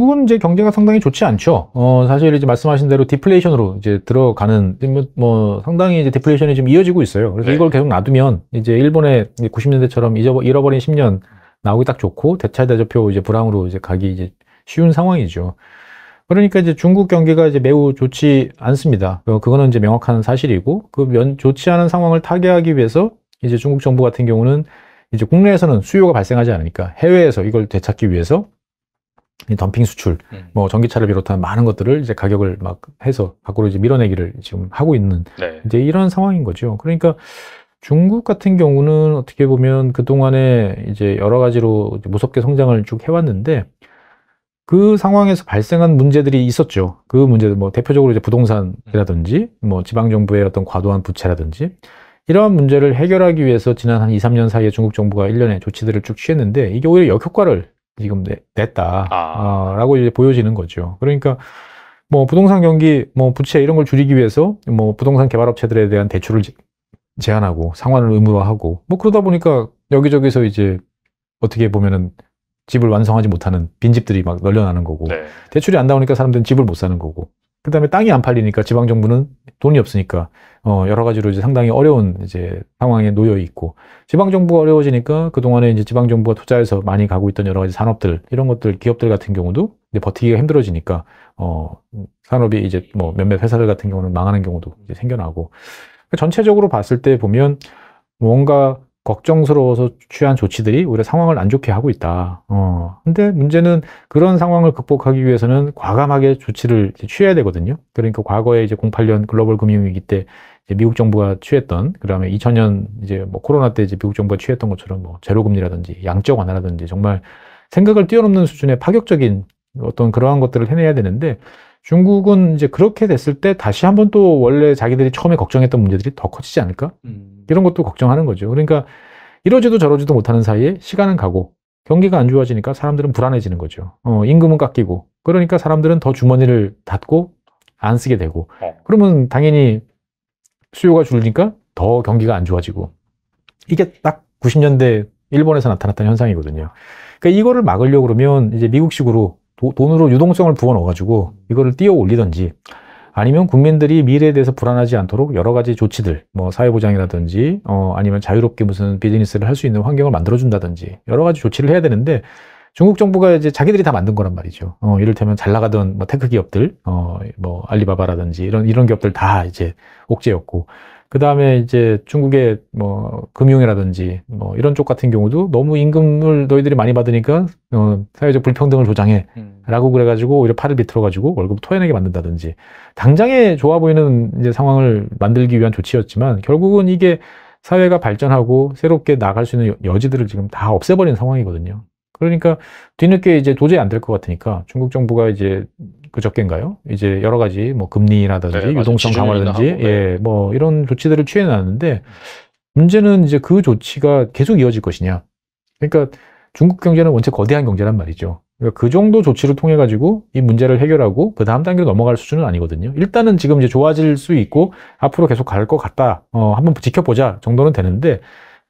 중국은 이제 경제가 상당히 좋지 않죠. 어, 사실 이제 말씀하신 대로 디플레이션으로 이제 들어가는, 뭐, 뭐 상당히 이제 디플레이션이 지금 이어지고 있어요. 그래서 네. 이걸 계속 놔두면 이제 일본의 90년대처럼 잊어버, 잃어버린 10년 나오기 딱 좋고 대차대조표 이제 불황으로 이제 가기 이제 쉬운 상황이죠. 그러니까 이제 중국 경기가 이제 매우 좋지 않습니다. 어, 그거는 이제 명확한 사실이고 그 면 좋지 않은 상황을 타개하기 위해서 이제 중국 정부 같은 경우는 이제 국내에서는 수요가 발생하지 않으니까 해외에서 이걸 되찾기 위해서 덤핑 수출, 음. 뭐 전기차를 비롯한 많은 것들을 이제 가격을 막 해서 밖으로 이제 밀어내기를 지금 하고 있는 네. 이제 이런 상황인 거죠. 그러니까 중국 같은 경우는 어떻게 보면 그 동안에 이제 여러 가지로 무섭게 성장을 쭉 해왔는데 그 상황에서 발생한 문제들이 있었죠. 그 문제들 뭐 대표적으로 이제 부동산이라든지 뭐 지방 정부의 어떤 과도한 부채라든지 이러한 문제를 해결하기 위해서 지난 한 2, 3년 사이에 중국 정부가 일년에 조치들을 쭉 취했는데 이게 오히려 역효과를 지금 내, 냈다라고 아. 어, 이제 보여지는 거죠. 그러니까 뭐 부동산 경기, 뭐 부채 이런 걸 줄이기 위해서 뭐 부동산 개발업체들에 대한 대출을 제한하고 상환을 의무화하고 뭐 그러다 보니까 여기저기서 이제 어떻게 보면은 집을 완성하지 못하는 빈집들이 막 널려나는 거고 네. 대출이 안 나오니까 사람들은 집을 못 사는 거고 그 다음에 땅이 안 팔리니까 지방 정부는 돈이 없으니까 어 여러 가지로 이제 상당히 어려운 이제 상황에 놓여 있고 지방 정부가 어려워지니까 그 동안에 이제 지방 정부가 투자해서 많이 가고 있던 여러 가지 산업들 이런 것들 기업들 같은 경우도 이제 버티기가 힘들어지니까 어 산업이 이제 뭐 몇몇 회사들 같은 경우는 망하는 경우도 이제 생겨나고 전체적으로 봤을 때 보면 뭔가 걱정스러워서 취한 조치들이 오히려 상황을 안 좋게 하고 있다. 어. 근데 문제는 그런 상황을 극복하기 위해서는 과감하게 조치를 취해야 되거든요. 그러니까 과거에 이제 08년 글로벌 금융위기 때 미국 정부가 취했던, 그 다음에 2000년 이제 뭐 코로나 때 이제 미국 정부가 취했던 것처럼 뭐 제로금리라든지 양적 완화라든지 정말 생각을 뛰어넘는 수준의 파격적인 어떤 그러한 것들을 해내야 되는데 중국은 이제 그렇게 됐을 때 다시 한번 또 원래 자기들이 처음에 걱정했던 문제들이 더 커지지 않을까? 음. 이런 것도 걱정하는 거죠. 그러니까 이러지도 저러지도 못하는 사이에 시간은 가고 경기가 안 좋아지니까 사람들은 불안해지는 거죠. 어, 임금은 깎이고 그러니까 사람들은 더 주머니를 닫고 안 쓰게 되고 네. 그러면 당연히 수요가 줄으니까 더 경기가 안 좋아지고 이게 딱 90년대 일본에서 나타났던 현상이거든요. 그러니까 이거를 막으려고 그러면 이제 미국식으로 도, 돈으로 유동성을 부어 넣어가지고 이거를 띄어 올리든지 아니면 국민들이 미래에 대해서 불안하지 않도록 여러 가지 조치들, 뭐 사회보장이라든지, 어, 아니면 자유롭게 무슨 비즈니스를 할 수 있는 환경을 만들어준다든지, 여러 가지 조치를 해야 되는데, 중국 정부가 이제 자기들이 다 만든 거란 말이죠. 어, 이를테면 잘 나가던 뭐 테크 기업들, 어, 뭐 알리바바라든지 이런, 이런 기업들 다 이제 옥죄였고, 그 다음에 이제 중국의 뭐 금융이라든지 뭐 이런 쪽 같은 경우도 너무 임금을 너희들이 많이 받으니까 어, 사회적 불평등을 조장해. 음. 라고 그래가지고 오히려 팔을 비틀어가지고 월급을 토해내게 만든다든지. 당장에 좋아 보이는 이제 상황을 만들기 위한 조치였지만 결국은 이게 사회가 발전하고 새롭게 나갈 수 있는 여지들을 지금 다 없애버린 상황이거든요. 그러니까 뒤늦게 이제 도저히 안 될 것 같으니까 중국 정부가 이제 그저께인가요? 이제 여러 가지 뭐 금리라든지 네, 유동성 강화라든지 예, 네. 뭐 이런 조치들을 취해 놨는데 문제는 이제 그 조치가 계속 이어질 것이냐. 그러니까 중국 경제는 원체 거대한 경제란 말이죠. 그러니까 그 정도 조치를 통해 가지고 이 문제를 해결하고 그 다음 단계로 넘어갈 수준은 아니거든요. 일단은 지금 이제 좋아질 수 있고 앞으로 계속 갈 것 같다. 어, 한번 지켜보자 정도는 되는데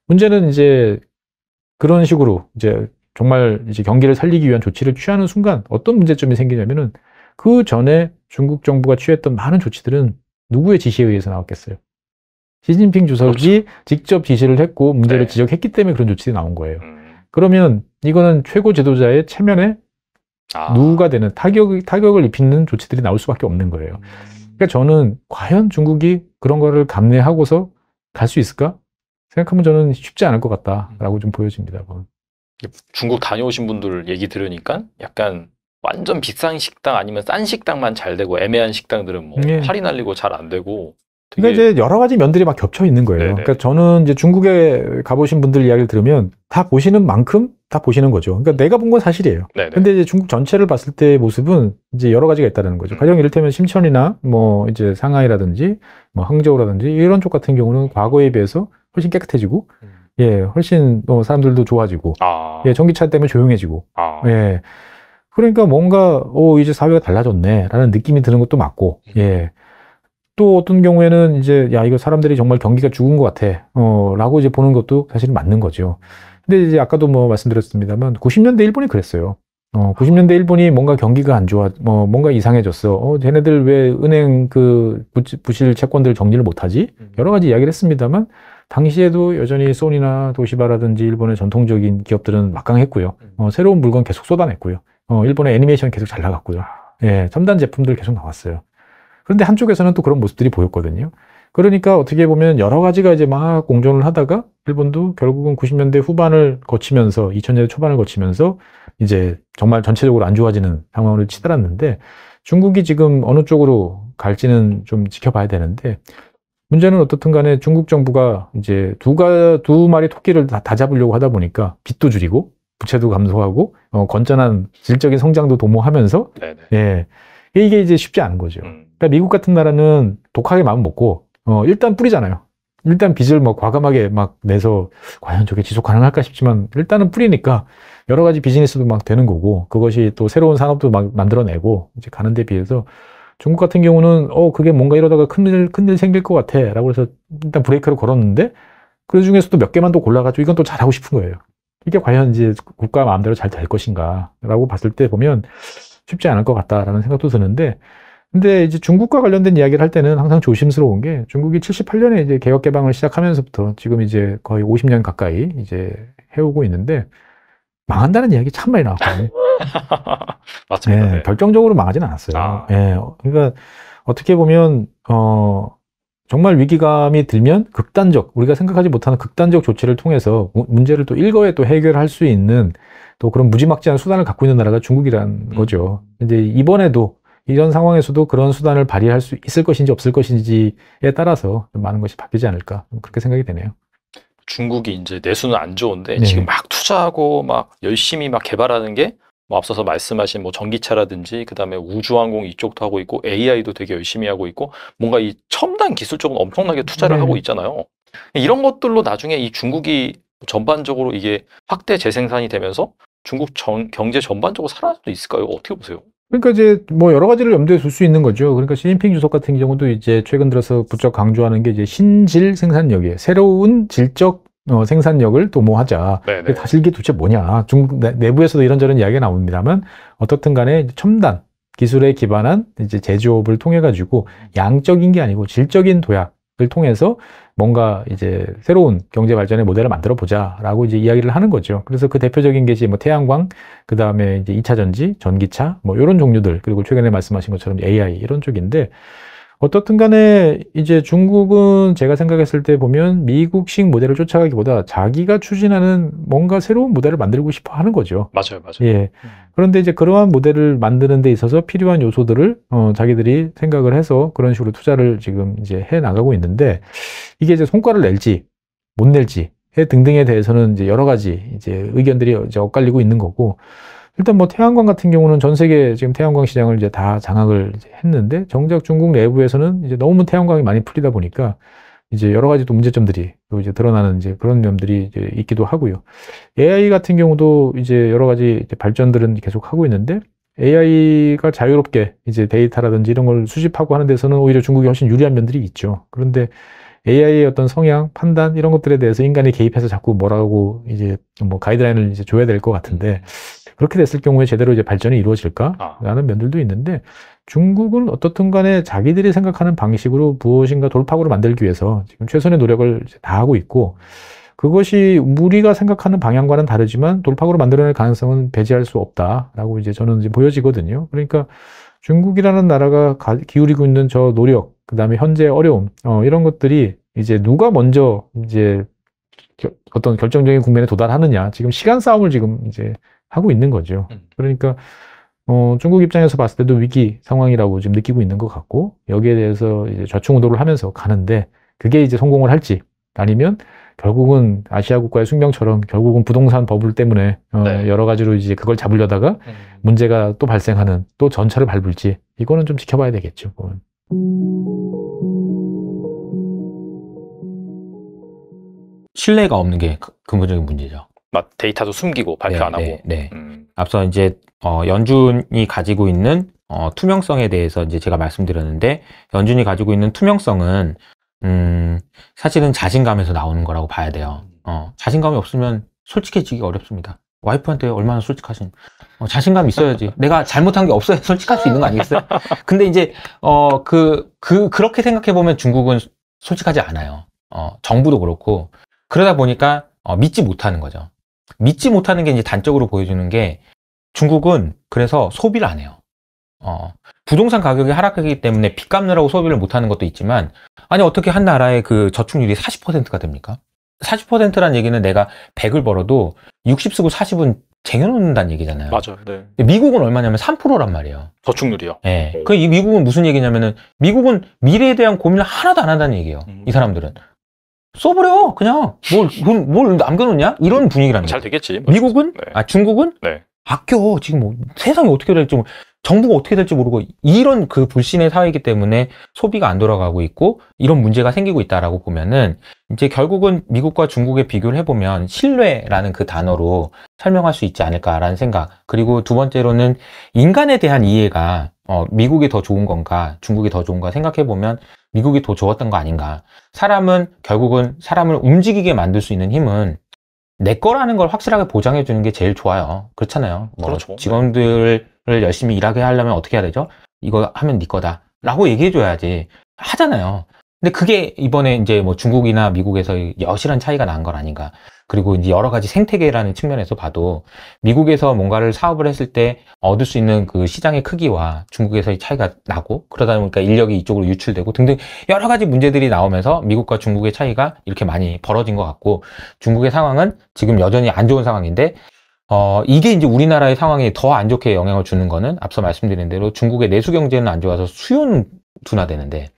문제는 이제 그런 식으로 이제 정말 이제 경기를 살리기 위한 조치를 취하는 순간 어떤 문제점이 생기냐면은 그 전에 중국 정부가 취했던 많은 조치들은 누구의 지시에 의해서 나왔겠어요? 시진핑 주석이 그렇죠. 직접 지시를 했고 문제를 네. 지적했기 때문에 그런 조치가 나온 거예요. 음. 그러면 이거는 최고 지도자의 체면에 아. 누가 되는 타격, 타격을 입히는 조치들이 나올 수밖에 없는 거예요. 음. 그러니까 저는 과연 중국이 그런 거를 감내하고서 갈 수 있을까? 생각하면 저는 쉽지 않을 것 같다라고 음. 좀 보여집니다. 그건. 중국 다녀오신 분들 얘기 들으니까 약간 완전 비싼 식당 아니면 싼 식당만 잘 되고 애매한 식당들은 뭐 예. 팔이 날리고 잘 안 되고 그러니까 이제 여러 가지 면들이 막 겹쳐 있는 거예요. 네네. 그러니까 저는 이제 중국에 가보신 분들 이야기를 들으면 다 보시는 만큼 다 보시는 거죠. 그러니까 내가 본 건 사실이에요. 네네. 근데 이제 중국 전체를 봤을 때 모습은 이제 여러 가지가 있다는 거죠. 음. 가령 이를테면 심천이나 뭐 이제 상하이라든지 뭐 항저우라든지 이런 쪽 같은 경우는 과거에 비해서 훨씬 깨끗해지고 음. 예, 훨씬 어, 사람들도 좋아지고, 아. 예, 전기차 때문에 조용해지고, 아. 예. 그러니까 뭔가, 오, 어, 이제 사회가 달라졌네, 라는 느낌이 드는 것도 맞고, 음. 예. 또 어떤 경우에는 이제, 야, 이거 사람들이 정말 경기가 죽은 것 같아, 어, 라고 이제 보는 것도 사실 맞는 거죠. 근데 이제 아까도 뭐 말씀드렸습니다만, 90년대 일본이 그랬어요. 어, 90년대 일본이 뭔가 경기가 안 좋아, 뭐, 뭔가 이상해졌어. 어, 쟤네들 왜 은행 그 부실 채권들 정리를 못하지? 음. 여러 가지 이야기를 했습니다만, 당시에도 여전히 소니나 도시바라든지 일본의 전통적인 기업들은 막강했고요. 어, 새로운 물건 계속 쏟아냈고요. 어, 일본의 애니메이션 계속 잘 나갔고요. 예, 첨단 제품들 계속 나왔어요. 그런데 한쪽에서는 또 그런 모습들이 보였거든요. 그러니까 어떻게 보면 여러 가지가 이제 막 공존을 하다가 일본도 결국은 90년대 후반을 거치면서 2000년대 초반을 거치면서 이제 정말 전체적으로 안 좋아지는 상황을 치달았는데 중국이 지금 어느 쪽으로 갈지는 좀 지켜봐야 되는데 문제는 어떻든 간에 중국 정부가 이제 두가 두 마리 토끼를 다, 다, 잡으려고 하다 보니까 빚도 줄이고 부채도 감소하고 어, 건전한 질적인 성장도 도모하면서 네네. 예 이게 이제 쉽지 않은 거죠. 음. 그러니까 미국 같은 나라는 독하게 마음 먹고 어, 일단 뿌리잖아요. 일단 빚을 뭐 과감하게 막 내서 과연 저게 지속 가능할까 싶지만 일단은 뿌리니까 여러 가지 비즈니스도 막 되는 거고 그것이 또 새로운 산업도 막 만들어내고 이제 가는 데 비해서 중국 같은 경우는 어 그게 뭔가 이러다가 큰일 큰일 생길 것 같아라고 해서 일단 브레이크를 걸었는데 그 중에서도 몇 개만 더 골라가지고 이건 또 잘하고 싶은 거예요. 이게 과연 이제 국가 마음대로 잘 될 것인가라고 봤을 때 보면 쉽지 않을 것 같다라는 생각도 드는데 근데 이제 중국과 관련된 이야기를 할 때는 항상 조심스러운 게 중국이 78년에 이제 개혁 개방을 시작하면서부터 지금 이제 거의 50년 가까이 이제 해오고 있는데 망한다는 이야기 참 많이 나왔거든요. 맞습니다. 네, 네. 결정적으로 망하진 않았어요. 아. 네, 그러니까 어떻게 보면 어, 정말 위기감이 들면 극단적 우리가 생각하지 못하는 극단적 조치를 통해서 문제를 또 일거에 또 해결할 수 있는 또 그런 무지막지한 수단을 갖고 있는 나라가 중국이라는 음. 거죠. 음. 이제 이번에도 이런 상황에서도 그런 수단을 발휘할 수 있을 것인지 없을 것인지에 따라서 많은 것이 바뀌지 않을까 그렇게 생각이 되네요. 중국이 이제 내수는 안 좋은데 네. 지금 막 투자하고 막 열심히 막 개발하는 게뭐 앞서서 말씀하신 뭐 전기차라든지 그다음에 우주항공 이쪽도 하고 있고 AI도 되게 열심히 하고 있고 뭔가 이 첨단 기술 쪽은 엄청나게 투자를 네. 하고 있잖아요. 이런 것들로 나중에 이 중국이 전반적으로 이게 확대 재생산이 되면서 중국 전, 경제 전반적으로 살아날 수도 있을까요? 어떻게 보세요? 그러니까 이제 뭐 여러 가지를 염두에 둘 수 있는 거죠. 그러니까 시진핑 주석 같은 경우도 이제 최근 들어서 부쩍 강조하는 게 이제 신질 생산력이에요. 새로운 질적 어, 생산력을 도모하자. 네네. 다실기 도대체 뭐냐? 중국 내, 부에서도 이런저런 이야기가 나옵니다만 어떻든 간에 첨단 기술에 기반한 이제 제조업을 통해 가지고 양적인 게 아니고 질적인 도약을 통해서 뭔가 이제 새로운 경제 발전의 모델을 만들어 보자라고 이제 이야기를 하는 거죠. 그래서 그 대표적인 게이뭐 태양광, 그 다음에 이제 2차 전지, 전기차, 뭐 이런 종류들 그리고 최근에 말씀하신 것처럼 AI 이런 쪽인데 어떻든 간에 이제 중국은 제가 생각했을 때 보면 미국식 모델을 쫓아가기보다 자기가 추진하는 뭔가 새로운 모델을 만들고 싶어 하는 거죠. 맞아요, 맞아요. 예. 그런데 이제 그러한 모델을 만드는 데 있어서 필요한 요소들을 어, 자기들이 생각을 해서 그런 식으로 투자를 지금 이제 해 나가고 있는데 이게 이제 성과를 낼지 못 낼지 등등에 대해서는 이제 여러 가지 이제 의견들이 이제 엇갈리고 있는 거고 일단 뭐 태양광 같은 경우는 전 세계 지금 태양광 시장을 이제 다 장악을 이제 했는데 정작 중국 내부에서는 이제 너무 태양광이 많이 풀리다 보니까 이제 여러 가지 또 문제점들이 또 이제 드러나는 이제 그런 면들이 이제 있기도 하고요. AI 같은 경우도 이제 여러 가지 이제 발전들은 계속 하고 있는데 AI가 자유롭게 이제 데이터라든지 이런 걸 수집하고 하는 데서는 오히려 중국이 훨씬 유리한 면들이 있죠. 그런데 AI의 어떤 성향, 판단 이런 것들에 대해서 인간이 개입해서 자꾸 뭐라고 이제 뭐 가이드라인을 이제 줘야 될 것 같은데 그렇게 됐을 경우에 제대로 이제 발전이 이루어질까라는 아. 면들도 있는데 중국은 어떻든 간에 자기들이 생각하는 방식으로 무엇인가 돌파구를 만들기 위해서 지금 최선의 노력을 다 하고 있고 그것이 우리가 생각하는 방향과는 다르지만 돌파구로 만들어낼 가능성은 배제할 수 없다라고 이제 저는 이제 보여지거든요. 그러니까 중국이라는 나라가 기울이고 있는 저 노력, 그 다음에 현재 어려움, 어, 이런 것들이 이제 누가 먼저 이제 결, 어떤 결정적인 국면에 도달하느냐. 지금 시간 싸움을 지금 이제 하고 있는 거죠. 음. 그러니까 어, 중국 입장에서 봤을 때도 위기 상황이라고 지금 느끼고 있는 것 같고 여기에 대해서 이제 좌충우돌을 하면서 가는데 그게 이제 성공을 할지 아니면 결국은 아시아 국가의 숙명처럼 결국은 부동산 버블 때문에 어, 네. 여러 가지로 이제 그걸 잡으려다가 음. 문제가 또 발생하는 또 전차를 밟을지 이거는 좀 지켜봐야 되겠죠. 그건. 신뢰가 없는 게 그, 근본적인 문제죠. 막 데이터도 숨기고 발표 네, 안 하고. 네. 네. 음. 앞서 이제 어, 연준이 가지고 있는 어, 투명성에 대해서 이제 제가 말씀드렸는데 연준이 가지고 있는 투명성은 음, 사실은 자신감에서 나오는 거라고 봐야 돼요. 어, 자신감이 없으면 솔직해지기 어렵습니다. 와이프한테 얼마나 솔직하신? 어, 자신감 있어야지. 내가 잘못한 게 없어야 솔직할 수 있는 거 아니겠어요? 근데 이제 어그그 그, 그렇게 생각해 보면 중국은 솔직하지 않아요. 어, 정부도 그렇고 그러다 보니까 어, 믿지 못하는 거죠. 믿지 못하는 게 이제 단적으로 보여주는 게 중국은 그래서 소비를 안 해요. 어, 부동산 가격이 하락하기 때문에 빚 갚느라고 소비를 못하는 것도 있지만 아니 어떻게 한 나라의 그 저축률이 40%가 됩니까? 40%란 얘기는 내가 100을 벌어도 60 쓰고 40은 쟁여놓는다는 얘기잖아요. 맞아요. 네. 미국은 얼마냐면 3%란 말이에요. 저축률이요. 예. 네. 그 미국은 무슨 얘기냐면은 미국은 미래에 대한 고민을 하나도 안 한다는 얘기예요. 음. 이 사람들은. 써버려 그냥 뭘뭘뭘 남겨놓냐 이런 분위기라는 잘 되겠지 뭐. 미국은 네. 아 중국은 네. 아껴 지금 뭐 세상이 어떻게 될지 뭐, 정부가 어떻게 될지 모르고 이런 그 불신의 사회이기 때문에 소비가 안 돌아가고 있고 이런 문제가 생기고 있다라고 보면은 이제 결국은 미국과 중국의 비교를 해보면 신뢰라는 그 단어로 설명할 수 있지 않을까라는 생각 그리고 두 번째로는 인간에 대한 이해가 어, 미국이 더 좋은 건가 중국이 더 좋은가 생각해보면 미국이 더 좋았던 거 아닌가 사람은 결국은 사람을 움직이게 만들 수 있는 힘은 내 거라는 걸 확실하게 보장해 주는 게 제일 좋아요 그렇잖아요 뭐 그렇죠. 네. 직원들을 열심히 일하게 하려면 어떻게 해야 되죠? 이거 하면 네 거다 라고 얘기해 줘야지 하잖아요 근데 그게 이번에 이제 뭐 중국이나 미국에서 여실한 차이가 난 건 아닌가. 그리고 이제 여러 가지 생태계라는 측면에서 봐도 미국에서 뭔가를 사업을 했을 때 얻을 수 있는 그 시장의 크기와 중국에서의 차이가 나고 그러다 보니까 인력이 이쪽으로 유출되고 등등 여러 가지 문제들이 나오면서 미국과 중국의 차이가 이렇게 많이 벌어진 것 같고 중국의 상황은 지금 여전히 안 좋은 상황인데 어, 이게 이제 우리나라의 상황이 더 안 좋게 영향을 주는 거는 앞서 말씀드린 대로 중국의 내수 경제는 안 좋아서 수요는 둔화되는데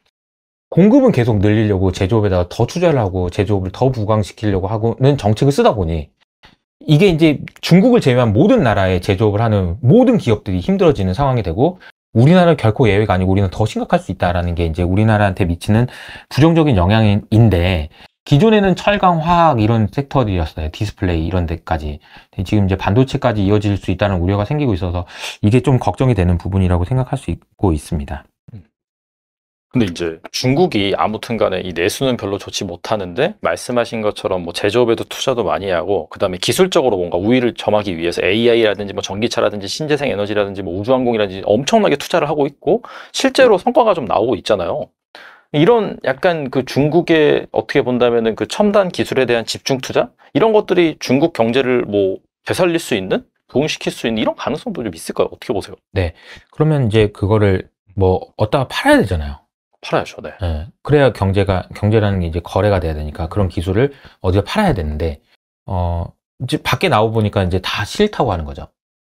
공급은 계속 늘리려고 제조업에다가 더 투자를 하고 제조업을 더 부강시키려고 하고는 정책을 쓰다 보니 이게 이제 중국을 제외한 모든 나라의 제조업을 하는 모든 기업들이 힘들어지는 상황이 되고 우리나라는 결코 예외가 아니고 우리는 더 심각할 수 있다라는 게 이제 우리나라한테 미치는 부정적인 영향인데 기존에는 철강, 화학 이런 섹터들이었어요. 디스플레이 이런 데까지. 지금 이제 반도체까지 이어질 수 있다는 우려가 생기고 있어서 이게 좀 걱정이 되는 부분이라고 생각할 수 있고 있습니다. 근데 이제 중국이 아무튼 간에 이 내수는 별로 좋지 못하는데 말씀하신 것처럼 뭐 제조업에도 투자도 많이 하고 그다음에 기술적으로 뭔가 우위를 점하기 위해서 AI라든지 뭐 전기차라든지 신재생 에너지라든지 뭐 우주항공이라든지 엄청나게 투자를 하고 있고 실제로 성과가 좀 나오고 있잖아요. 이런 약간 그 중국의 어떻게 본다면은 그 첨단 기술에 대한 집중 투자 이런 것들이 중국 경제를 뭐 되살릴 수 있는 부흥시킬 수 있는 이런 가능성도 좀 있을까요? 어떻게 보세요? 네. 그러면 이제 그거를 뭐 어디다가 팔아야 되잖아요. 팔아야죠. 네. 네. 그래야 경제가 경제라는 게 이제 거래가 돼야 되니까 그런 기술을 어디서 팔아야 되는데 어 이제 밖에 나오 보니까 이제 다 싫다고 하는 거죠.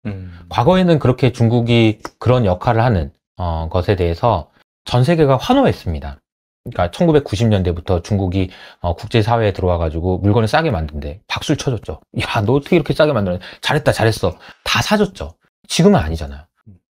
음. 과거에는 그렇게 중국이 그런 역할을 하는 어, 것에 대해서 전 세계가 환호했습니다. 그러니까 1990년대부터 중국이 어, 국제사회에 들어와가지고 물건을 싸게 만든데 박수를 쳐줬죠. 야, 너 어떻게 이렇게 싸게 만들었냐. 잘했다, 잘했어. 다 사줬죠. 지금은 아니잖아요.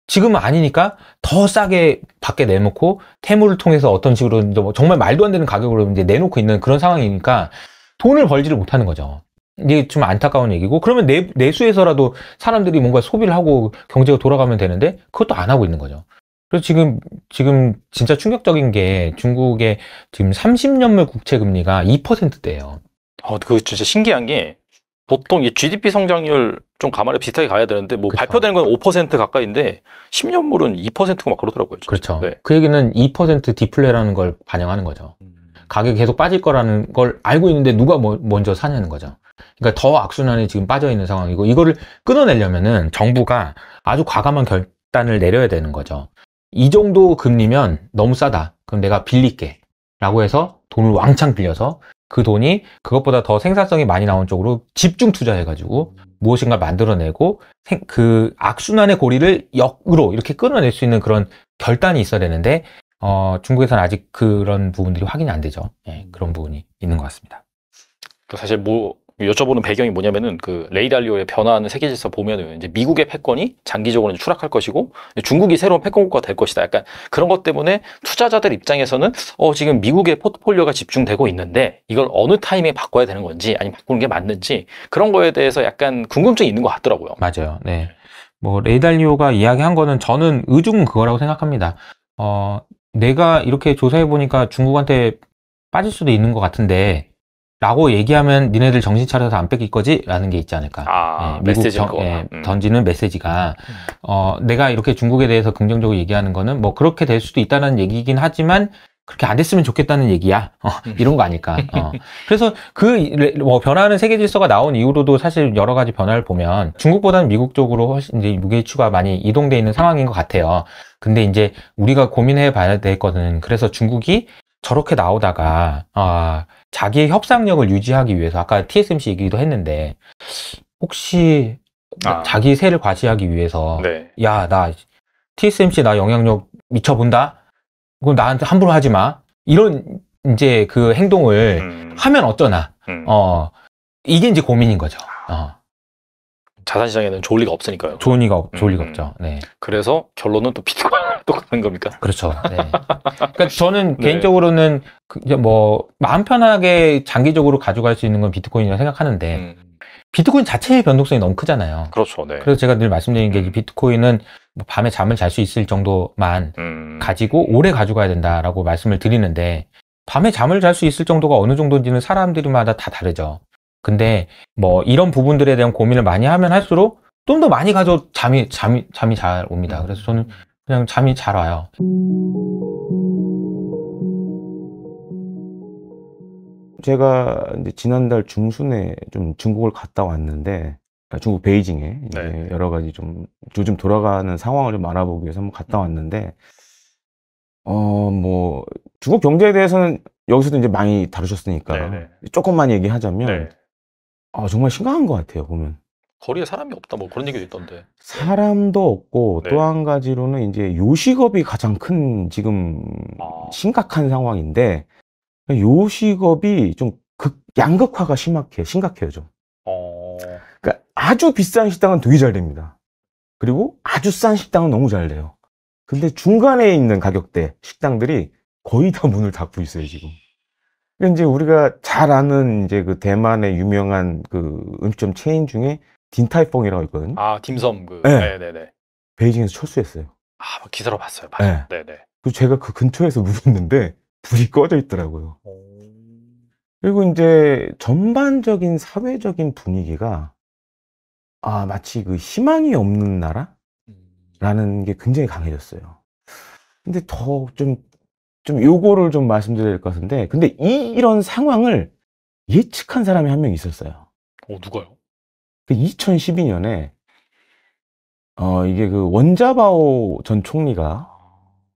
지금은 아니니까 더 싸게 밖에 내놓고 태물을 통해서 어떤 식으로 뭐 정말 말도 안 되는 가격으로 이제 내놓고 있는 그런 상황이니까 돈을 벌지를 못하는 거죠. 이게 좀 안타까운 얘기고 그러면 내, 내수에서라도 사람들이 뭔가 소비를 하고 경제가 돌아가면 되는데 그것도 안 하고 있는 거죠. 그래서 지금 지금 진짜 충격적인 게 중국의 지금 30년물 국채 금리가 2%대예요. 어, 그 진짜 신기한 게 보통 이 GDP 성장률 좀 감안해 비슷하게 가야 되는데 뭐 그쵸. 발표되는 건 5% 가까이인데 10년물은 2가막 그러더라고요. 진짜. 그렇죠. 네. 그 얘기는 2% 디플레라는 걸 반영하는 거죠. 음. 가격이 계속 빠질 거라는 걸 알고 있는데 누가 뭐, 먼저 사냐는 거죠. 그러니까 더악순환이 지금 빠져 있는 상황이고 이거를 끊어내려면은 정부가 아주 과감한 결단을 내려야 되는 거죠. 이 정도 금리면 너무 싸다. 그럼 내가 빌릴게. 라고 해서 돈을 왕창 빌려서 그 돈이 그것보다 더 생산성이 많이 나온 쪽으로 집중 투자해가지고 무엇인가 만들어내고 생, 그 악순환의 고리를 역으로 이렇게 끊어낼 수 있는 그런 결단이 있어야 되는데 어, 중국에서는 아직 그런 부분들이 확인이 안 되죠. 예, 그런 부분이 있는 것 같습니다. 사실 뭐 여쭤보는 배경이 뭐냐면은 그 레이달리오의 변화하는 세계 질서 보면은 이제 미국의 패권이 장기적으로 추락할 것이고 중국이 새로운 패권국가 될 것이다. 약간 그런 것 때문에 투자자들 입장에서는 어 지금 미국의 포트폴리오가 집중되고 있는데 이걸 어느 타이밍에 바꿔야 되는 건지 아니면 바꾸는 게 맞는지 그런 거에 대해서 약간 궁금증이 있는 것 같더라고요. 맞아요. 네. 뭐 레이달리오가 이야기한 거는 저는 의중 은 그거라고 생각합니다. 어 내가 이렇게 조사해 보니까 중국한테 빠질 수도 있는 것 같은데 라고 얘기하면 니네들 정신 차려서 안 뺏길 거지? 라는 게 있지 않을까. 아, 예, 미국 정, 예, 음. 던지는 메시지가 어, 내가 이렇게 중국에 대해서 긍정적으로 얘기하는 거는 뭐 그렇게 될 수도 있다는 얘기긴 하지만 그렇게 안 됐으면 좋겠다는 얘기야. 어, 음. 이런 거 아닐까. 어. 그래서 그, 뭐, 변화하는 세계 질서가 나온 이후로도 사실 여러 가지 변화를 보면 중국보다는 미국 쪽으로 훨씬 이제 무게추가 많이 이동돼 있는 상황인 것 같아요. 근데 이제 우리가 고민해 봐야 될 거는 그래서 중국이 저렇게 나오다가, 아, 자기의 협상력을 유지하기 위해서 아까 TSMC 얘기도 했는데 혹시 아. 자기 세를 과시하기 위해서 네. 야나 TSMC 나 영향력 미쳐본다 그럼 나한테 함부로 하지 마 이런 이제 그 행동을 음. 하면 어쩌나 음. 어 이게 이제 고민인 거죠. 어. 자산 시장에는 좋을 리가 없으니까요. 좋은 리가 없, 좋을 리가 음. 없죠. 네. 그래서 결론은 또 비트코인을 또 가는 겁니까? 그렇죠. 네. 그러니까 저는 네. 개인적으로는 그 뭐 마음 편하게 장기적으로 가져갈 수 있는 건 비트코인이라고 생각하는데 음. 비트코인 자체의 변동성이 너무 크잖아요. 그렇죠. 네. 그래서 제가 늘 말씀드린 게 음. 비트코인은 뭐 밤에 잠을 잘 수 있을 정도만 음. 가지고 오래 가져가야 된다라고 말씀을 드리는데 밤에 잠을 잘 수 있을 정도가 어느 정도인지는 사람들마다 다 다르죠. 근데 뭐 이런 부분들에 대한 고민을 많이 하면 할수록 좀 더 많이 가져 잠이 잠이 잠이 잘 옵니다. 그래서 저는 그냥 잠이 잘 와요. 제가 이제 지난달 중순에 좀 중국을 갔다 왔는데 그러니까 중국 베이징에 네. 여러 가지 좀 요즘 돌아가는 상황을 좀 알아보기 위해서 한번 갔다 음. 왔는데 어뭐 중국 경제에 대해서는 여기서도 이제 많이 다루셨으니까 네네. 네. 조금만 얘기하자면 네. 아, 정말 심각한 것 같아요, 보면. 거리에 사람이 없다 뭐 그런 얘기도 있던데. 사람도 없고 네. 또한 가지로는 이제 요식업이 가장 큰 지금 아. 심각한 상황인데 요식업이 좀 극, 양극화가 심각해, 심각해요, 좀. 어... 그러니까 아주 비싼 식당은 되게 잘 됩니다. 그리고 아주 싼 식당은 너무 잘 돼요. 근데 중간에 있는 가격대 식당들이 거의 다 문을 닫고 있어요, 지금. 그러니까 이제 우리가 잘 아는 이제 그 대만의 유명한 그 음식점 체인 중에 딘타이퐁이라고 있거든요. 아, 딤섬 그. 네. 네네 베이징에서 철수했어요. 아, 뭐 기사로 봤어요. 맞요 네. 네네. 그 제가 그 근처에서 묵었는데 불이 꺼져 있더라고요. 그리고 이제 전반적인 사회적인 분위기가 아, 마치 그 희망이 없는 나라? 라는 음. 게 굉장히 강해졌어요. 근데 더좀 좀 요거를 좀 말씀드려야 될 것 같은데 근데 이, 이런 상황을 예측한 사람이 한 명 있었어요. 어 누가요? 그 2012년에 어 이게 그 원자바오 전 총리가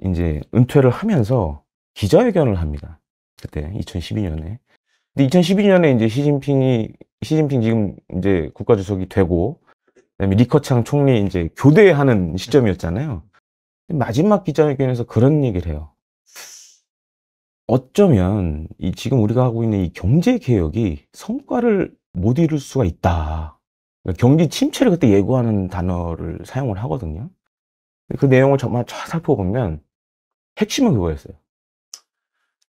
이제 은퇴를 하면서 기자회견을 합니다. 그때 2012년에. 근데 2012년에 이제 시진핑이 시진핑 지금 이제 국가주석이 되고 그다음에 리커창 총리 이제 교대하는 시점이었잖아요. 마지막 기자회견에서 그런 얘기를 해요. 어쩌면 이 지금 우리가 하고 있는 이 경제 개혁이 성과를 못 이룰 수가 있다. 그러니까 경기 침체를 그때 예고하는 단어를 사용을 하거든요. 그 내용을 정말 잘 살펴보면 핵심은 그거였어요.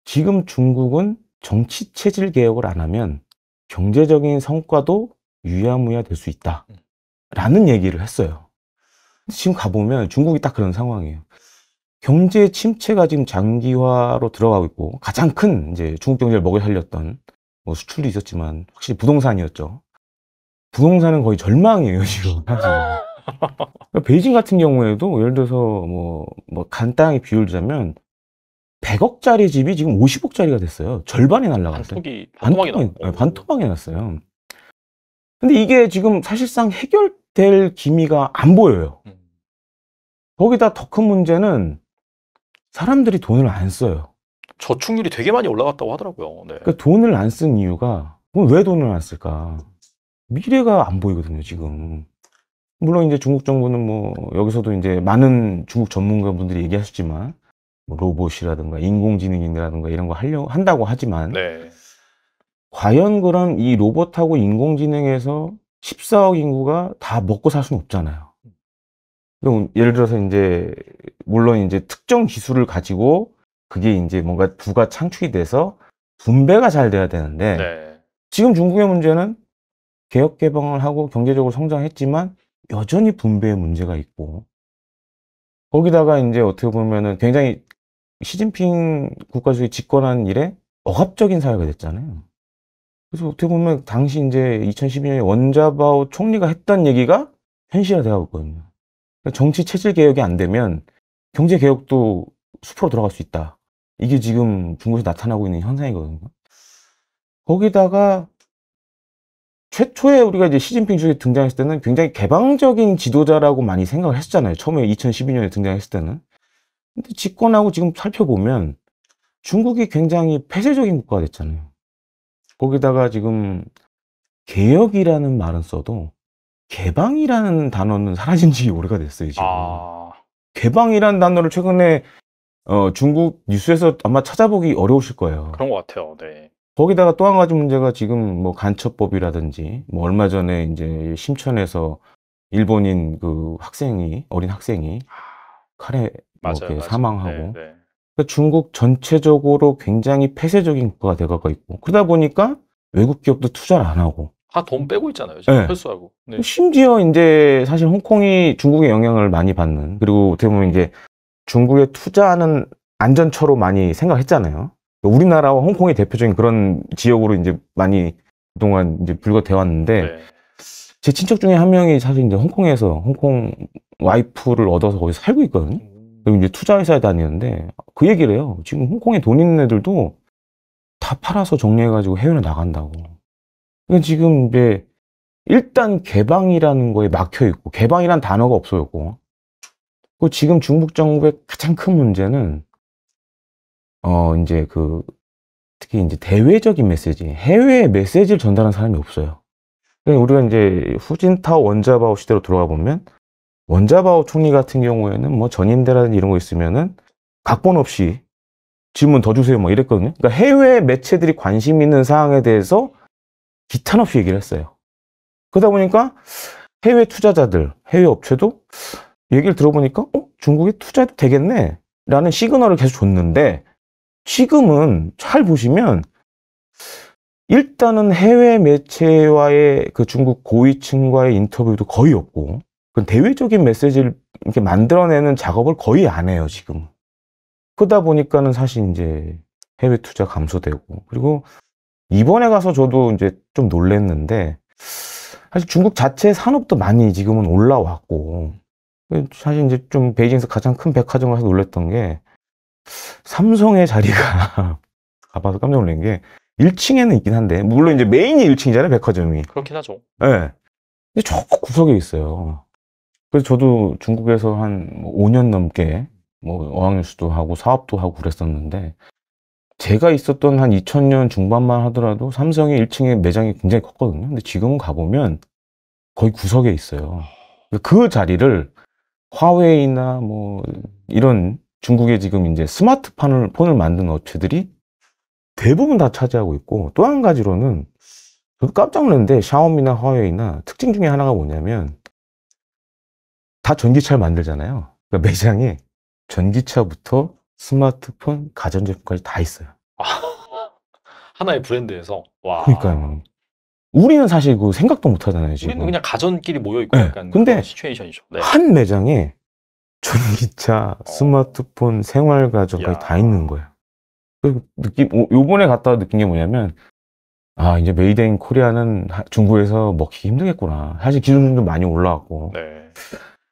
지금 중국은 정치 체질 개혁을 안 하면 경제적인 성과도 유야무야 될 수 있다. 음. 라는 얘기를 했어요. 지금 가보면 중국이 딱 그런 상황이에요. 경제 침체가 지금 장기화로 들어가고 있고 가장 큰 이제 중국 경제를 먹여 살렸던 뭐 수출도 있었지만 확실히 부동산이었죠. 부동산은 거의 절망이에요 지금 사실. 그러니까 베이징 같은 경우에도 예를 들어서 뭐, 뭐 간단하게 비율 주자면 100억짜리 집이 지금 50억짜리가 됐어요. 절반이 날라갔어요. 반토막이 반토막이, 반토막이, 났어요. 근데 이게 지금 사실상 해결될 기미가 안 보여요. 음. 거기다 더 큰 문제는 사람들이 돈을 안 써요. 저축률이 되게 많이 올라갔다고 하더라고요. 네. 그러니까 돈을 안 쓴 이유가 그럼 왜 돈을 안 쓸까? 미래가 안 보이거든요, 지금. 물론 이제 중국 정부는 뭐 여기서도 이제 많은 중국 전문가분들이 얘기하셨지만 뭐 로봇이라든가 인공지능이라든가 이런 거 하려 한다고 하지만 네. 과연 그럼 이 로봇하고 인공지능에서 14억 인구가 다 먹고 살 수는 없잖아요. 그럼 예를 들어서 이제 물론 이제 특정 기술을 가지고 그게 이제 뭔가 부가 창출이 돼서 분배가 잘 돼야 되는데 네. 지금 중국의 문제는 개혁 개방을 하고 경제적으로 성장했지만 여전히 분배의 문제가 있고 거기다가 이제 어떻게 보면은 굉장히 시진핑 국가주의 집권한 일에 억압적인 사회가 됐잖아요. 그래서 어떻게 보면 당시 이제 2012년에 원자바오 총리가 했던 얘기가 현실화되어 있거든요. 정치 체질 개혁이 안 되면 경제 개혁도 수포로 들어갈 수 있다. 이게 지금 중국에서 나타나고 있는 현상이거든요. 거기다가 최초에 우리가 이제 시진핑 주석이 등장했을 때는 굉장히 개방적인 지도자라고 많이 생각을 했잖아요. 처음에 2012년에 등장했을 때는. 근데 집권하고 지금 살펴보면 중국이 굉장히 폐쇄적인 국가가 됐잖아요. 거기다가 지금 개혁이라는 말은 써도 개방이라는 단어는 사라진 지 오래가 됐어요, 지금. 아... 개방이라는 단어를 최근에 어, 중국 뉴스에서 아마 찾아보기 어려우실 거예요. 그런 것 같아요. 네. 거기다가 또 한 가지 문제가 지금 뭐 간첩법이라든지 뭐 얼마 전에 이제 심천에서 일본인 그 학생이 어린 학생이 아. 칼에 뭐 맞아요, 이 사망하고 네, 네. 그러니까 중국 전체적으로 굉장히 폐쇄적인 국가가 돼가고 있고 그러다 보니까 외국 기업도 투자를 안 하고 다돈 빼고 있잖아요. 지금 네. 철수하고. 네. 심지어 이제 사실 홍콩이 중국의 영향을 많이 받는 그리고 어떻게 보면 이제 중국에 투자하는 안전처로 많이 생각했잖아요. 우리나라와 홍콩의 대표적인 그런 지역으로 이제 많이 그동안 이제 불거돼 왔는데 네. 제 친척 중에 한 명이 사실 이제 홍콩에서 홍콩 와이프를 얻어서 거기서 살고 있거든요. 음. 그리고 이제 투자회사에 다니는데 그 얘기를 해요. 지금 홍콩에 돈 있는 애들도 다 팔아서 정리해가지고 해외로 나간다고. 이건 지금 이제 일단 개방이라는 거에 막혀 있고 개방이란 단어가 없어졌고 그 지금 중국 정부의 가장 큰 문제는 어 이제 그 특히 이제 대외적인 메시지, 해외 메시지를 전달하는 사람이 없어요. 그러니까 우리가 이제 후진타오 원자바오 시대로 돌아가 보면 원자바오 총리 같은 경우에는 뭐 전임대라든지 이런 거 있으면은 각본 없이 질문 더 주세요 뭐 이랬거든요. 그러니까 해외 매체들이 관심 있는 사항에 대해서 기탄 없이 얘기를 했어요. 그러다 보니까 해외 투자자들, 해외 업체도 얘기를 들어보니까 어? 중국에 투자해도 되겠네? 라는 시그널을 계속 줬는데 지금은 잘 보시면 일단은 해외 매체와의 그 중국 고위층과의 인터뷰도 거의 없고 그 대외적인 메시지를 이렇게 만들어내는 작업을 거의 안 해요 지금 그러다 보니까는 사실 이제 해외 투자 감소되고 그리고 이번에 가서 저도 이제 좀 놀랬는데 사실 중국 자체 산업도 많이 지금은 올라왔고 사실 이제 좀 베이징에서 가장 큰백화점 가서 놀랬던 게 삼성의 자리가 가봐서 깜짝 놀란 게 1층에는 있긴 한데 물론 이제 메인이 1층이잖아요 백화점이 그렇긴 하죠 예 네. 근데 저 구석에 있어요 그래서 저도 중국에서 한 5년 뭐 넘게 뭐 어학연수도 하고 사업도 하고 그랬었는데 제가 있었던 한 2000년 중반만 하더라도 삼성의 1층에 매장이 굉장히 컸거든요. 근데 지금은 가보면 거의 구석에 있어요. 그 자리를 화웨이나 뭐 이런 중국의 지금 이제 스마트폰을 폰을 만든 업체들이 대부분 다 차지하고 있고 또 한 가지로는 깜짝 놀랐는데 샤오미나 화웨이나 특징 중에 하나가 뭐냐면 다 전기차를 만들잖아요. 그러니까 매장에 전기차부터 스마트폰, 가전제품까지 다 있어요. 아, 하나의 브랜드에서 와. 그러니까요. 우리는 사실 그 생각도 못 하잖아요. 지금. 우리는 그냥 가전끼리 모여 있고 네. 약간 근데 시츄에이션이죠. 네. 한 매장에 전기차, 어. 스마트폰, 생활 가전까지 다 있는 거예요. 그 느낌 요번에 갔다 느낀 게 뭐냐면 아 이제 메이드 인 코리아는 중국에서 먹기 힘들겠구나. 사실 기술도 많이 올라왔고. 네.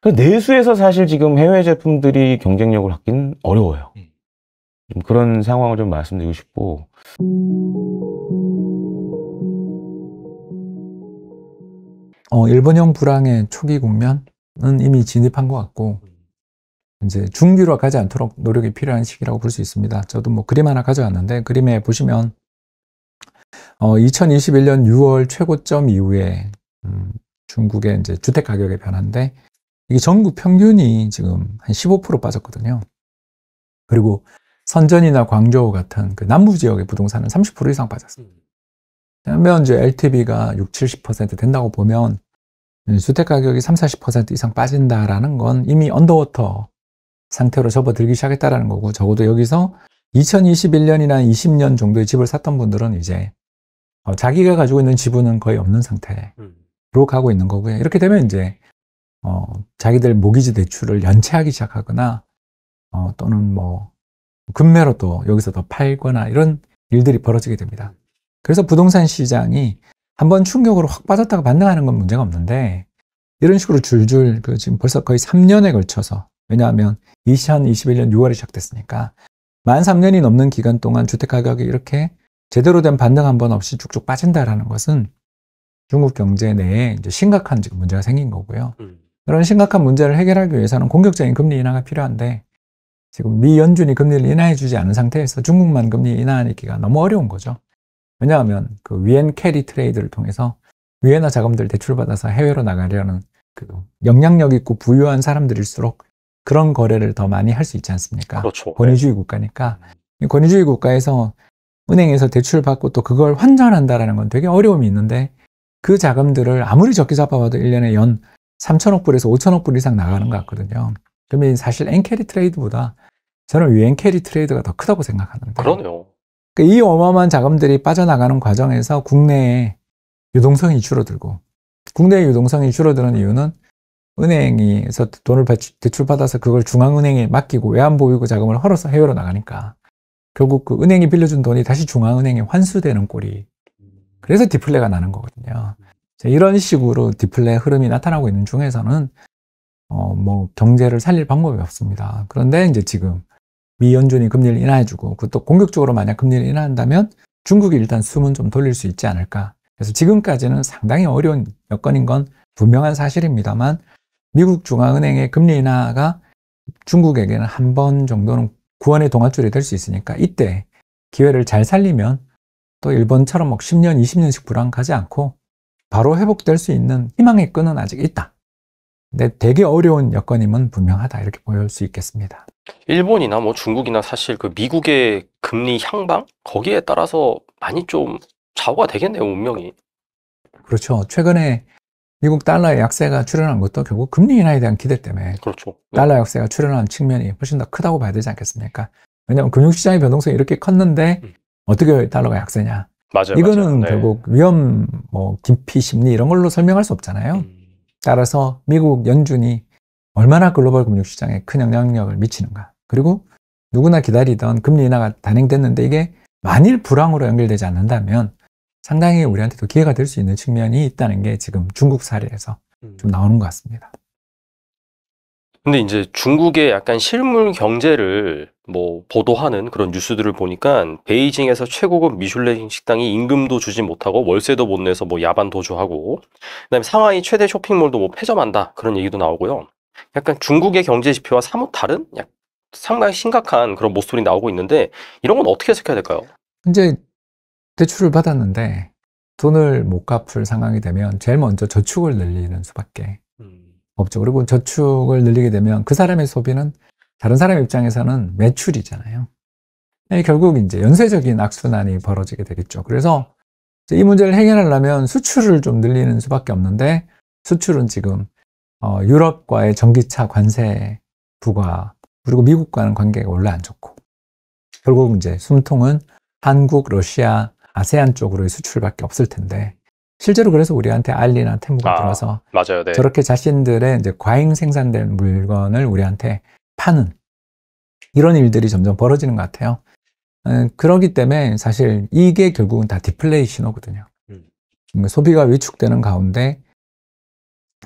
그 내수에서 사실 지금 해외 제품들이 경쟁력을 갖기는 어려워요. 음. 좀 그런 상황을 좀 말씀드리고 싶고. 어, 일본형 불황의 초기 국면은 이미 진입한 것 같고, 이제 중기로 가지 않도록 노력이 필요한 시기라고 볼 수 있습니다. 저도 뭐 그림 하나 가져왔는데, 그림에 보시면, 어, 2021년 6월 최고점 이후에, 음, 중국의 이제 주택 가격의 변화인데, 이게 전국 평균이 지금 한 15% 빠졌거든요. 그리고 선전이나 광저우 같은 그 남부 지역의 부동산은 30% 이상 빠졌어요. 그러면 이제 LTV가 60, 70% 된다고 보면 주택 가격이 30, 40% 이상 빠진다라는 건 이미 언더워터 상태로 접어들기 시작했다라는 거고 적어도 여기서 2021년이나 20년 정도의 집을 샀던 분들은 이제 어, 자기가 가지고 있는 지분은 거의 없는 상태로 음. 가고 있는 거고요. 이렇게 되면 이제 어, 자기들 모기지 대출을 연체하기 시작하거나 어, 또는 뭐 금매로 또 여기서 더 팔거나 이런 일들이 벌어지게 됩니다. 그래서 부동산 시장이 한번 충격으로 확 빠졌다가 반등하는 건 문제가 없는데 이런 식으로 줄줄 그 지금 벌써 거의 3년에 걸쳐서 왜냐하면 2021년 6월에 시작됐으니까 만 3년이 넘는 기간 동안 주택가격이 이렇게 제대로 된 반등 한 번 없이 쭉쭉 빠진다라는 것은 중국 경제 내에 이제 심각한 지금 문제가 생긴 거고요. 음. 그런 심각한 문제를 해결하기 위해서는 공격적인 금리 인하가 필요한데 지금 미 연준이 금리를 인하해 주지 않은 상태에서 중국만 금리 인하하기가 너무 어려운 거죠. 왜냐하면 그 위엔 캐리 트레이드를 통해서 위엔화 자금들 대출받아서 해외로 나가려는 그 영향력 있고 부유한 사람들일수록 그런 거래를 더 많이 할 수 있지 않습니까? 그렇죠. 권위주의 국가니까. 권위주의 국가에서 은행에서 대출 받고 또 그걸 환전한다라는 건 되게 어려움이 있는데 그 자금들을 아무리 적게 잡아봐도 1년에 연 3천억 불에서 5천억 불 이상 나가는 것 같거든요. 그러면 사실 엔캐리 트레이드보다 저는 유엔캐리 트레이드가 더 크다고 생각하는데. 그러네요. 그러니까 이 어마어마한 자금들이 빠져나가는 과정에서 국내에 유동성이 줄어들고 국내의 유동성이 줄어드는 이유는 은행에서 돈을 대출받아서 그걸 중앙은행에 맡기고 외환보유고 자금을 헐어서 해외로 나가니까 결국 그 은행이 빌려준 돈이 다시 중앙은행에 환수되는 꼴이 그래서 디플레가 나는 거거든요. 이런 식으로 디플레 흐름이 나타나고 있는 중에서는 어, 뭐 경제를 살릴 방법이 없습니다. 그런데 이제 지금 미 연준이 금리를 인하해주고 그것도 공격적으로 만약 금리를 인하한다면 중국이 일단 숨은 좀 돌릴 수 있지 않을까. 그래서 지금까지는 상당히 어려운 여건인 건 분명한 사실입니다만 미국 중앙은행의 금리 인하가 중국에게는 한 번 정도는 구원의 동아줄이 될 수 있으니까 이때 기회를 잘 살리면 또 일본처럼 막 뭐 10년, 20년씩 불황 가지 않고 바로 회복될 수 있는 희망의 끈은 아직 있다. 근데 되게 어려운 여건임은 분명하다 이렇게 보일 수 있겠습니다. 일본이나 뭐 중국이나 사실 그 미국의 금리 향방 거기에 따라서 많이 좀 좌우가 되겠네요 운명이. 그렇죠. 최근에 미국 달러의 약세가 출현한 것도 결국 금리 인하에 대한 기대 때문에 그렇죠. 네. 달러 약세가 출현한 측면이 훨씬 더 크다고 봐야 되지 않겠습니까? 왜냐하면 금융시장의 변동성이 이렇게 컸는데 음. 어떻게 달러가 약세냐? 맞아요. 이거는 맞아요. 네. 결국 네. 위험 뭐 기피 심리 이런 걸로 설명할 수 없잖아요. 음. 따라서 미국 연준이 얼마나 글로벌 금융 시장에 큰 영향력을 미치는가. 그리고 누구나 기다리던 금리 인하가 단행됐는데 이게 만일 불황으로 연결되지 않는다면 상당히 우리한테도 기회가 될 수 있는 측면이 있다는 게 지금 중국 사례에서 음. 좀 나오는 것 같습니다. 근데 이제 중국의 약간 실물 경제를 뭐 보도하는 그런 뉴스들을 보니까 베이징에서 최고급 미슐랭 식당이 임금도 주지 못하고 월세도 못 내서 뭐 야반 도주하고 그다음에 상하이 최대 쇼핑몰도 뭐 폐점한다 그런 얘기도 나오고요. 약간 중국의 경제 지표와 사뭇 다른 약 상당히 심각한 그런 목소리 나오고 있는데 이런 건 어떻게 해석해야 될까요? 이제 대출을 받았는데 돈을 못 갚을 상황이 되면 제일 먼저 저축을 늘리는 수밖에 없죠. 그리고 저축을 늘리게 되면 그 사람의 소비는 다른 사람 입장에서는 매출이잖아요. 네, 결국 이제 연쇄적인 악순환이 벌어지게 되겠죠. 그래서 이 문제를 해결하려면 수출을 좀 늘리는 수밖에 없는데 수출은 지금 어, 유럽과의 전기차 관세 부과 그리고 미국과는 관계가 원래 안 좋고 결국 이제 숨통은 한국, 러시아, 아세안 쪽으로의 수출밖에 없을 텐데 실제로 그래서 우리한테 알리나 템무가 아, 들어서 맞아요, 네. 저렇게 자신들의 이제 과잉 생산된 물건을 우리한테 파는 이런 일들이 점점 벌어지는 것 같아요. 음, 그러기 때문에 사실 이게 결국은 다 디플레이 신호거든요. 음. 소비가 위축되는 가운데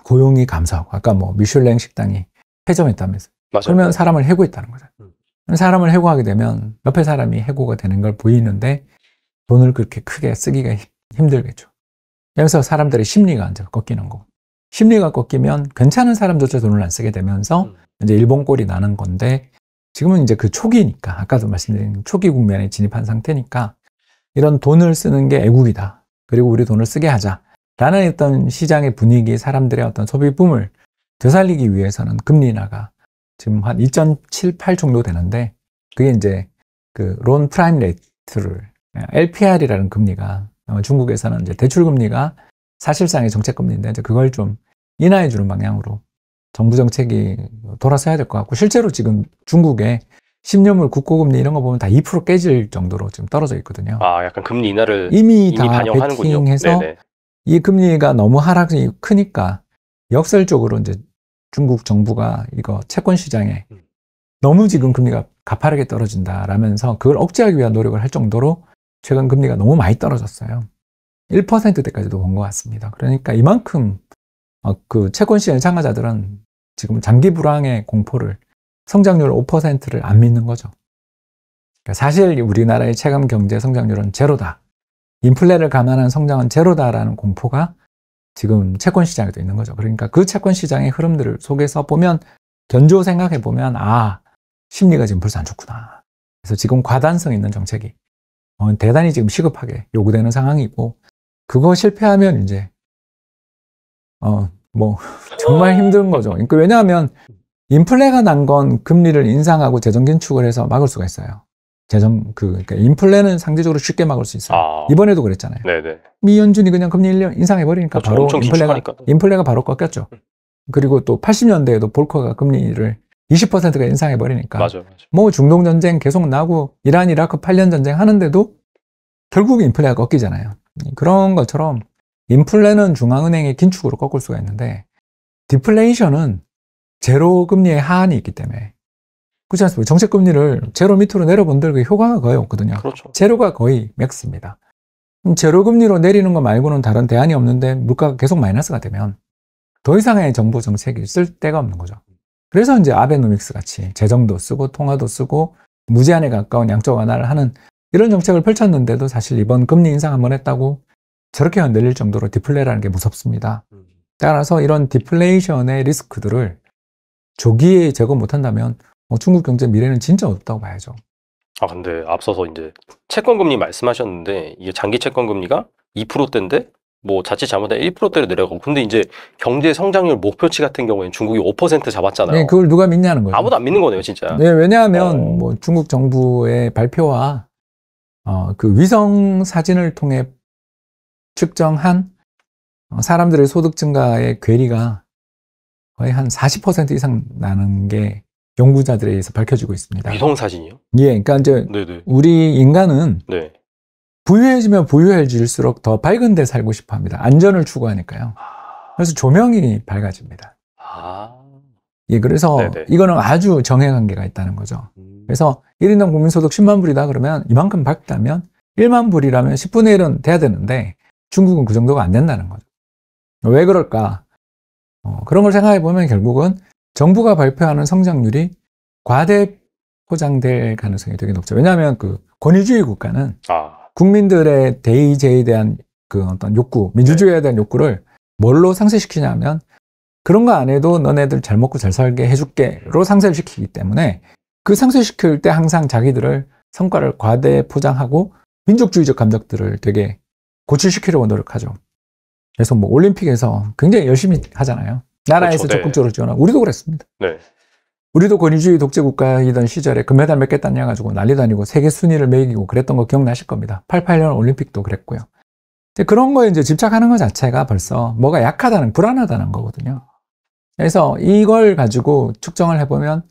고용이 감소하고 아까 뭐 미슐랭 식당이 폐점했다면서 맞아요. 그러면 사람을 해고했다는 거죠. 음. 사람을 해고하게 되면 옆에 사람이 해고가 되는 걸 보이는데 돈을 그렇게 크게 쓰기가 힘들겠죠. 그래서 사람들의 심리가 이제 꺾이는 거 심리가 꺾이면 괜찮은 사람조차 돈을 안 쓰게 되면서 음. 이제 일본 꼴이 나는 건데 지금은 이제 그 초기니까 아까도 말씀드린 초기 국면에 진입한 상태니까 이런 돈을 쓰는 게 애국이다. 그리고 우리 돈을 쓰게 하자. 라는 어떤 시장의 분위기, 사람들의 어떤 소비 붐을 되살리기 위해서는 금리 인하가 지금 한 2.78 정도 되는데 그게 이제 그 론 프라임 레이트를 LPR이라는 예, 금리가 어, 중국에서는 이제 대출금리가 사실상의 정책금리인데 이제 그걸 좀 인하해 주는 방향으로 정부 정책이 돌아서야 될 것 같고 실제로 지금 중국의 10년물 국고금리 이런 거 보면 다 2% 깨질 정도로 지금 떨어져 있거든요. 아, 약간 금리 인하를 이미, 이미 다 베팅해서 이 금리가 너무 하락이 크니까 역설적으로 이제 중국 정부가 이거 채권 시장에 음. 너무 지금 금리가 가파르게 떨어진다라면서 그걸 억제하기 위한 노력을 할 정도로 최근 금리가 너무 많이 떨어졌어요. 1%대까지도 온것 같습니다. 그러니까 이만큼 어, 그 채권 시장 참가자들은 지금 장기 불황의 공포를 성장률 5%를 안 믿는 거죠. 그러니까 사실 우리나라의 체감 경제 성장률은 제로다. 인플레를 감안한 성장은 제로다라는 공포가 지금 채권 시장에도 있는 거죠. 그러니까 그 채권 시장의 흐름들을 속에서 보면 견조 생각해 보면 아 심리가 지금 벌써 안 좋구나. 그래서 지금 과단성 있는 정책이 어, 대단히 지금 시급하게 요구되는 상황이고 그거 실패하면 이제 어뭐 정말 힘든 거죠. 그러니까 왜냐하면 인플레가 난 건 금리를 인상하고 재정 긴축을 해서 막을 수가 있어요. 재정 그 그러니까 인플레는 상대적으로 쉽게 막을 수 있어요. 아. 이번에도 그랬잖아요. 네네. 미연준이 그냥 금리 1년 인상해 버리니까 그렇죠. 바로 인플레가 긴축하니까. 인플레가 바로 꺾였죠. 음. 그리고 또 80년대에도 볼커가 금리를 20%가 인상해버리니까. 맞아요, 맞아요. 뭐 중동 전쟁 계속 나고 이란 이라크 8년 전쟁 하는데도 결국 인플레가 꺾이잖아요. 그런 것처럼 인플레는 중앙은행의 긴축으로 꺾을 수가 있는데 디플레이션은 제로 금리의 하한이 있기 때문에 그렇지 않습니까? 정책 금리를 제로 밑으로 내려본들 그 효과가 거의 없거든요. 그렇죠. 제로가 거의 맥스입니다. 제로 금리로 내리는 거 말고는 다른 대안이 없는데 물가가 계속 마이너스가 되면 더 이상의 정부 정책이 쓸 데가 없는 거죠. 그래서 이제 아베노믹스 같이 재정도 쓰고 통화도 쓰고 무제한에 가까운 양적 완화를 하는 이런 정책을 펼쳤는데도 사실 이번 금리 인상 한번 했다고 저렇게 흔들릴 정도로 디플레라는 게 무섭습니다. 음. 따라서 이런 디플레이션의 리스크들을 조기에 제거 못한다면 뭐 중국 경제 미래는 진짜 없다고 봐야죠. 아 근데 앞서서 이제 채권 금리 말씀하셨는데 이게 장기 채권 금리가 2%대인데 뭐 자칫 잘못하면 1%대로 내려가고 근데 이제 경제 성장률 목표치 같은 경우에는 중국이 5% 잡았잖아요. 네, 그걸 누가 믿냐는 거예요. 아무도 안 믿는 거네요, 진짜. 네, 왜냐하면 어... 뭐 중국 정부의 발표와 어, 그 위성 사진을 통해 측정한 어, 사람들의 소득 증가의 괴리가 거의 한 40% 이상 나는 게 연구자들에 의해서 밝혀지고 있습니다. 위성 사진이요? 예, 그러니까 이제 네네. 우리 인간은 네. 부유해지면 부유해질수록 더 밝은 데 살고 싶어 합니다. 안전을 추구하니까요. 아. 그래서 조명이 밝아집니다. 아. 예, 그래서 네네. 이거는 아주 정해관계가 있다는 거죠. 음. 그래서 1인당 국민소득 10만 불이다 그러면 이만큼 밝다면 1만 불이라면 10분의 1은 돼야 되는데 중국은 그 정도가 안 된다는 거죠. 왜 그럴까? 어, 그런 걸 생각해 보면 결국은 정부가 발표하는 성장률이 과대 포장될 가능성이 되게 높죠. 왜냐하면 그 권위주의 국가는 아. 국민들의 대의제에 대한 그 어떤 욕구, 민주주의에 대한 욕구를 뭘로 상쇄시키냐면 그런 거 안 해도 너네들 잘 먹고 잘 살게 해줄게로 상쇄를 시키기 때문에 그 상쇄시킬 때 항상 자기들을 성과를 과대 포장하고 민족주의적 감정들을 되게 고출시키려고 노력하죠. 그래서 뭐 올림픽에서 굉장히 열심히 하잖아요. 나라에서 그렇죠, 네. 적극적으로 지원하고 우리도 그랬습니다. 네. 우리도 권위주의 독재 국가이던 시절에 금메달 몇개 땄냐 가지고 난리도 아니고 세계 순위를 매기고 그랬던 거 기억나실 겁니다. 88년 올림픽도 그랬고요. 그런 거에 이제 집착하는 것 자체가 벌써 뭐가 약하다는, 불안하다는 거거든요. 그래서 이걸 가지고 측정을 해보면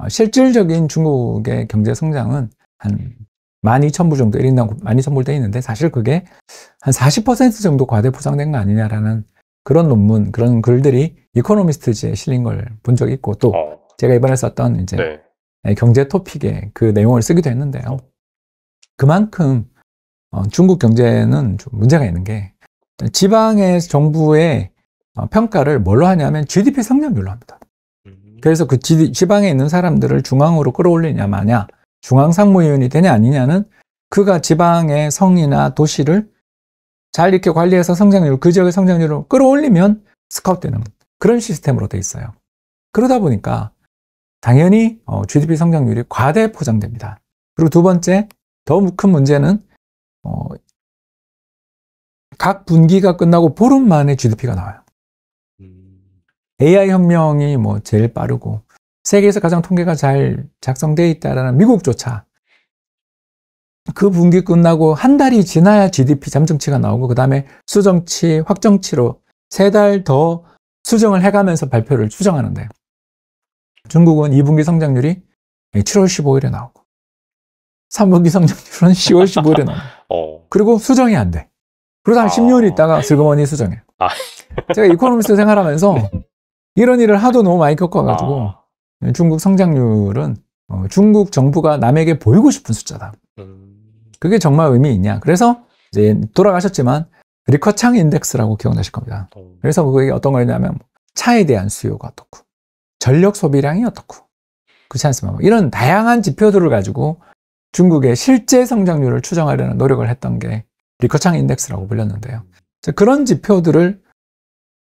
어, 실질적인 중국의 경제 성장은 한 12,000불 정도, 1인당 12,000불 돼 있는데 사실 그게 한 40% 정도 과대 포장된 거 아니냐라는 그런 논문, 그런 글들이 이코노미스트지에 실린 걸 본 적이 있고 또 어. 제가 이번에 썼던 이제 네. 네 경제 토픽에 그 내용을 쓰기도 했는데요. 그만큼 어, 중국 경제는 좀 문제가 있는 게 지방의 정부의 어, 평가를 뭘로 하냐면 GDP 성장률로 합니다. 음. 그래서 그 지, 지방에 있는 사람들을 중앙으로 끌어올리냐 마냐, 중앙 상무위원이 되냐 아니냐는 그가 지방의 성이나 도시를 잘 이렇게 관리해서 성장률, 그 지역의 성장률을 끌어올리면 스카웃 되는 그런 시스템으로 돼 있어요. 그러다 보니까 당연히 어, GDP 성장률이 과대 포장됩니다. 그리고 두 번째, 더 큰 문제는 어, 각 분기가 끝나고 보름 만에 GDP가 나와요. 음. AI 혁명이 뭐 제일 빠르고 세계에서 가장 통계가 잘 작성되어 있다라는 미국조차 그 분기 끝나고 한 달이 지나야 GDP 잠정치가 나오고 그 다음에 수정치, 확정치로 세 달 더 수정을 해가면서 발표를 수정하는데 요 중국은 2분기 성장률이 7월 15일에 나오고 3분기 성장률은 10월 15일에 나오고 어. 그리고 수정이 안 돼. 그러다 한 16일 아. 있다가 슬그머니 수정해. 아. 제가 이코노미스트 생활하면서 이런 일을 하도 너무 많이 겪어가지고 아. 중국 성장률은 어, 중국 정부가 남에게 보이고 싶은 숫자다. 음. 그게 정말 의미 있냐. 그래서 이제 돌아가셨지만 리커창 인덱스라고 기억나실 겁니다. 어. 그래서 그게 어떤 거였냐면 차에 대한 수요가 어떻고 전력 소비량이 어떻고 그렇지 않습니까? 이런 다양한 지표들을 가지고 중국의 실제 성장률을 추정하려는 노력을 했던 게 리커창 인덱스라고 불렸는데요. 그런 지표들을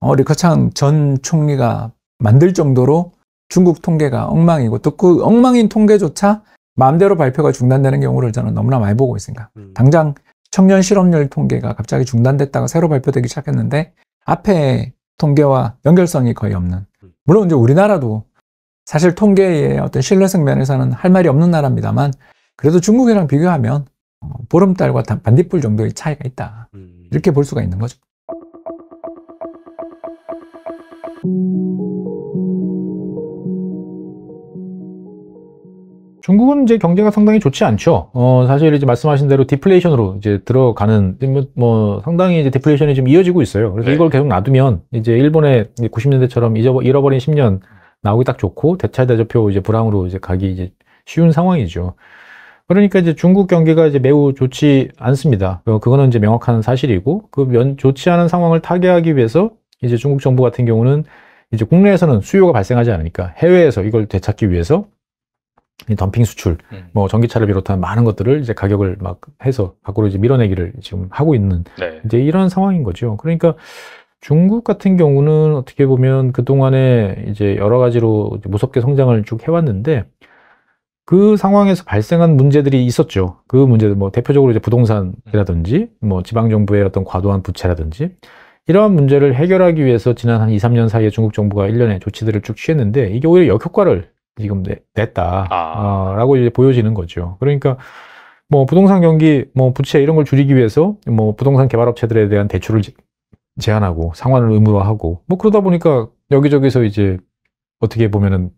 어, 리커창 전 총리가 만들 정도로 중국 통계가 엉망이고 또 그 엉망인 통계조차 마음대로 발표가 중단되는 경우를 저는 너무나 많이 보고 있습니다. 음. 당장 청년 실업률 통계가 갑자기 중단됐다가 새로 발표되기 시작했는데 앞에 통계와 연결성이 거의 없는 물론 이제 우리나라도 사실 통계의 어떤 신뢰성 면에서는 할 말이 없는 나라입니다만 그래도 중국이랑 비교하면 어, 보름달과 반딧불 정도의 차이가 있다. 음. 이렇게 볼 수가 있는 거죠. 중국은 이제 경제가 상당히 좋지 않죠. 어, 사실 이제 말씀하신 대로 디플레이션으로 이제 들어가는, 뭐, 뭐 상당히 이제 디플레이션이 좀 이어지고 있어요. 그래서 네. 이걸 계속 놔두면, 이제 일본의 90년대처럼 잃어버린 10년 나오기 딱 좋고, 대차대조표 이제 불황으로 이제 가기 이제 쉬운 상황이죠. 그러니까 이제 중국 경기가 이제 매우 좋지 않습니다. 어, 그거는 이제 명확한 사실이고, 그 면, 좋지 않은 상황을 타개하기 위해서 이제 중국 정부 같은 경우는 이제 국내에서는 수요가 발생하지 않으니까 해외에서 이걸 되찾기 위해서 이 덤핑 수출, 음. 뭐 전기차를 비롯한 많은 것들을 이제 가격을 막 해서 밖으로 이제 밀어내기를 지금 하고 있는 네. 이제 이런 상황인 거죠. 그러니까 중국 같은 경우는 어떻게 보면 그 동안에 이제 여러 가지로 무섭게 성장을 쭉 해왔는데 그 상황에서 발생한 문제들이 있었죠. 그 문제들 뭐 대표적으로 이제 부동산이라든지 뭐 지방 정부의 어떤 과도한 부채라든지 이러한 문제를 해결하기 위해서 지난 한 2, 3년 사이에 중국 정부가 일년의 조치들을 쭉 취했는데 이게 오히려 역효과를 지금 냈다라고 아. 어, 이제 보여지는 거죠. 그러니까 뭐 부동산 경기, 뭐 부채 이런 걸 줄이기 위해서 뭐 부동산 개발업체들에 대한 대출을 제한하고 상환을 의무화하고 뭐 그러다 보니까 여기저기서 이제 어떻게 보면은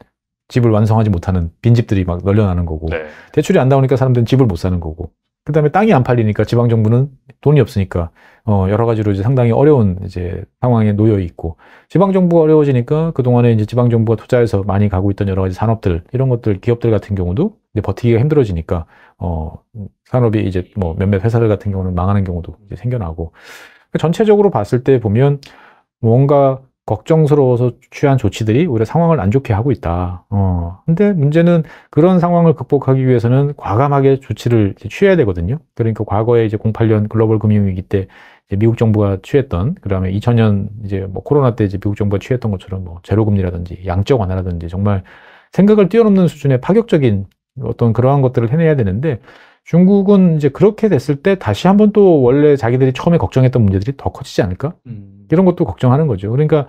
집을 완성하지 못하는 빈집들이 막 널려나는 거고 네. 대출이 안 나오니까 사람들은 집을 못 사는 거고 그 다음에 땅이 안 팔리니까 지방정부는 돈이 없으니까, 어, 여러 가지로 이제 상당히 어려운 이제 상황에 놓여 있고, 지방정부가 어려워지니까 그동안에 이제 지방정부가 투자해서 많이 가고 있던 여러 가지 산업들, 이런 것들, 기업들 같은 경우도 이제 버티기가 힘들어지니까, 어, 산업이 이제 뭐 몇몇 회사들 같은 경우는 망하는 경우도 이제 생겨나고, 전체적으로 봤을 때 보면 뭔가 걱정스러워서 취한 조치들이 오히려 상황을 안 좋게 하고 있다. 어. 근데 문제는 그런 상황을 극복하기 위해서는 과감하게 조치를 취해야 되거든요. 그러니까 과거에 이제 08년 글로벌 금융위기 때 미국 정부가 취했던, 그 다음에 2000년 이제 뭐 코로나 때 이제 미국 정부가 취했던 것처럼 뭐 제로금리라든지 양적 완화라든지 정말 생각을 뛰어넘는 수준의 파격적인 어떤 그러한 것들을 해내야 되는데 중국은 이제 그렇게 됐을 때 다시 한번 또 원래 자기들이 처음에 걱정했던 문제들이 더 커지지 않을까? 음. 이런 것도 걱정하는 거죠. 그러니까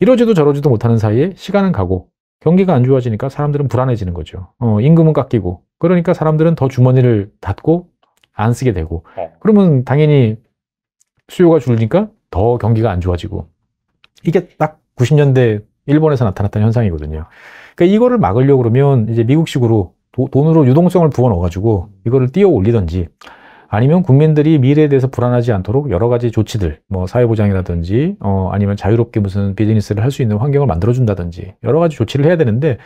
이러지도 저러지도 못하는 사이에 시간은 가고 경기가 안 좋아지니까 사람들은 불안해지는 거죠. 어, 임금은 깎이고 그러니까 사람들은 더 주머니를 닫고 안 쓰게 되고 어. 그러면 당연히 수요가 줄으니까 더 경기가 안 좋아지고 이게 딱 90년대 일본에서 나타났던 현상이거든요. 그러니까 이거를 막으려고 그러면 이제 미국식으로 도, 돈으로 유동성을 부어 넣어가지고 이거를 띄어 올리든지 아니면 국민들이 미래에 대해서 불안하지 않도록 여러 가지 조치들, 뭐 사회보장이라든지, 어, 아니면 자유롭게 무슨 비즈니스를 할 수 있는 환경을 만들어준다든지, 여러 가지 조치를 해야 되는데,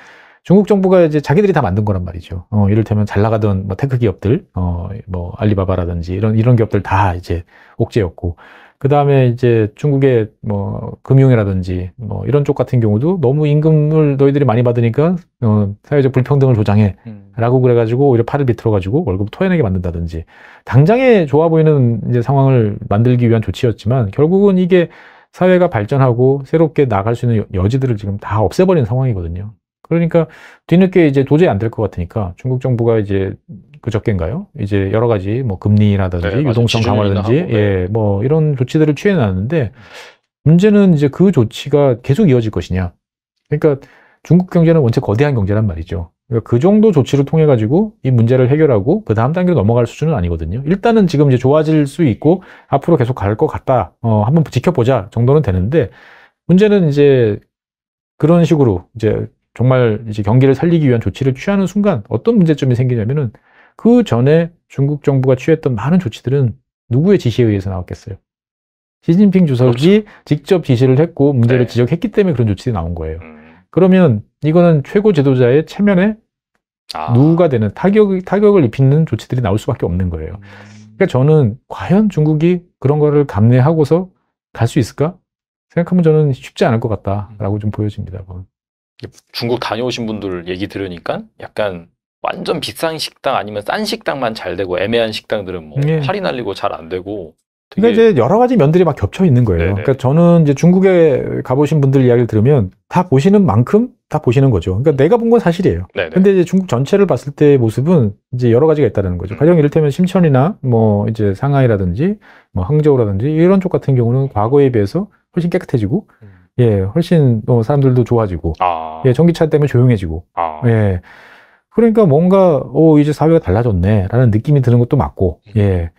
중국 정부가 이제 자기들이 다 만든 거란 말이죠. 어, 이를테면 잘 나가던 뭐 테크 기업들, 어, 뭐 알리바바라든지 이런, 이런 기업들 다 이제 옥죄였고, 그 다음에 이제 중국의 뭐 금융이라든지 뭐 이런 쪽 같은 경우도 너무 임금을 너희들이 많이 받으니까 어, 사회적 불평등을 조장해. 음. 라고 그래가지고 오히려 팔을 비틀어가지고 월급 토해내게 만든다든지. 당장에 좋아 보이는 이제 상황을 만들기 위한 조치였지만 결국은 이게 사회가 발전하고 새롭게 나갈 수 있는 여지들을 지금 다 없애버린 상황이거든요. 그러니까 뒤늦게 이제 도저히 안 될 것 같으니까 중국 정부가 이제 그저께인가요? 이제 여러 가지 뭐 금리라든지 네, 유동성 강화라든지 하고, 네. 예, 뭐 이런 조치들을 취해 놨는데 문제는 이제 그 조치가 계속 이어질 것이냐. 그러니까 중국 경제는 원체 거대한 경제란 말이죠. 그러니까 그 정도 조치를 통해 가지고 이 문제를 해결하고 그 다음 단계로 넘어갈 수준은 아니거든요. 일단은 지금 이제 좋아질 수 있고 앞으로 계속 갈 것 같다. 어, 한번 지켜보자 정도는 되는데 문제는 이제 그런 식으로 이제 정말 이제 경기를 살리기 위한 조치를 취하는 순간 어떤 문제점이 생기냐면은 그 전에 중국 정부가 취했던 많은 조치들은 누구의 지시에 의해서 나왔겠어요? 시진핑 주석이 그렇죠. 직접 지시를 했고 문제를 네. 지적했기 때문에 그런 조치들이 나온 거예요. 음. 그러면 이거는 최고 지도자의 체면에 아. 누가 되는 타격, 타격을 입히는 조치들이 나올 수밖에 없는 거예요. 그러니까 저는 과연 중국이 그런 거를 감내하고서 갈 수 있을까? 생각하면 저는 쉽지 않을 것 같다라고 음. 좀 보여집니다. 중국 다녀오신 분들 얘기 들으니까 약간 완전 비싼 식당 아니면 싼 식당만 잘 되고 애매한 식당들은 뭐 예. 팔이 날리고 잘 안 되고 되게... 그러니까 이제 여러 가지 면들이 막 겹쳐 있는 거예요. 네네. 그러니까 저는 이제 중국에 가보신 분들 이야기를 들으면 다 보시는 만큼 다 보시는 거죠. 그러니까 내가 본 건 사실이에요. 그런데 이제 중국 전체를 봤을 때의 모습은 이제 여러 가지가 있다는 거죠. 음. 가령 이를테면 심천이나 뭐 이제 상하이라든지 뭐 항저우라든지 이런 쪽 같은 경우는 과거에 비해서 훨씬 깨끗해지고 음. 예, 훨씬 뭐 사람들도 좋아지고 아. 예, 전기차 때문에 조용해지고 아. 예. 그러니까 뭔가 어 이제 사회가 달라졌네라는 느낌이 드는 것도 맞고 음. 예.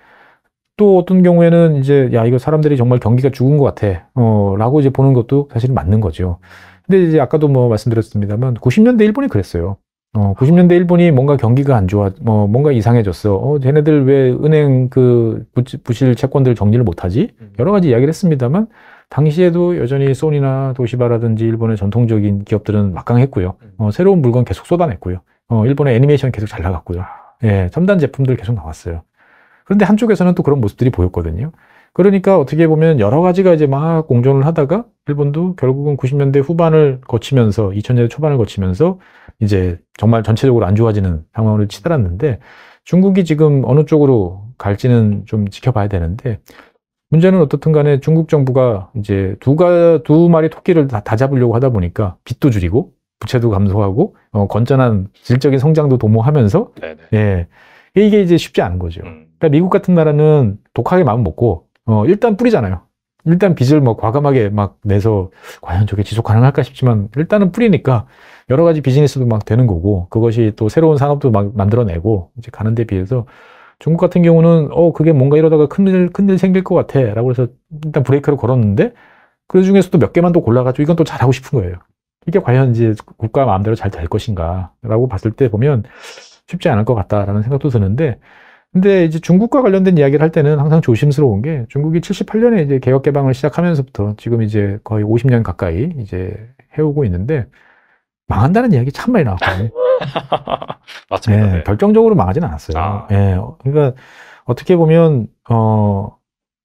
또 어떤 경우에는 이제 야 이거 사람들이 정말 경기가 죽은 것 같아 어라고 이제 보는 것도 사실 맞는 거죠. 근데 이제 아까도 뭐 말씀드렸습니다만 90년대 일본이 그랬어요. 어 90년대 일본이 뭔가 경기가 안 좋아 어 뭔가 이상해졌어. 어 쟤네들 왜 은행 그 부실 채권들 정리를 못하지? 음. 여러 가지 이야기를 했습니다만 당시에도 여전히 소니나 도시바라든지 일본의 전통적인 기업들은 막강했고요. 음. 어 새로운 물건 계속 쏟아냈고요. 어, 일본의 애니메이션 계속 잘 나갔고요. 예, 첨단 제품들 계속 나왔어요. 그런데 한쪽에서는 또 그런 모습들이 보였거든요. 그러니까 어떻게 보면 여러 가지가 이제 막 공존을 하다가 일본도 결국은 90년대 후반을 거치면서 2000년대 초반을 거치면서 이제 정말 전체적으로 안 좋아지는 상황을 치달았는데 중국이 지금 어느 쪽으로 갈지는 좀 지켜봐야 되는데 문제는 어떻든 간에 중국 정부가 이제 두가 두 마리 토끼를 다, 다 잡으려고 하다 보니까 빚도 줄이고 부채도 감소하고 어, 건전한 질적인 성장도 도모하면서 네네. 예 이게 이제 쉽지 않은 거죠. 음. 그러니까 미국 같은 나라는 독하게 마음 먹고 어, 일단 뿌리잖아요. 일단 빚을 뭐 과감하게 막 내서 과연 저게 지속 가능할까 싶지만 일단은 뿌리니까 여러 가지 비즈니스도 막 되는 거고 그것이 또 새로운 산업도 막 만들어내고 이제 가는 데 비해서 중국 같은 경우는 어 그게 뭔가 이러다가 큰일 큰일 생길 것 같아라고 해서 일단 브레이크를 걸었는데 그 중에서도 몇 개만 또 골라가지고 이건 또 잘하고 싶은 거예요. 이게 과연 이제 국가 마음대로 잘 될 것인가라고 봤을 때 보면 쉽지 않을 것 같다라는 생각도 드는데 근데 이제 중국과 관련된 이야기를 할 때는 항상 조심스러운 게 중국이 78년에 이제 개혁 개방을 시작하면서부터 지금 이제 거의 50년 가까이 이제 해오고 있는데 망한다는 이야기 참 많이 나왔거든요. 맞습니다. 네, 네, 결정적으로 망하진 않았어요. 아. 네, 그러니까 어떻게 보면 어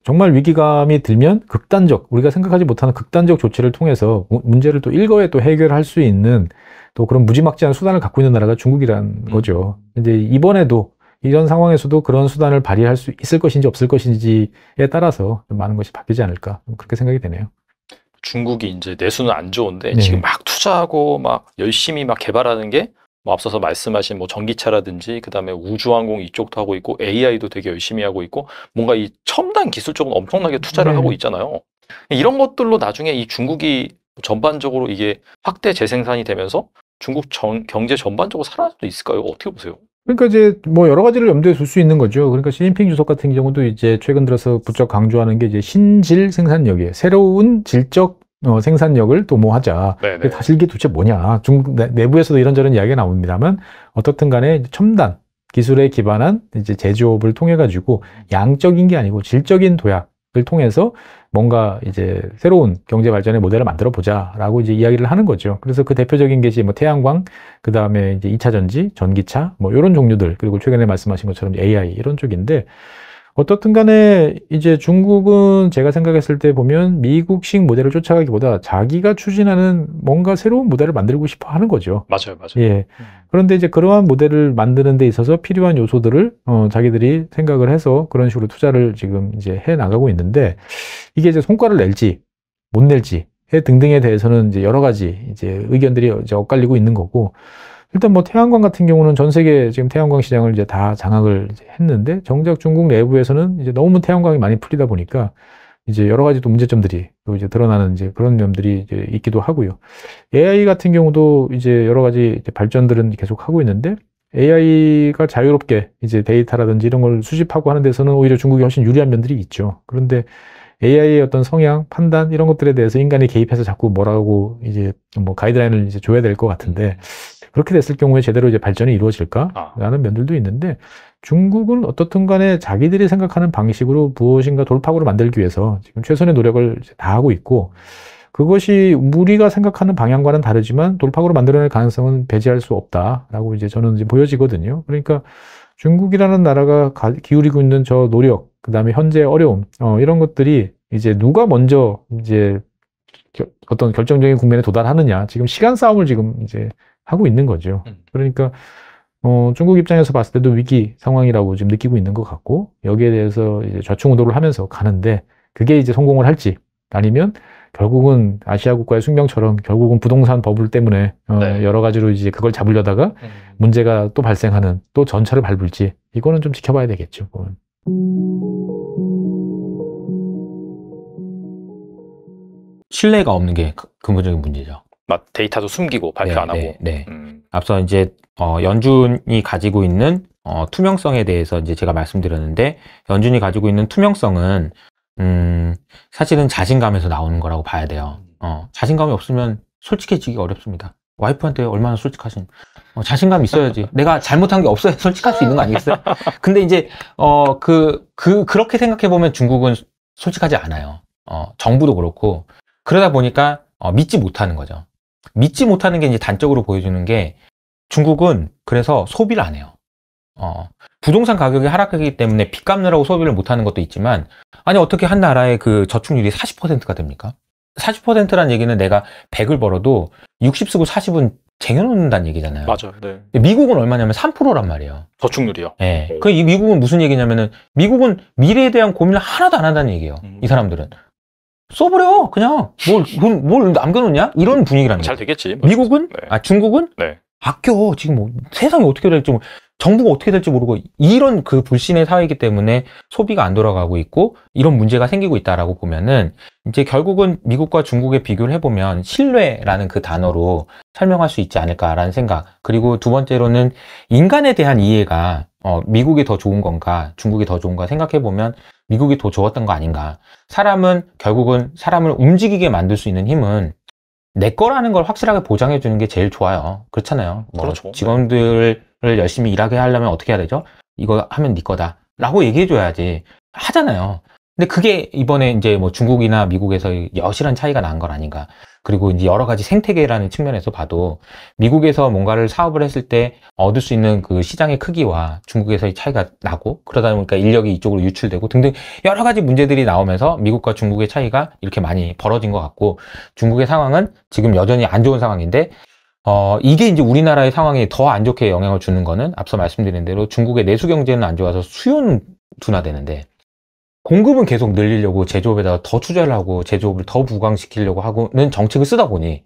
정말 위기감이 들면 극단적 우리가 생각하지 못하는 극단적 조치를 통해서 문제를 또 일거에 또 해결할 수 있는 또 그런 무지막지한 수단을 갖고 있는 나라가 중국이라는 음. 거죠. 이제 이번에도 이런 상황에서도 그런 수단을 발휘할 수 있을 것인지 없을 것인지에 따라서 많은 것이 바뀌지 않을까 그렇게 생각이 되네요. 중국이 이제 내수는 안 좋은데 네. 지금 막 투자하고 막 열심히 막 개발하는 게뭐 앞서서 말씀하신 뭐 전기차라든지 그다음에 우주항공 이쪽도 하고 있고 AI도 되게 열심히 하고 있고 뭔가 이 첨단 기술 쪽은 엄청나게 투자를 네. 하고 있잖아요. 이런 것들로 나중에 이 중국이 전반적으로 이게 확대 재생산이 되면서 중국 전, 경제 전반적으로 살아날 수도 있을까요? 어떻게 보세요? 그러니까 이제 뭐 여러 가지를 염두에 둘 수 있는 거죠. 그러니까 시진핑 주석 같은 경우도 이제 최근 들어서 부쩍 강조하는 게 이제 신질 생산력이에요. 새로운 질적 어, 생산력을 도모하자. 네네. 사실 이게 도대체 뭐냐. 중국 내, 내 부에서도 이런저런 이야기가 나옵니다만 어떻든 간에 첨단 기술에 기반한 이제 제조업을 통해 가지고 양적인 게 아니고 질적인 도약을 통해서 뭔가 이제 새로운 경제 발전의 모델을 만들어 보자라고 이제 이야기를 하는 거죠. 그래서 그 대표적인 게 이제 뭐 태양광, 그 다음에 이제 이차 전지, 전기차, 뭐 이런 종류들 그리고 최근에 말씀하신 것처럼 AI 이런 쪽인데 어떻든 간에 이제 중국은 제가 생각했을 때 보면 미국식 모델을 쫓아가기보다 자기가 추진하는 뭔가 새로운 모델을 만들고 싶어 하는 거죠. 맞아요, 맞아요. 예. 음. 그런데 이제 그러한 모델을 만드는 데 있어서 필요한 요소들을 어, 자기들이 생각을 해서 그런 식으로 투자를 지금 이제 해 나가고 있는데 이게 이제 성과를 낼지 못 낼지 등등에 대해서는 이제 여러 가지 이제 의견들이 이제 엇갈리고 있는 거고 일단 뭐 태양광 같은 경우는 전 세계 지금 태양광 시장을 이제 다 장악을 이제 했는데 정작 중국 내부에서는 이제 너무 태양광이 많이 풀리다 보니까 이제 여러 가지 또 문제점들이 또 이제 드러나는 이제 그런 점들이 이제 있기도 하고요. AI 같은 경우도 이제 여러 가지 이제 발전들은 계속 하고 있는데 AI가 자유롭게 이제 데이터라든지 이런 걸 수집하고 하는 데서는 오히려 중국이 훨씬 유리한 면들이 있죠. 그런데 AI의 어떤 성향, 판단 이런 것들에 대해서 인간이 개입해서 자꾸 뭐라고 이제 뭐 가이드라인을 이제 줘야 될 것 같은데 그렇게 됐을 경우에 제대로 이제 발전이 이루어질까라는 아. 면들도 있는데 중국은 어떻든 간에 자기들이 생각하는 방식으로 무엇인가 돌파구를 만들기 위해서 지금 최선의 노력을 다하고 있고 그것이 우리가 생각하는 방향과는 다르지만 돌파구를 만들어낼 가능성은 배제할 수 없다라고 이제 저는 이제 보여지거든요. 그러니까 중국이라는 나라가 기울이고 있는 저 노력, 그 다음에 현재 어려움, 어, 이런 것들이 이제 누가 먼저 이제 어떤 결정적인 국면에 도달하느냐. 지금 시간 싸움을 지금 이제 하고 있는 거죠. 음. 그러니까 어, 중국 입장에서 봤을 때도 위기 상황이라고 지금 느끼고 있는 것 같고 여기에 대해서 이제 좌충우돌을 하면서 가는데 그게 이제 성공을 할지 아니면 결국은 아시아 국가의 숙명처럼 결국은 부동산 버블 때문에 어, 네. 여러 가지로 이제 그걸 잡으려다가 음. 문제가 또 발생하는 또 전차를 밟을지 이거는 좀 지켜봐야 되겠죠. 그건. 신뢰가 없는 게 그, 근본적인 문제죠. 막 데이터도 숨기고 발표 네, 안 하고. 네. 네. 음. 앞서 이제 어, 연준이 가지고 있는 어, 투명성에 대해서 이제 제가 말씀드렸는데 연준이 가지고 있는 투명성은 음, 사실은 자신감에서 나오는 거라고 봐야 돼요. 어, 자신감이 없으면 솔직해지기 어렵습니다. 와이프한테 얼마나 솔직하신? 어, 자신감 있어야지. 내가 잘못한 게 없어야 솔직할 수 있는 거 아니겠어요? 근데 이제 어그그 그, 그렇게 생각해 보면 중국은 솔직하지 않아요. 어, 정부도 그렇고 그러다 보니까 어, 믿지 못하는 거죠. 믿지 못하는 게 이제 단적으로 보여주는 게 중국은 그래서 소비를 안 해요. 어, 부동산 가격이 하락하기 때문에 빚 갚느라고 소비를 못하는 것도 있지만 아니 어떻게 한 나라의 그 저축률이 40%가 됩니까? 4 0라는 얘기는 내가 100을 벌어도 60 쓰고 40은 쟁여놓는다는 얘기잖아요. 맞아요. 네. 미국은 얼마냐면 3%란 말이에요. 저축률이요. 네. 그 미국은 무슨 얘기냐면은 미국은 미래에 대한 고민을 하나도 안 한다는 얘기예요. 음. 이 사람들은. 써버려 그냥 뭘뭘 남겨놓냐 이런 분위기라는 잘 되겠지 뭐. 미국은 네. 아 중국은 네. 아껴 지금 뭐 세상이 어떻게 될지 뭐, 정부가 어떻게 될지 모르고 이런 그 불신의 사회이기 때문에 소비가 안 돌아가고 있고 이런 문제가 생기고 있다라고 보면은 이제 결국은 미국과 중국의 비교를 해보면 신뢰라는 그 단어로 설명할 수 있지 않을까라는 생각 그리고 두 번째로는 인간에 대한 이해가 어, 미국이 더 좋은 건가 중국이 더 좋은가 생각해보면 미국이 더 좋았던 거 아닌가 사람은 결국은 사람을 움직이게 만들 수 있는 힘은 내 거라는 걸 확실하게 보장해 주는 게 제일 좋아요 그렇잖아요 뭐 그렇죠. 네. 직원들을 열심히 일하게 하려면 어떻게 해야 되죠 이거 하면 네 거다 라고 얘기해 줘야지 하잖아요 근데 그게 이번에 이제 뭐 중국이나 미국에서 여실한 차이가 난 건 아닌가 그리고 이제 여러 가지 생태계라는 측면에서 봐도 미국에서 뭔가를 사업을 했을 때 얻을 수 있는 그 시장의 크기와 중국에서의 차이가 나고 그러다 보니까 인력이 이쪽으로 유출되고 등등 여러 가지 문제들이 나오면서 미국과 중국의 차이가 이렇게 많이 벌어진 것 같고 중국의 상황은 지금 여전히 안 좋은 상황인데 어, 이게 이제 우리나라의 상황이 더 안 좋게 영향을 주는 거는 앞서 말씀드린 대로 중국의 내수 경제는 안 좋아서 수요는 둔화되는데 공급은 계속 늘리려고 제조업에다가 더 투자를 하고 제조업을 더 부강시키려고 하고는 정책을 쓰다 보니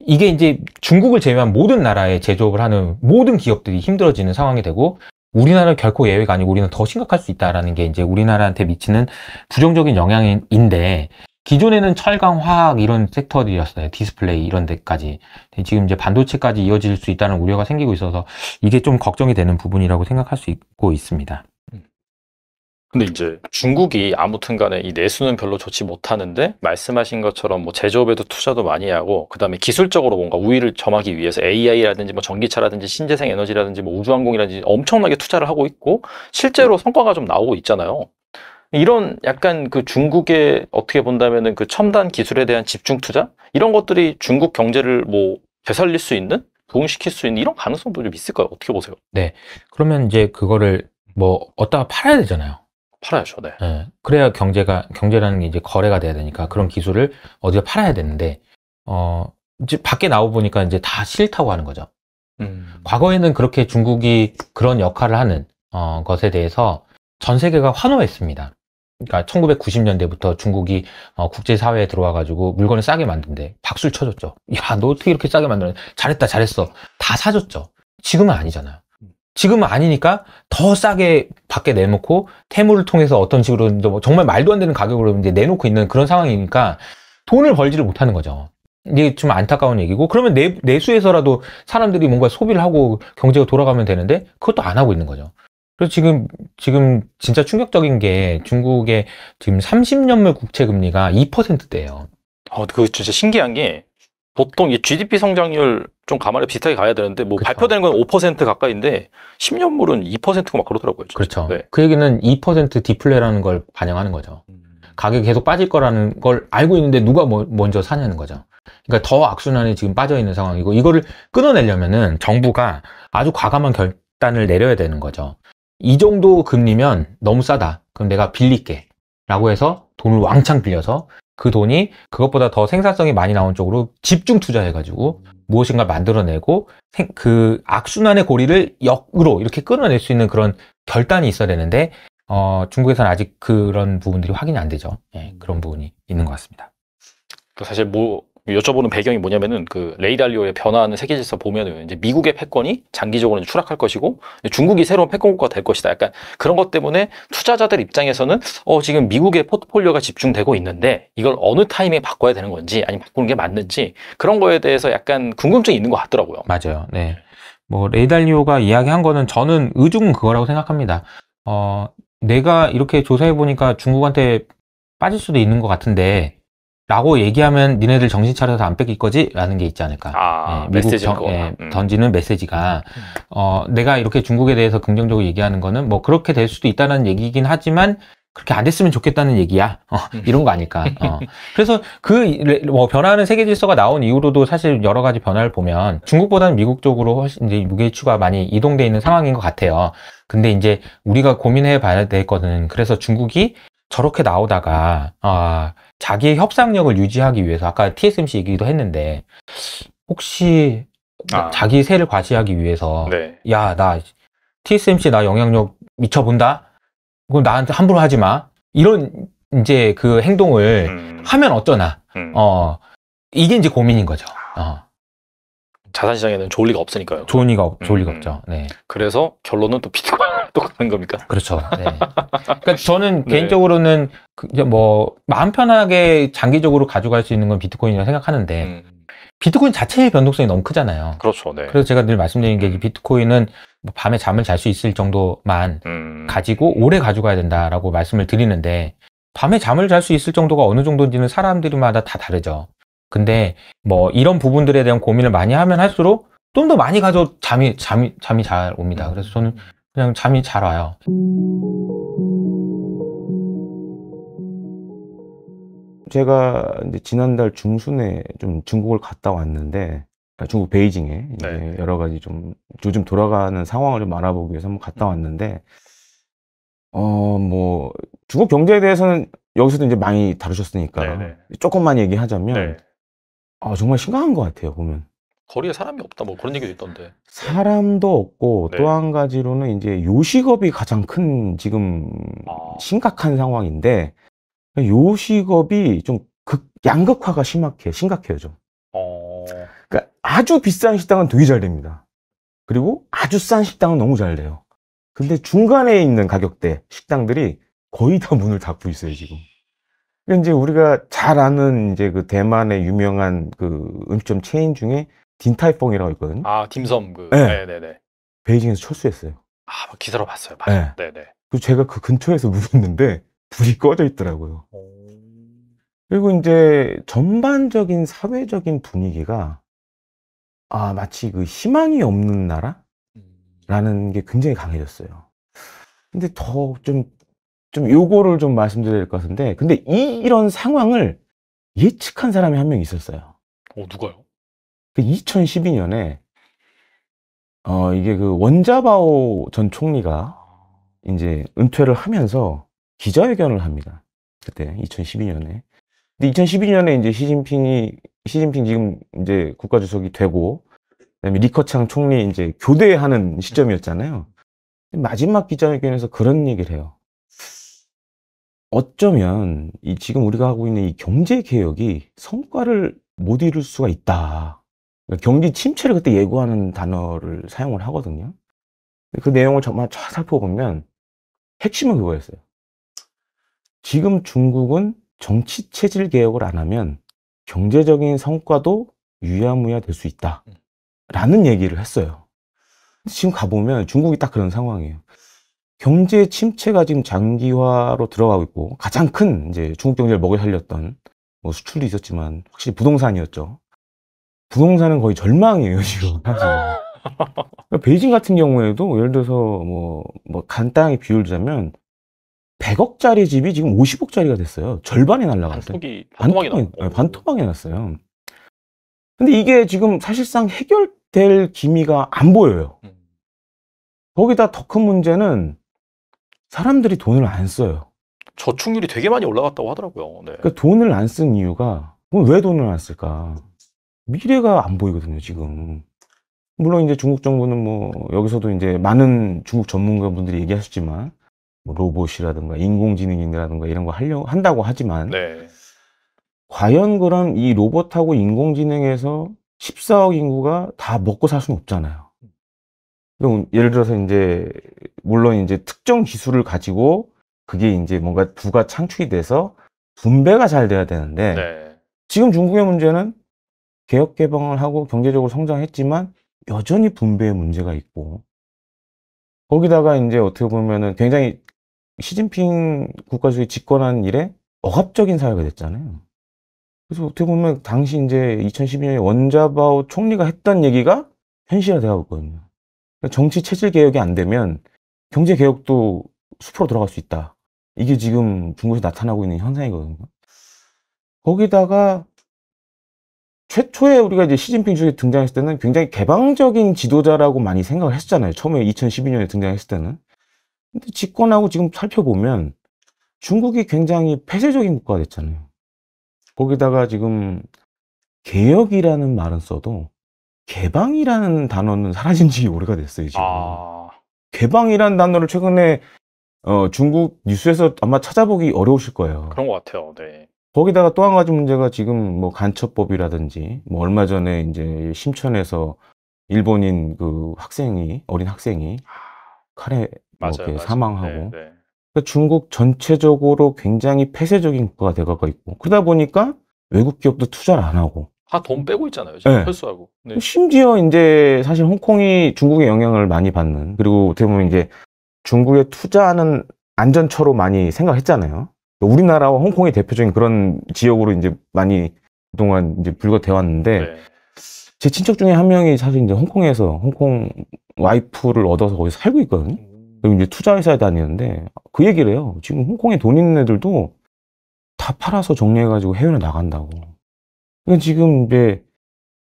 이게 이제 중국을 제외한 모든 나라에 제조업을 하는 모든 기업들이 힘들어지는 상황이 되고 우리나라 결코 예외가 아니고 우리는 더 심각할 수 있다라는 게 이제 우리나라한테 미치는 부정적인 영향인데 기존에는 철강, 화학 이런 섹터들이었어요. 디스플레이 이런 데까지. 지금 이제 반도체까지 이어질 수 있다는 우려가 생기고 있어서 이게 좀 걱정이 되는 부분이라고 생각할 수 있고 있습니다. 근데 이제 중국이 아무튼 간에 이 내수는 별로 좋지 못하는데 말씀하신 것처럼 뭐 제조업에도 투자도 많이 하고 그다음에 기술적으로 뭔가 우위를 점하기 위해서 AI라든지 뭐 전기차라든지 신재생 에너지라든지 뭐 우주항공이라든지 엄청나게 투자를 하고 있고 실제로 성과가 좀 나오고 있잖아요. 이런 약간 그 중국의 어떻게 본다면은 그 첨단 기술에 대한 집중 투자 이런 것들이 중국 경제를 뭐 되살릴 수 있는 부흥시킬 수 있는 이런 가능성도 좀 있을까요? 어떻게 보세요? 네. 그러면 이제 그거를 뭐 어디다가 팔아야 되잖아요. 팔아야죠. 네. 네. 그래야 경제가 경제라는 게 이제 거래가 돼야 되니까 그런 기술을 어디서 팔아야 되는데 어 이제 밖에 나오 보니까 이제 다 싫다고 하는 거죠. 음. 과거에는 그렇게 중국이 그런 역할을 하는 어, 것에 대해서 전 세계가 환호했습니다. 그러니까 1990년대부터 중국이 어, 국제사회에 들어와가지고 물건을 싸게 만든데 박수를 쳐줬죠. 야, 너 어떻게 이렇게 싸게 만드는? 잘했다, 잘했어. 다 사줬죠. 지금은 아니잖아요. 지금은 아니니까 더 싸게 밖에 내놓고 태물을 통해서 어떤 식으로 뭐 정말 말도 안 되는 가격으로 이제 내놓고 있는 그런 상황이니까 돈을 벌지를 못하는 거죠. 이게 좀 안타까운 얘기고 그러면 내, 내수에서라도 사람들이 뭔가 소비를 하고 경제가 돌아가면 되는데 그것도 안 하고 있는 거죠. 그래서 지금 지금 진짜 충격적인 게 중국의 지금 30년물 국채 금리가 2%대예요. 어, 그 진짜 신기한 게 보통 이 GDP 성장률 좀 가만히 비슷하게 가야 되는데 뭐 그쵸. 발표되는 건 5% 가까이인데 10년물은 2%고 막 그러더라고요. 진짜. 그렇죠. 네. 그 얘기는 2% 디플레라는 걸 반영하는 거죠. 음. 가격이 계속 빠질 거라는 걸 알고 있는데 누가 뭐, 먼저 사냐는 거죠. 그러니까 더악순환이 지금 빠져 있는 상황이고 이거를 끊어내려면은 정부가 아주 과감한 결단을 내려야 되는 거죠. 이 정도 금리면 너무 싸다. 그럼 내가 빌릴게. 라고 해서 돈을 왕창 빌려서 그 돈이 그것보다 더 생산성이 많이 나온 쪽으로 집중 투자해가지고 무엇인가 만들어내고 그 악순환의 고리를 역으로 이렇게 끊어낼 수 있는 그런 결단이 있어야 되는데 어, 중국에서는 아직 그런 부분들이 확인이 안 되죠. 예, 그런 부분이 있는 것 같습니다. 또 사실 뭐 여쭤보는 배경이 뭐냐면은 그 레이달리오의 변화하는 세계 질서 보면은 이제 미국의 패권이 장기적으로는 추락할 것이고 중국이 새로운 패권국가 될 것이다. 약간 그런 것 때문에 투자자들 입장에서는 어 지금 미국의 포트폴리오가 집중되고 있는데 이걸 어느 타이밍에 바꿔야 되는 건지 아니면 바꾸는 게 맞는지 그런 거에 대해서 약간 궁금증이 있는 것 같더라고요. 맞아요. 네. 뭐 레이달리오가 이야기한 거는 저는 의중은 그거라고 생각합니다. 어 내가 이렇게 조사해 보니까 중국한테 빠질 수도 있는 것 같은데 라고 얘기하면 니네들 정신 차려서 안 뺏길 거지? 라는 게 있지 않을까. 아, 예, 미국 정, 예, 음. 던지는 메시지가. 어, 내가 이렇게 중국에 대해서 긍정적으로 얘기하는 거는 뭐 그렇게 될 수도 있다는 얘기긴 하지만 그렇게 안 됐으면 좋겠다는 얘기야. 어, 음. 이런 거 아닐까. 어. 그래서 그뭐 변화하는 세계 질서가 나온 이후로도 사실 여러 가지 변화를 보면 중국보다는 미국 쪽으로 훨씬 이제 무게추가 많이 이동돼 있는 상황인 것 같아요. 근데 이제 우리가 고민해 봐야 될 거는 그래서 중국이 저렇게 나오다가 아 자기의 협상력을 유지하기 위해서 아까 TSMC 얘기도 했는데 혹시 아. 자기 세를 과시하기 위해서 네. 야나 TSMC 나 영향력 미쳐본다 그럼 나한테 함부로 하지 마 이런 이제 그 행동을 음. 하면 어쩌나 음. 어 이게 이제 고민인 거죠 어. 자산 시장에는 좋을 리가 없으니까요. 좋은 리가 없, 좋을 리가 음. 없죠. 네. 그래서 결론은 또 비트코인 또 가는 겁니까? 그렇죠. 네. 그러니까 저는 네. 개인적으로는 그뭐 마음 편하게 장기적으로 가져갈 수 있는 건 비트코인이라고 생각하는데 음. 비트코인 자체의 변동성이 너무 크잖아요. 그렇죠. 네. 그래서 제가 늘 말씀드리는 게 음. 비트코인은 뭐 밤에 잠을 잘 수 있을 정도만 음. 가지고 오래 가져가야 된다라고 말씀을 드리는데 밤에 잠을 잘 수 있을 정도가 어느 정도인지는 사람들마다 다 다르죠. 근데 뭐 이런 부분들에 대한 고민을 많이 하면 할수록 좀 더 많이 가져 잠이 잠이 잠이 잘 옵니다. 그래서 저는 그냥 잠이 잘 와요. 제가 이제 지난달 중순에 좀 중국을 갔다 왔는데 아, 중국 베이징에 네. 여러 가지 좀 요즘 돌아가는 상황을 좀 알아보기 위해서 한번 갔다 음. 왔는데 어뭐 중국 경제에 대해서는 여기서도 이제 많이 다루셨으니까 네네. 네. 조금만 얘기하자면 네. 아, 정말 심각한 것 같아요, 보면. 거리에 사람이 없다 뭐 그런 얘기도 있던데. 사람도 없고 네. 또한 가지로는 이제 요식업이 가장 큰 지금 아. 심각한 상황인데 요식업이 좀 극, 양극화가 심각해, 심각해요, 좀. 어... 그러니까 아주 비싼 식당은 되게 잘 됩니다. 그리고 아주 싼 식당은 너무 잘 돼요. 근데 중간에 있는 가격대 식당들이 거의 다 문을 닫고 있어요, 지금. 그러니까 이제 우리가 잘 아는 이제 그 대만의 유명한 그 음식점 체인 중에 딘타이퐁이라고 있거든요. 아, 딤섬 그. 네. 네네 베이징에서 철수했어요. 아, 뭐 기사로 봤어요. 맞아요. 네. 네 그리고 제가 그 근처에서 묵었는데 불이 꺼져 있더라고요. 그리고 이제 전반적인 사회적인 분위기가 아, 마치 그 희망이 없는 나라? 라는 음. 게 굉장히 강해졌어요. 근데 더좀 좀 요거를 좀 말씀드려야 될 것 같은데 근데 이, 이런 상황을 예측한 사람이 한 명 있었어요. 어 누가요? 그 2012년에 어 이게 그 원자바오 전 총리가 아. 이제 은퇴를 하면서 기자회견을 합니다. 그때 2012년에. 근데 2012년에 이제 시진핑이 시진핑 지금 이제 국가주석이 되고 그다음에 리커창 총리 이제 교대하는 시점이었잖아요. 마지막 기자회견에서 그런 얘기를 해요. 어쩌면 이 지금 우리가 하고 있는 이 경제 개혁이 성과를 못 이룰 수가 있다. 그러니까 경기 침체를 그때 예고하는 단어를 사용을 하거든요. 그 내용을 정말 잘 살펴보면 핵심은 그거였어요. 지금 중국은 정치 체질 개혁을 안 하면 경제적인 성과도 유야무야 될 수 있다. 음. 라는 얘기를 했어요. 지금 가보면 중국이 딱 그런 상황이에요. 경제 침체가 지금 장기화로 들어가고 있고 가장 큰 이제 중국 경제를 먹여 살렸던 뭐 수출도 있었지만 확실히 부동산이었죠. 부동산은 거의 절망이에요 지금 사실. 그러니까 베이징 같은 경우에도 예를 들어서 뭐, 뭐간단하게 비율 자면 100억짜리 집이 지금 50억짜리가 됐어요. 절반이 날라갔어요. 반토막이 반토막 네, 반토막이 났어요. 근데 이게 지금 사실상 해결될 기미가 안 보여요. 음. 거기다 더 큰 문제는 사람들이 돈을 안 써요. 저축률이 되게 많이 올라갔다고 하더라고요. 네. 그러니까 돈을 안 쓴 이유가 왜 돈을 안 쓸까? 미래가 안 보이거든요, 지금. 물론 이제 중국 정부는 뭐 여기서도 이제 많은 중국 전문가분들이 얘기하셨지만 뭐 로봇이라든가 인공지능이라든가 이런 거 하려 한다고 하지만 네. 과연 그럼 이 로봇하고 인공지능에서 14억 인구가 다 먹고 살 수는 없잖아요. 예를 들어서 이제 물론 이제 특정 기술을 가지고 그게 이제 뭔가 부가 창출이 돼서 분배가 잘 돼야 되는데 네. 지금 중국의 문제는 개혁 개방을 하고 경제적으로 성장했지만 여전히 분배의 문제가 있고 거기다가 이제 어떻게 보면은 굉장히 시진핑 국가주의 집권한 일에 억압적인 사회가 됐잖아요. 그래서 어떻게 보면 당시 이제 2012년에 원자바오 총리가 했던 얘기가 현실화되어 있거든요. 정치 체질 개혁이 안 되면 경제 개혁도 숲으로 들어갈 수 있다. 이게 지금 중국에서 나타나고 있는 현상이거든요. 거기다가 최초에 우리가 이제 시진핑 주석이 등장했을 때는 굉장히 개방적인 지도자라고 많이 생각을 했잖아요. 처음에 2012년에 등장했을 때는. 근데 집권하고 지금 살펴보면 중국이 굉장히 폐쇄적인 국가가 됐잖아요. 거기다가 지금 개혁이라는 말은 써도 개방이라는 단어는 사라진 지 오래가 됐어요, 지금. 아... 개방이라는 단어를 최근에 어, 중국 뉴스에서 아마 찾아보기 어려우실 거예요. 그런 것 같아요. 네. 거기다가 또 한 가지 문제가 지금 뭐 간첩법이라든지 뭐 얼마 전에 이제 심천에서 일본인 그 학생이 어린 학생이 아. 칼에 뭐 맞아요. 사망하고 네, 네. 그러니까 중국 전체적으로 굉장히 폐쇄적인 국가가 돼가고 있고 그러다 보니까 외국 기업도 투자를 안 하고 다돈 빼고 있잖아요. 지금 네. 철수하고. 네. 심지어 이제 사실 홍콩이 중국의 영향을 많이 받는 그리고 어떻게 보면 이제 중국에 투자하는 안전처로 많이 생각했잖아요. 우리나라와 홍콩의 대표적인 그런 지역으로 이제 많이 그동안 이제 불거돼 왔는데 네. 제 친척 중에 한 명이 사실 이제 홍콩에서 홍콩 와이프를 얻어서 거기서 살고 있거든요. 음. 그리고 이제 투자회사에 다니는데 그 얘기를 해요. 지금 홍콩에 돈 있는 애들도 다 팔아서 정리해가지고 해외로 나간다고. 이건 지금 이제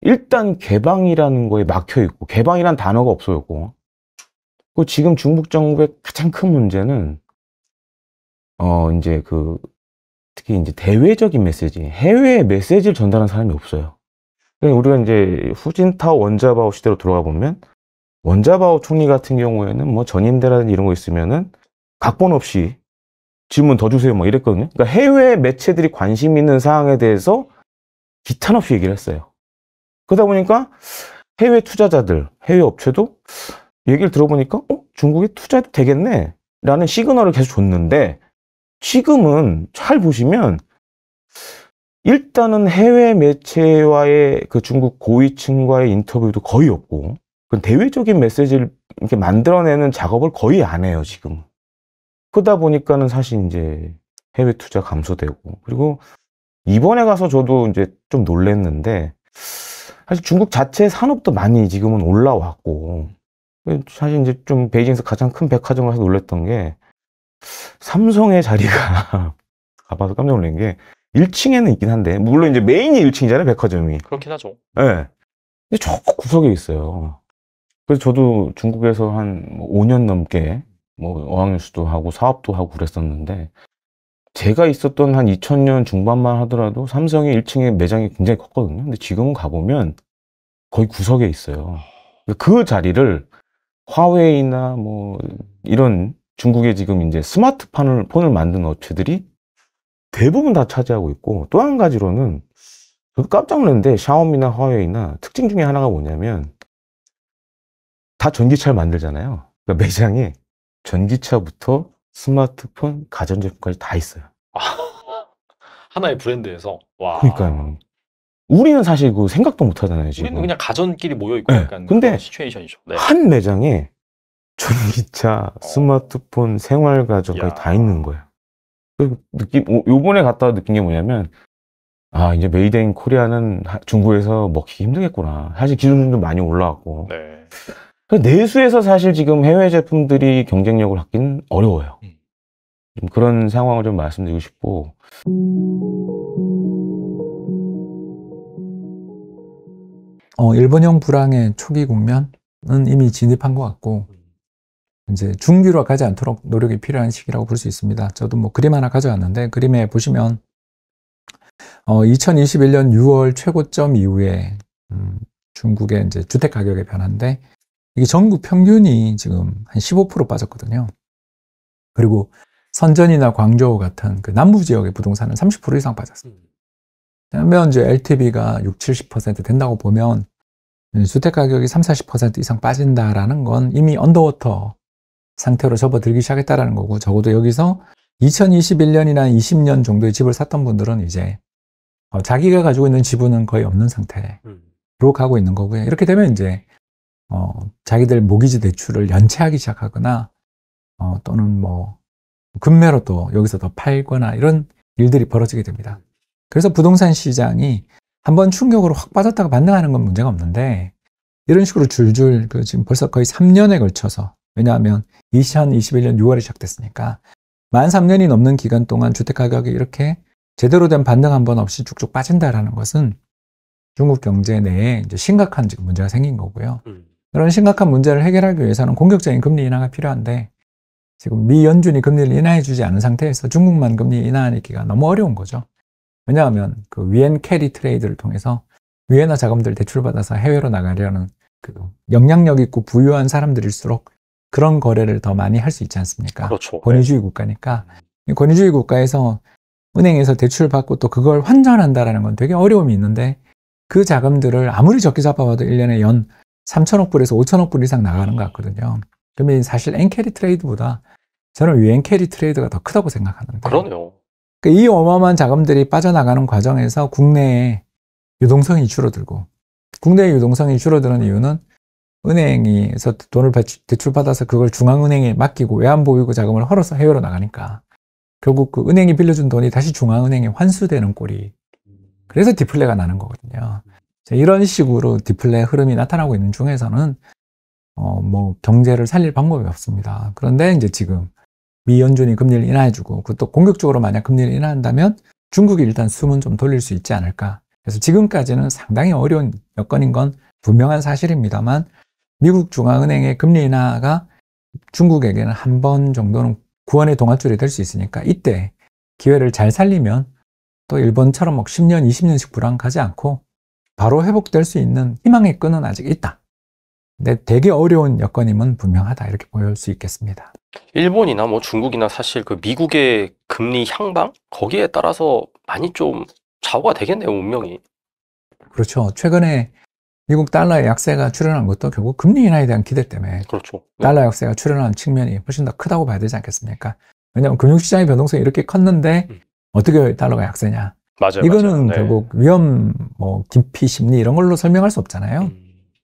일단 개방이라는 거에 막혀 있고 개방이란 단어가 없어졌고 그 지금 중국 정부의 가장 큰 문제는 어 이제 그 특히 이제 대외적인 메시지, 해외 메시지를 전달한 사람이 없어요. 그러니까 우리가 이제 후진타오 원자바오 시대로 돌아가 보면 원자바오 총리 같은 경우에는 뭐 전임대라든지 이런 거 있으면은 각본 없이 질문 더 주세요 뭐 이랬거든요. 그러니까 해외 매체들이 관심 있는 사항에 대해서 기탄 없이 얘기를 했어요. 그러다 보니까 해외 투자자들, 해외 업체도 얘기를 들어보니까 어? 중국에 투자해도 되겠네? 라는 시그널을 계속 줬는데 지금은 잘 보시면 일단은 해외 매체와의 그 중국 고위층과의 인터뷰도 거의 없고 그 대외적인 메시지를 이렇게 만들어내는 작업을 거의 안 해요 지금 그러다 보니까는 사실 이제 해외 투자 감소되고 그리고 이번에 가서 저도 이제 좀 놀랬는데 사실 중국 자체 산업도 많이 지금은 올라왔고 사실 이제 좀 베이징에서 가장 큰 백화점 가서 놀랬던 게 삼성의 자리가 가봐서 깜짝 놀란 게 1층에는 있긴 한데 물론 이제 메인이 1층이잖아요 백화점이 그렇긴 하죠 예 네. 근데 저 구석에 있어요 그래서 저도 중국에서 한 5년 뭐 넘게 뭐 어학연수도 하고 사업도 하고 그랬었는데 제가 있었던 한 2000년 중반만 하더라도 삼성의 1층에 매장이 굉장히 컸거든요. 근데 지금은 가보면 거의 구석에 있어요. 그러니까 그 자리를 화웨이나 뭐 이런 중국의 지금 이제 스마트폰을 폰을 만든 업체들이 대부분 다 차지하고 있고 또 한 가지로는 저도 깜짝 놀랐는데 샤오미나 화웨이나 특징 중에 하나가 뭐냐면 다 전기차를 만들잖아요. 그러니까 매장에 전기차부터 스마트폰, 가전제품까지 다 있어요. 아, 하나의 브랜드에서 와. 그러니까요. 우리는 사실 그 생각도 못 하잖아요, 지금. 우리는 그냥 가전끼리 모여 있고 네. 약간 근데 시츄에이션이죠. 네. 한 매장에 전기차, 어. 스마트폰, 생활 가전까지 다 있는 거예요. 그 느낌 요번에 갔다 느낀 게 뭐냐면 아 이제 메이드 인 코리아는 중국에서 먹히기 힘들겠구나. 사실 기준도 많이 올라왔고. 네. 내수에서 사실 지금 해외 제품들이 경쟁력을 갖기는 어려워요. 음. 좀 그런 상황을 좀 말씀드리고 싶고. 어, 일본형 불황의 초기 국면은 이미 진입한 것 같고, 이제 중기로 가지 않도록 노력이 필요한 시기라고 볼 수 있습니다. 저도 뭐 그림 하나 가져왔는데, 그림에 보시면, 어, 2021년 6월 최고점 이후에, 음, 중국의 이제 주택 가격의 변화인데, 이게 전국 평균이 지금 한 15% 빠졌거든요. 그리고 선전이나 광저우 같은 그 남부 지역의 부동산은 30% 이상 빠졌습니다. 음. 그러면 이제 LTV가 6 70% 된다고 보면 주택 가격이 30, 40% 이상 빠진다라는 건 이미 언더워터 상태로 접어들기 시작했다라는 거고 적어도 여기서 2021년이나 20년 정도의 집을 샀던 분들은 이제 어, 자기가 가지고 있는 지분은 거의 없는 상태로 음. 가고 있는 거고요. 이렇게 되면 이제 어, 자기들 모기지 대출을 연체하기 시작하거나 어, 또는 뭐 금매로 또 여기서 더 팔거나 이런 일들이 벌어지게 됩니다. 그래서 부동산 시장이 한번 충격으로 확 빠졌다가 반등하는 건 문제가 없는데 이런 식으로 줄줄 그 지금 벌써 거의 3년에 걸쳐서 왜냐하면 2021년 6월에 시작됐으니까 만 3년이 넘는 기간 동안 주택가격이 이렇게 제대로 된 반등 한 번 없이 쭉쭉 빠진다라는 것은 중국 경제 내에 이제 심각한 지금 문제가 생긴 거고요. 음. 그런 심각한 문제를 해결하기 위해서는 공격적인 금리 인하가 필요한데 지금 미 연준이 금리를 인하해 주지 않은 상태에서 중국만 금리 인하하기가 너무 어려운 거죠. 왜냐하면 그 위엔 캐리 트레이드를 통해서 위엔화 자금들 대출받아서 해외로 나가려는 그 영향력 있고 부유한 사람들일수록 그런 거래를 더 많이 할 수 있지 않습니까? 그렇죠. 권위주의 국가니까. 권위주의 국가에서 은행에서 대출 받고 또 그걸 환전한다라는 건 되게 어려움이 있는데 그 자금들을 아무리 적게 잡아봐도 1년에 연 3천억 불에서 5천억 불 이상 나가는 것 같거든요. 그러면 사실 엔캐리 트레이드보다 저는 유엔캐리 트레이드가 더 크다고 생각하는데. 그러네요. 그러니까 이 어마어마한 자금들이 빠져나가는 과정에서 국내에 유동성이 줄어들고 국내 유동성이 줄어드는 이유는 은행에서 돈을 대출받아서 그걸 중앙은행에 맡기고 외환보유고 자금을 헐어서 해외로 나가니까 결국 그 은행이 빌려준 돈이 다시 중앙은행에 환수되는 꼴이 음. 그래서 디플레가 나는 거거든요. 네, 이런 식으로 디플레 흐름이 나타나고 있는 중에서는 어, 뭐 경제를 살릴 방법이 없습니다. 그런데 이제 지금 미 연준이 금리를 인하해주고 그것도 공격적으로 만약 금리를 인하한다면 중국이 일단 숨은 좀 돌릴 수 있지 않을까. 그래서 지금까지는 상당히 어려운 여건인 건 분명한 사실입니다만 미국 중앙은행의 금리 인하가 중국에게는 한 번 정도는 구원의 동아줄이 될 수 있으니까 이때 기회를 잘 살리면 또 일본처럼 뭐 10년, 20년씩 불황 가지 않고 바로 회복될 수 있는 희망의 끈은 아직 있다. 근데 되게 어려운 여건임은 분명하다 이렇게 보일 수 있겠습니다. 일본이나 뭐 중국이나 사실 그 미국의 금리 향방 거기에 따라서 많이 좀 좌우가 되겠네요 운명이. 그렇죠. 최근에 미국 달러의 약세가 출현한 것도 결국 금리 인하에 대한 기대 때문에 그렇죠. 네. 달러 약세가 출현한 측면이 훨씬 더 크다고 봐야 되지 않겠습니까? 왜냐하면 금융시장의 변동성이 이렇게 컸는데 음. 어떻게 달러가 약세냐? 맞아요. 이거는 맞아요. 네. 결국 네. 위험, 뭐 깊이 심리 이런 걸로 설명할 수 없잖아요. 음.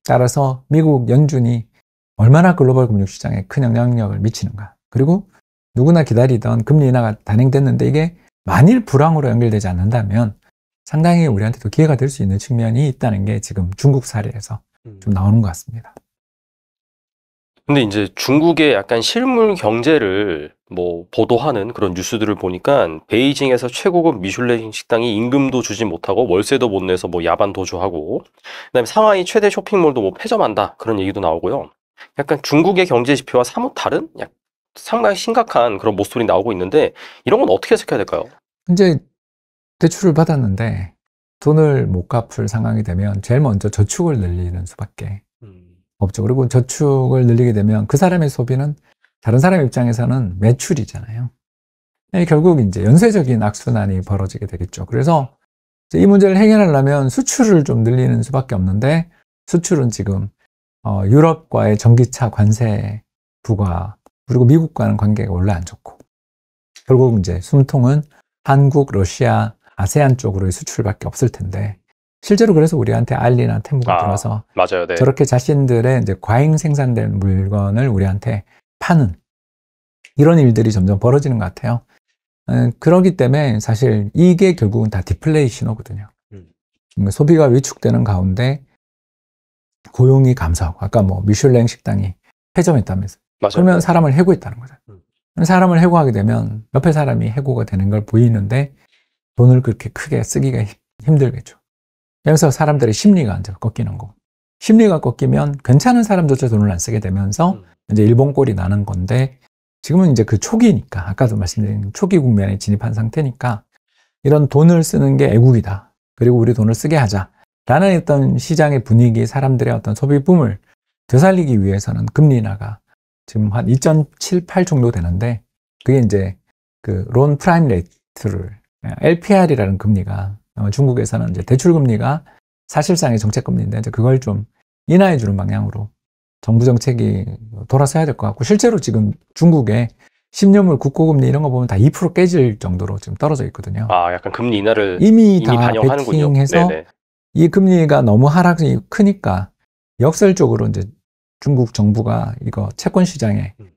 따라서 미국 연준이 얼마나 글로벌 금융 시장에 큰 영향력을 미치는가. 그리고 누구나 기다리던 금리 인하가 단행됐는데 이게 만일 불황으로 연결되지 않는다면 상당히 우리한테도 기회가 될 수 있는 측면이 있다는 게 지금 중국 사례에서 음. 좀 나오는 것 같습니다. 근데 이제 중국의 약간 실물 경제를 뭐 보도하는 그런 뉴스들을 보니까 베이징에서 최고급 미슐랭 식당이 임금도 주지 못하고 월세도 못 내서 뭐 야반 도주하고 그다음에 상하이 최대 쇼핑몰도 뭐 폐점한다 그런 얘기도 나오고요. 약간 중국의 경제 지표와 사뭇 다른 약 상당히 심각한 그런 모습이 나오고 있는데 이런 건 어떻게 해석해야 될까요? 이제 대출을 받았는데 돈을 못 갚을 상황이 되면 제일 먼저 저축을 늘리는 수밖에 없죠. 그리고 저축을 늘리게 되면 그 사람의 소비는 다른 사람 입장에서는 매출이잖아요. 네, 결국 이제 연쇄적인 악순환이 벌어지게 되겠죠. 그래서 이 문제를 해결하려면 수출을 좀 늘리는 수밖에 없는데 수출은 지금 어, 유럽과의 전기차 관세 부과 그리고 미국과는 관계가 원래 안 좋고 결국 이제 숨통은 한국, 러시아, 아세안 쪽으로의 수출밖에 없을 텐데 실제로 그래서 우리한테 알리나 템무가 아, 들어서 맞아요, 네. 저렇게 자신들의 이제 과잉 생산된 물건을 우리한테 파는 이런 일들이 점점 벌어지는 것 같아요. 음, 그러기 때문에 사실 이게 결국은 다 디플레이 신호거든요. 음. 소비가 위축되는 가운데 고용이 감소하고 아까 뭐 미슐랭 식당이 폐점했다면서 맞아요. 그러면 네. 사람을 해고했다는 거죠. 음. 사람을 해고하게 되면 옆에 사람이 해고가 되는 걸 보이는데 돈을 그렇게 크게 쓰기가 힘들겠죠. 그래서 사람들의 심리가 이제 꺾이는 거. 심리가 꺾이면 괜찮은 사람조차 돈을 안 쓰게 되면서 음. 이제 일본 꼴이 나는 건데 지금은 이제 그 초기니까 아까도 말씀드린 초기 국면에 진입한 상태니까 이런 돈을 쓰는 게 애국이다. 그리고 우리 돈을 쓰게 하자. 라는 어떤 시장의 분위기, 사람들의 어떤 소비 품을 되살리기 위해서는 금리 인하가 지금 한 2.78 정도 되는데 그게 이제 그 론 프라임 레이트를 LPR이라는 예, 금리가 어, 중국에서는 이제 대출금리가 사실상의 정책금리인데 이제 그걸 좀 인하해 주는 방향으로 정부 정책이 돌아서야 될 것 같고 실제로 지금 중국의 10년물 국고금리 이런 거 보면 다 2% 깨질 정도로 지금 떨어져 있거든요. 아, 약간 금리 인하를 이미, 이미 다반 배팅해서 이 금리가 너무 하락이 크니까 역설적으로 이제 중국 정부가 이거 채권 시장에 음.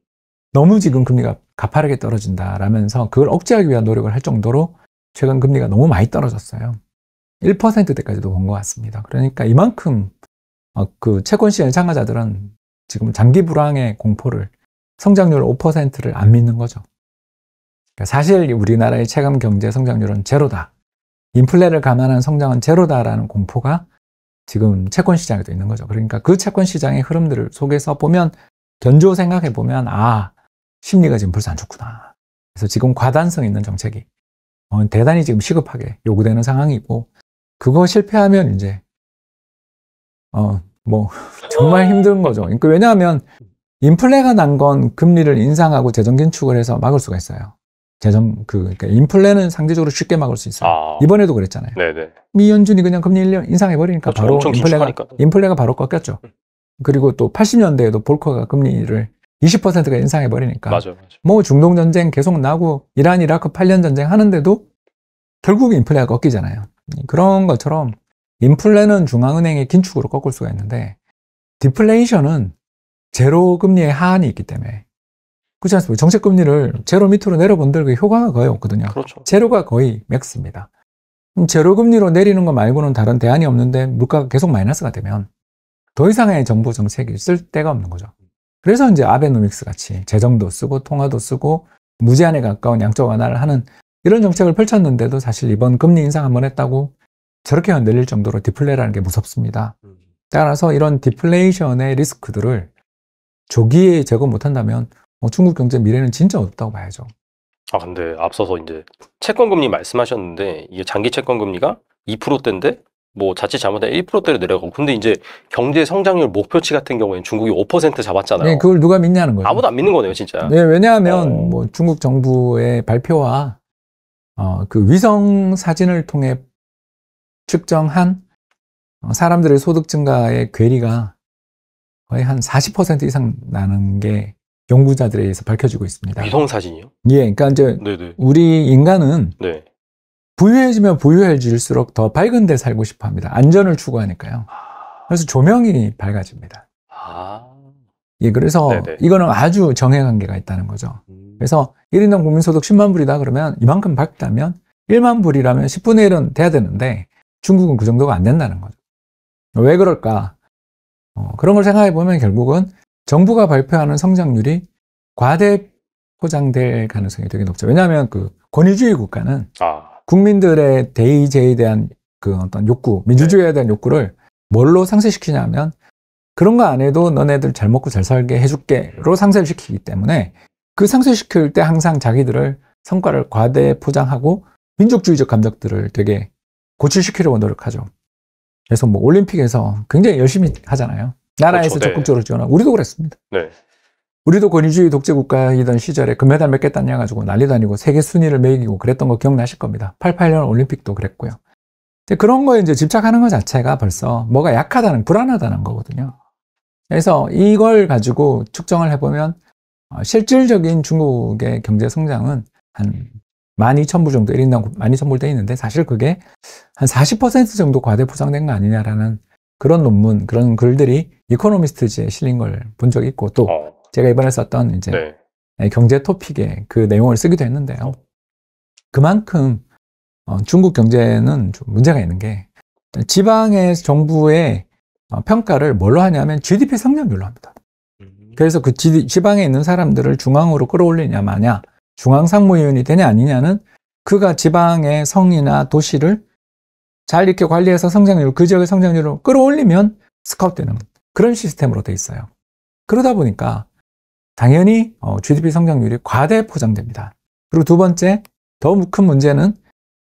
너무 지금 금리가 가파르게 떨어진다라면서 그걸 억제하기 위한 노력을 할 정도로 최근 금리가 너무 많이 떨어졌어요. 1%대까지도 본 것 같습니다. 그러니까 이만큼 어, 그 채권 시장 참가자들은 지금 장기 불황의 공포를 성장률 5%를 안 믿는 거죠. 그러니까 사실 우리나라의 체감 경제 성장률은 제로다. 인플레를 감안한 성장은 제로다라는 공포가 지금 채권 시장에도 있는 거죠. 그러니까 그 채권 시장의 흐름들을 속에서 보면 견조 생각해 보면 아 심리가 지금 벌써 안 좋구나. 그래서 지금 과단성 있는 정책이 어, 대단히 지금 시급하게 요구되는 상황이고 그거 실패하면 이제 어뭐 정말 힘든 거죠. 그러니까 왜냐하면 인플레가 난 건 금리를 인상하고 재정 긴축을 해서 막을 수가 있어요. 재정 그 그러니까 인플레는 상대적으로 쉽게 막을 수 있어요. 아. 이번에도 그랬잖아요. 네네. 미연준이 그냥 금리 1년 인상해 버리니까 그렇죠. 바로 인플레가 긴축하니까. 인플레가 바로 꺾였죠. 음. 그리고 또 80년대에도 볼커가 금리를 20%가 인상해 버리니까. 맞아요, 맞아요. 뭐 중동 전쟁 계속 나고 이란 이라크 8년 전쟁 하는데도 결국 인플레가 꺾이잖아요. 그런 것처럼 인플레는 중앙은행의 긴축으로 꺾을 수가 있는데 디플레이션은 제로 금리의 하한이 있기 때문에 그렇지 않습니까? 정책 금리를 제로 밑으로 내려본들 그 효과가 거의 없거든요. 그렇죠. 제로가 거의 맥스입니다. 제로 금리로 내리는 것 말고는 다른 대안이 없는데 물가가 계속 마이너스가 되면 더 이상의 정부 정책이 쓸 데가 없는 거죠. 그래서 이제 아베노믹스 같이 재정도 쓰고 통화도 쓰고 무제한에 가까운 양적 완화를 하는 이런 정책을 펼쳤는데도 사실 이번 금리 인상 한번 했다고 저렇게 흔들릴 정도로 디플레라는 게 무섭습니다. 음. 따라서 이런 디플레이션의 리스크들을 조기에 제거 못한다면 뭐 중국 경제 미래는 진짜 없다고 봐야죠. 아 근데 앞서서 이제 채권 금리 말씀하셨는데 이게 장기 채권 금리가 2%대인데 뭐 자칫 잘못하면 1%대로 내려가고 근데 이제 경제 성장률 목표치 같은 경우에는 중국이 5% 잡았잖아요. 네, 그걸 누가 믿냐는 거예요 아무도 안 믿는 거네요, 진짜. 네, 왜냐하면 어... 뭐 중국 정부의 발표와 어, 그 위성 사진을 통해 측정한 어, 사람들의 소득 증가의 괴리가 거의 한 40% 이상 나는 게 연구자들에 의해서 밝혀지고 있습니다. 위성 사진이요? 예, 그러니까 이제 네네. 우리 인간은 네. 부유해지면 부유해질수록 더 밝은 데 살고 싶어 합니다. 안전을 추구하니까요. 아. 그래서 조명이 밝아집니다. 아. 예, 그래서 네네. 이거는 아주 정해관계가 있다는 거죠. 음. 그래서 1인당 국민소득 10만 불이다 그러면 이만큼 밝다면 1만 불이라면 10분의 1은 돼야 되는데 중국은 그 정도가 안 된다는 거죠. 왜 그럴까? 어, 그런 걸 생각해 보면 결국은 정부가 발표하는 성장률이 과대 포장될 가능성이 되게 높죠. 왜냐하면 그 권위주의 국가는 아. 국민들의 대의제에 대한 그 어떤 욕구, 민주주의에 네. 대한 욕구를 뭘로 상쇄시키냐면 그런 거 안 해도 너네들 잘 먹고 잘 살게 해줄게로 상쇄를 시키기 때문에 그 상쇄시킬 때 항상 자기들을 성과를 과대 포장하고 민족주의적 감정들을 되게 고출시키려고 노력하죠. 그래서 뭐 올림픽에서 굉장히 열심히 하잖아요. 나라에서 그렇죠, 네. 적극적으로 지원하고 우리도 그랬습니다. 네. 우리도 권위주의 독재 국가이던 시절에 금메달 몇개 땄냐 가지고 난리다니고 세계 순위를 매기고 그랬던 거 기억나실 겁니다. 88년 올림픽도 그랬고요. 그런 거에 이제 집착하는 것 자체가 벌써 뭐가 약하다는, 불안하다는 거거든요. 그래서 이걸 가지고 측정을 해보면 어, 실질적인 중국의 경제 성장은 한 12,000불 정도, 1인당 12,000불 돼 있는데 사실 그게 한 40% 정도 과대포장된 거 아니냐라는 그런 논문, 그런 글들이 이코노미스트지에 실린 걸 본 적이 있고 또 어. 제가 이번에 썼던 이제 네. 네 경제 토픽에 그 내용을 쓰기도 했는데요. 그만큼 어, 중국 경제는 좀 문제가 있는 게 지방의 정부의 어, 평가를 뭘로 하냐면 GDP 성장률로 합니다. 음. 그래서 그 지방에 있는 사람들을 중앙으로 끌어올리냐 마냐, 중앙 상무위원이 되냐 아니냐는 그가 지방의 성이나 도시를 잘 이렇게 관리해서 성장률, 그 지역의 성장률을 끌어올리면 스카웃되는 그런 시스템으로 돼 있어요. 그러다 보니까 당연히 어, GDP 성장률이 과대 포장됩니다. 그리고 두 번째, 더 큰 문제는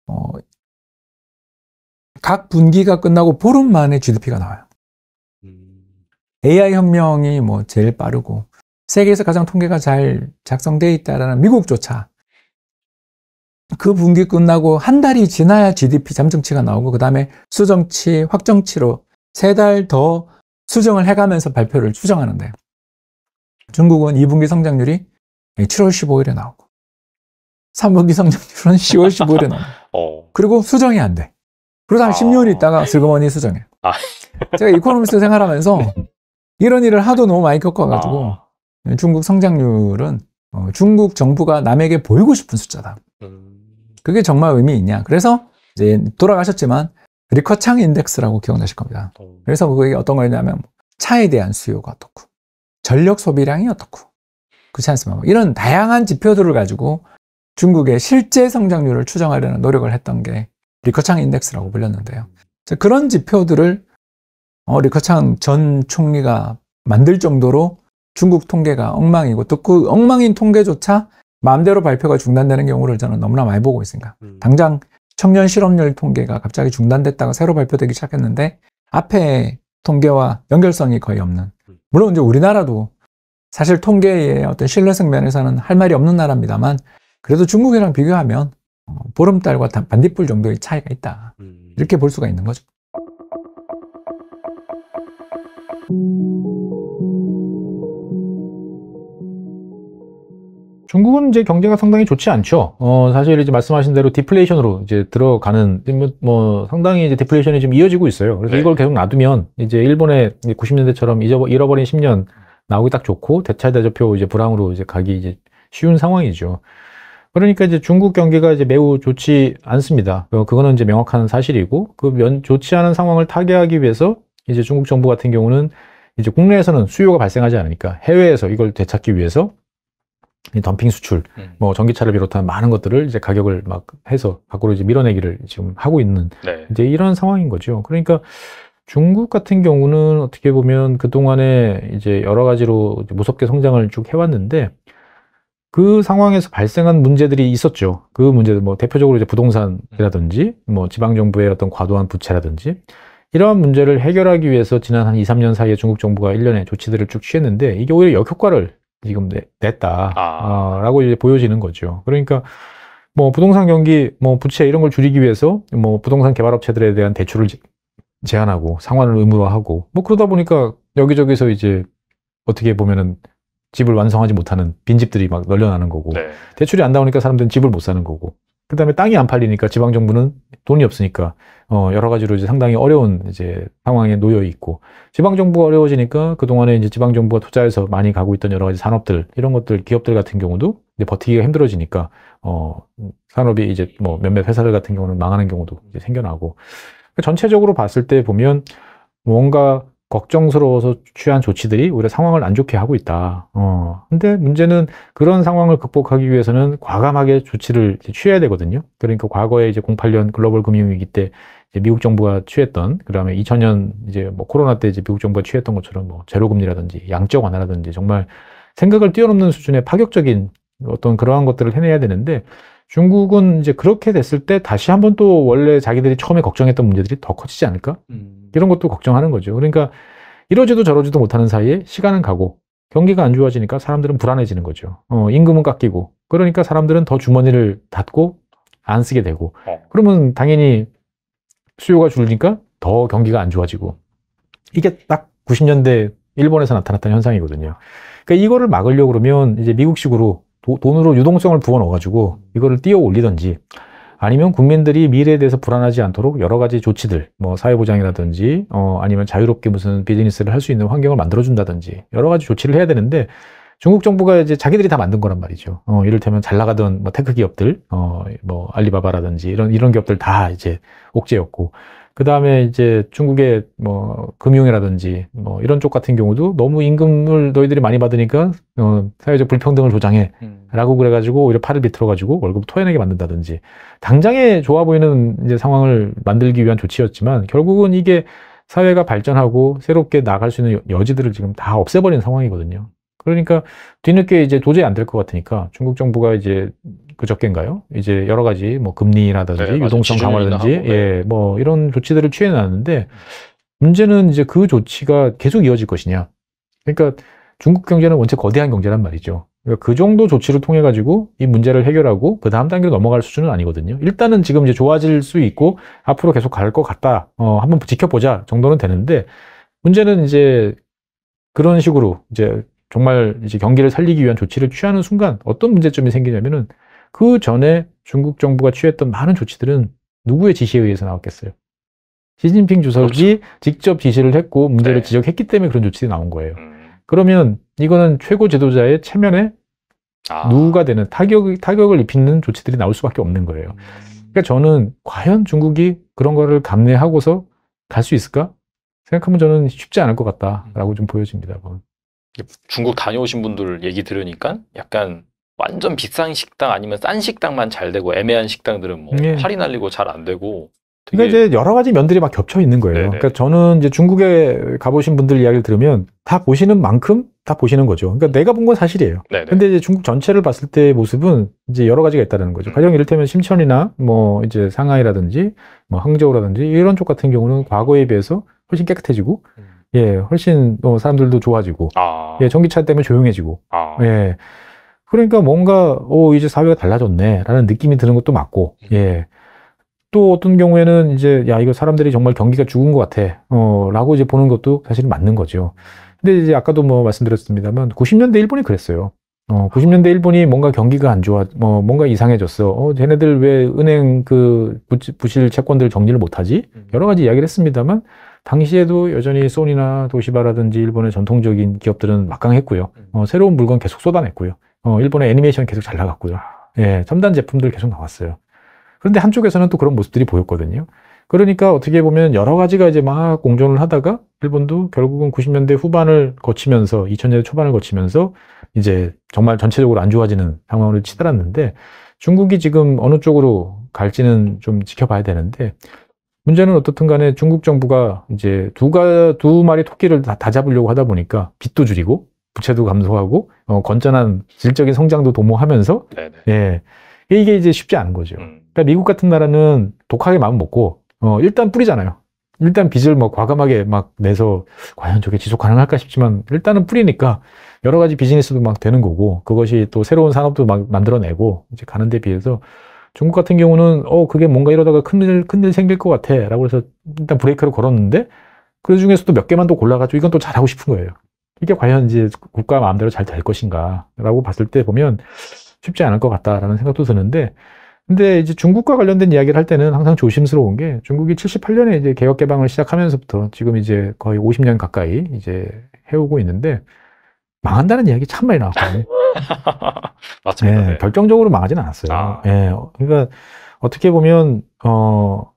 어, 각 분기가 끝나고 보름 만에 GDP가 나와요. 음. AI 혁명이 뭐 제일 빠르고 세계에서 가장 통계가 잘 작성되어 있다라는 미국조차 그 분기 끝나고 한 달이 지나야 GDP 잠정치가 나오고 그 다음에 수정치, 확정치로 세 달 더 수정을 해가면서 발표를 수정하는데 중국은 2분기 성장률이 7월 15일에 나오고 3분기 성장률은 10월 15일에 나오고 어. 그리고 수정이 안 돼. 그러다 한 아. 1 0년 있다가 슬그머니 수정해. 아. 제가 이코노미스트 생활하면서 네. 이런 일을 하도 너무 많이 겪어가지고 아. 중국 성장률은 어, 중국 정부가 남에게 보이고 싶은 숫자다. 음. 그게 정말 의미 있냐. 그래서 이제 돌아가셨지만 리커창 인덱스라고 기억나실 겁니다. 어. 그래서 그게 어떤 거였냐면 차에 대한 수요가 어떻고 전력 소비량이 어떻고 그렇지 않습니까? 뭐 이런 다양한 지표들을 가지고 중국의 실제 성장률을 추정하려는 노력을 했던 게 리커창 인덱스라고 불렸는데요. 그런 지표들을 어, 리커창 전 총리가 만들 정도로 중국 통계가 엉망이고 또 그 엉망인 통계조차 마음대로 발표가 중단되는 경우를 저는 너무나 많이 보고 있습니다. 음. 당장 청년 실업률 통계가 갑자기 중단됐다가 새로 발표되기 시작했는데 앞에 통계와 연결성이 거의 없는 물론 이제 우리나라도 사실 통계의 어떤 신뢰성 면에서는 할 말이 없는 나라입니다만 그래도 중국이랑 비교하면 어, 보름달과 반딧불 정도의 차이가 있다. 음. 이렇게 볼 수가 있는 거죠. 중국은 이제 경제가 상당히 좋지 않죠. 어, 사실 이제 말씀하신 대로 디플레이션으로 이제 들어가는, 뭐, 뭐 상당히 이제 디플레이션이 지금 이어지고 있어요. 그래서 네. 이걸 계속 놔두면 이제 일본의 90년대처럼 잃어버린 10년 나오기 딱 좋고 대차대조표 이제 불황으로 이제 가기 이제 쉬운 상황이죠. 그러니까 이제 중국 경기가 이제 매우 좋지 않습니다. 어, 그거는 이제 명확한 사실이고 그 면 좋지 않은 상황을 타개하기 위해서 이제 중국 정부 같은 경우는 이제 국내에서는 수요가 발생하지 않으니까 해외에서 이걸 되찾기 위해서 덤핑 수출, 음. 뭐 전기차를 비롯한 많은 것들을 이제 가격을 막 해서 밖으로 이제 밀어내기를 지금 하고 있는 네. 이제 이런 상황인 거죠. 그러니까 중국 같은 경우는 어떻게 보면 그 동안에 이제 여러 가지로 이제 무섭게 성장을 쭉 해왔는데 그 상황에서 발생한 문제들이 있었죠. 그 문제들 뭐 대표적으로 이제 부동산이라든지 뭐 지방 정부의 어떤 과도한 부채라든지 이러한 문제를 해결하기 위해서 지난 한 2, 3년 사이에 중국 정부가 일년에 조치들을 쭉 취했는데 이게 오히려 역효과를 지금 냈다라고 아. 어, 이제 보여지는 거죠. 그러니까 뭐 부동산 경기, 뭐 부채 이런 걸 줄이기 위해서 뭐 부동산 개발업체들에 대한 대출을 제한하고 상환을 의무화하고 뭐 그러다 보니까 여기저기서 이제 어떻게 보면은 집을 완성하지 못하는 빈집들이 막 널려나는 거고 네. 대출이 안 나오니까 사람들은 집을 못 사는 거고 그 다음에 땅이 안 팔리니까 지방 정부는 돈이 없으니까 어 여러 가지로 이제 상당히 어려운 이제 상황에 놓여 있고 지방 정부가 어려워지니까 그 동안에 이제 지방 정부가 투자해서 많이 가고 있던 여러 가지 산업들 이런 것들 기업들 같은 경우도 이제 버티기가 힘들어지니까 어 산업이 이제 뭐 몇몇 회사들 같은 경우는 망하는 경우도 이제 생겨나고 전체적으로 봤을 때 보면 뭔가 걱정스러워서 취한 조치들이 오히려 상황을 안 좋게 하고 있다. 어. 근데 문제는 그런 상황을 극복하기 위해서는 과감하게 조치를 취해야 되거든요. 그러니까 과거에 이제 08년 글로벌 금융위기 때 미국 정부가 취했던, 그 다음에 2000년 이제 뭐 코로나 때 이제 미국 정부가 취했던 것처럼 뭐 제로금리라든지 양적 완화라든지 정말 생각을 뛰어넘는 수준의 파격적인 어떤 그러한 것들을 해내야 되는데 중국은 이제 그렇게 됐을 때 다시 한번 또 원래 자기들이 처음에 걱정했던 문제들이 더 커지지 않을까? 음. 이런 것도 걱정하는 거죠. 그러니까 이러지도 저러지도 못하는 사이에 시간은 가고 경기가 안 좋아지니까 사람들은 불안해지는 거죠. 어, 임금은 깎이고 그러니까 사람들은 더 주머니를 닫고 안 쓰게 되고 네. 그러면 당연히 수요가 줄으니까 더 경기가 안 좋아지고 이게 딱 90년대 일본에서 나타났던 현상이거든요. 그러니까 이거를 막으려고 그러면 이제 미국식으로 도, 돈으로 유동성을 부어 넣어가지고 이거를 띄어 올리든지 아니면 국민들이 미래에 대해서 불안하지 않도록 여러 가지 조치들, 뭐 사회보장이라든지, 어, 아니면 자유롭게 무슨 비즈니스를 할 수 있는 환경을 만들어준다든지, 여러 가지 조치를 해야 되는데, 중국 정부가 이제 자기들이 다 만든 거란 말이죠. 어, 이를테면 잘 나가던 뭐 테크 기업들, 어, 뭐 알리바바라든지 이런, 이런 기업들 다 이제 옥죄였고, 그 다음에 이제 중국의 뭐 금융이라든지 뭐 이런 쪽 같은 경우도 너무 임금을 너희들이 많이 받으니까 어, 사회적 불평등을 조장해. 음. 라고 그래가지고 오히려 팔을 비틀어가지고 월급 토해내게 만든다든지 당장에 좋아 보이는 이제 상황을 만들기 위한 조치였지만 결국은 이게 사회가 발전하고 새롭게 나갈 수 있는 여지들을 지금 다없애버리는 상황이거든요. 그러니까 뒤늦게 이제 도저히 안 될 것 같으니까 중국 정부가 이제 그저께인가요? 이제 여러 가지 뭐 금리라든지 네, 유동성 강화라든지 네. 예, 뭐 이런 조치들을 취해 놨는데 문제는 이제 그 조치가 계속 이어질 것이냐. 그러니까 중국 경제는 원체 거대한 경제란 말이죠. 그러니까 그 정도 조치를 통해 가지고 이 문제를 해결하고 그 다음 단계로 넘어갈 수준은 아니거든요. 일단은 지금 이제 좋아질 수 있고 앞으로 계속 갈 것 같다. 어, 한번 지켜보자 정도는 되는데 문제는 이제 그런 식으로 이제 정말 이제 경기를 살리기 위한 조치를 취하는 순간 어떤 문제점이 생기냐면은 그 전에 중국 정부가 취했던 많은 조치들은 누구의 지시에 의해서 나왔겠어요? 시진핑 주석이 그렇죠. 직접 지시를 했고 문제를 네. 지적했기 때문에 그런 조치가 나온 거예요. 음. 그러면 이거는 최고 지도자의 체면에 아. 누가 되는 타격 타격을 입히는 조치들이 나올 수밖에 없는 거예요. 그러니까 저는 과연 중국이 그런 거를 감내하고서 갈 수 있을까? 생각하면 저는 쉽지 않을 것 같다라고 좀 보여집니다. 중국 다녀오신 분들 얘기 들으니까 약간 완전 비싼 식당 아니면 싼 식당만 잘 되고 애매한 식당들은 뭐 예. 팔이 날리고 잘 안 되고 그러니까 이제 여러 가지 면들이 막 겹쳐 있는 거예요. 네네. 그러니까 저는 이제 중국에 가보신 분들 이야기를 들으면 다 보시는 만큼 다 보시는 거죠. 그러니까 음. 내가 본 건 사실이에요. 네네. 근데 이제 중국 전체를 봤을 때 모습은 이제 여러 가지가 있다는 거죠. 음. 가령 이를테면 심천이나 뭐 이제 상하이라든지 뭐 항저우라든지 이런 쪽 같은 경우는 과거에 비해서 훨씬 깨끗해지고 음. 예, 훨씬 뭐 사람들도 좋아지고 아. 예, 전기차 때문에 조용해지고 아. 예. 그러니까 뭔가 오 어, 이제 사회가 달라졌네라는 느낌이 드는 것도 맞고 음. 예. 또 어떤 경우에는 이제 야 이거 사람들이 정말 경기가 죽은 것 같아 어, 라고 이제 보는 것도 사실 맞는 거죠. 근데 이제 아까도 뭐 말씀드렸습니다만 90년대 일본이 그랬어요. 어, 90년대 일본이 뭔가 경기가 안 좋아, 어, 뭔가 이상해졌어. 어, 쟤네들 왜 은행 그 부실 채권들 정리를 못하지? 음. 여러 가지 이야기를 했습니다만, 당시에도 여전히 소니나 도시바라든지 일본의 전통적인 기업들은 막강했고요. 음. 어, 새로운 물건 계속 쏟아냈고요. 어, 일본의 애니메이션 계속 잘 나갔고요. 아. 예, 첨단 제품들 계속 나왔어요. 그런데 한쪽에서는 또 그런 모습들이 보였거든요. 그러니까 어떻게 보면 여러 가지가 이제 막 공존을 하다가 일본도 결국은 90년대 후반을 거치면서 2000년대 초반을 거치면서 이제 정말 전체적으로 안 좋아지는 상황을 치달았는데 중국이 지금 어느 쪽으로 갈지는 좀 지켜봐야 되는데 문제는 어떻든 간에 중국 정부가 이제 두가 두 마리 토끼를 다, 다 잡으려고 하다 보니까 빚도 줄이고 부채도 감소하고 어, 건전한 질적인 성장도 도모하면서 네네. 예 이게 이제 쉽지 않은 거죠. 음. 그러니까 미국 같은 나라는 독하게 마음 먹고 어, 일단 뿌리잖아요. 일단 빚을 뭐 과감하게 막 내서 과연 저게 지속 가능할까 싶지만 일단은 뿌리니까 여러 가지 비즈니스도 막 되는 거고 그것이 또 새로운 산업도 막 만들어내고 이제 가는 데 비해서 중국 같은 경우는 어 그게 뭔가 이러다가 큰일 큰일 생길 것 같아라고 해서 일단 브레이크를 걸었는데 그 중에서도 몇 개만 더 골라가지고 이건 또 잘하고 싶은 거예요. 이게 과연 이제 국가 마음대로 잘 될 것인가라고 봤을 때 보면 쉽지 않을 것 같다라는 생각도 드는데 근데 이제 중국과 관련된 이야기를 할 때는 항상 조심스러운 게 중국이 78년에 이제 개혁 개방을 시작하면서부터 지금 이제 거의 50년 가까이 이제 해오고 있는데 망한다는 이야기 참 많이 나왔거든요. 맞습니다. 예, 네. 결정적으로 망하진 않았어요. 아. 예, 그러니까 어떻게 보면 어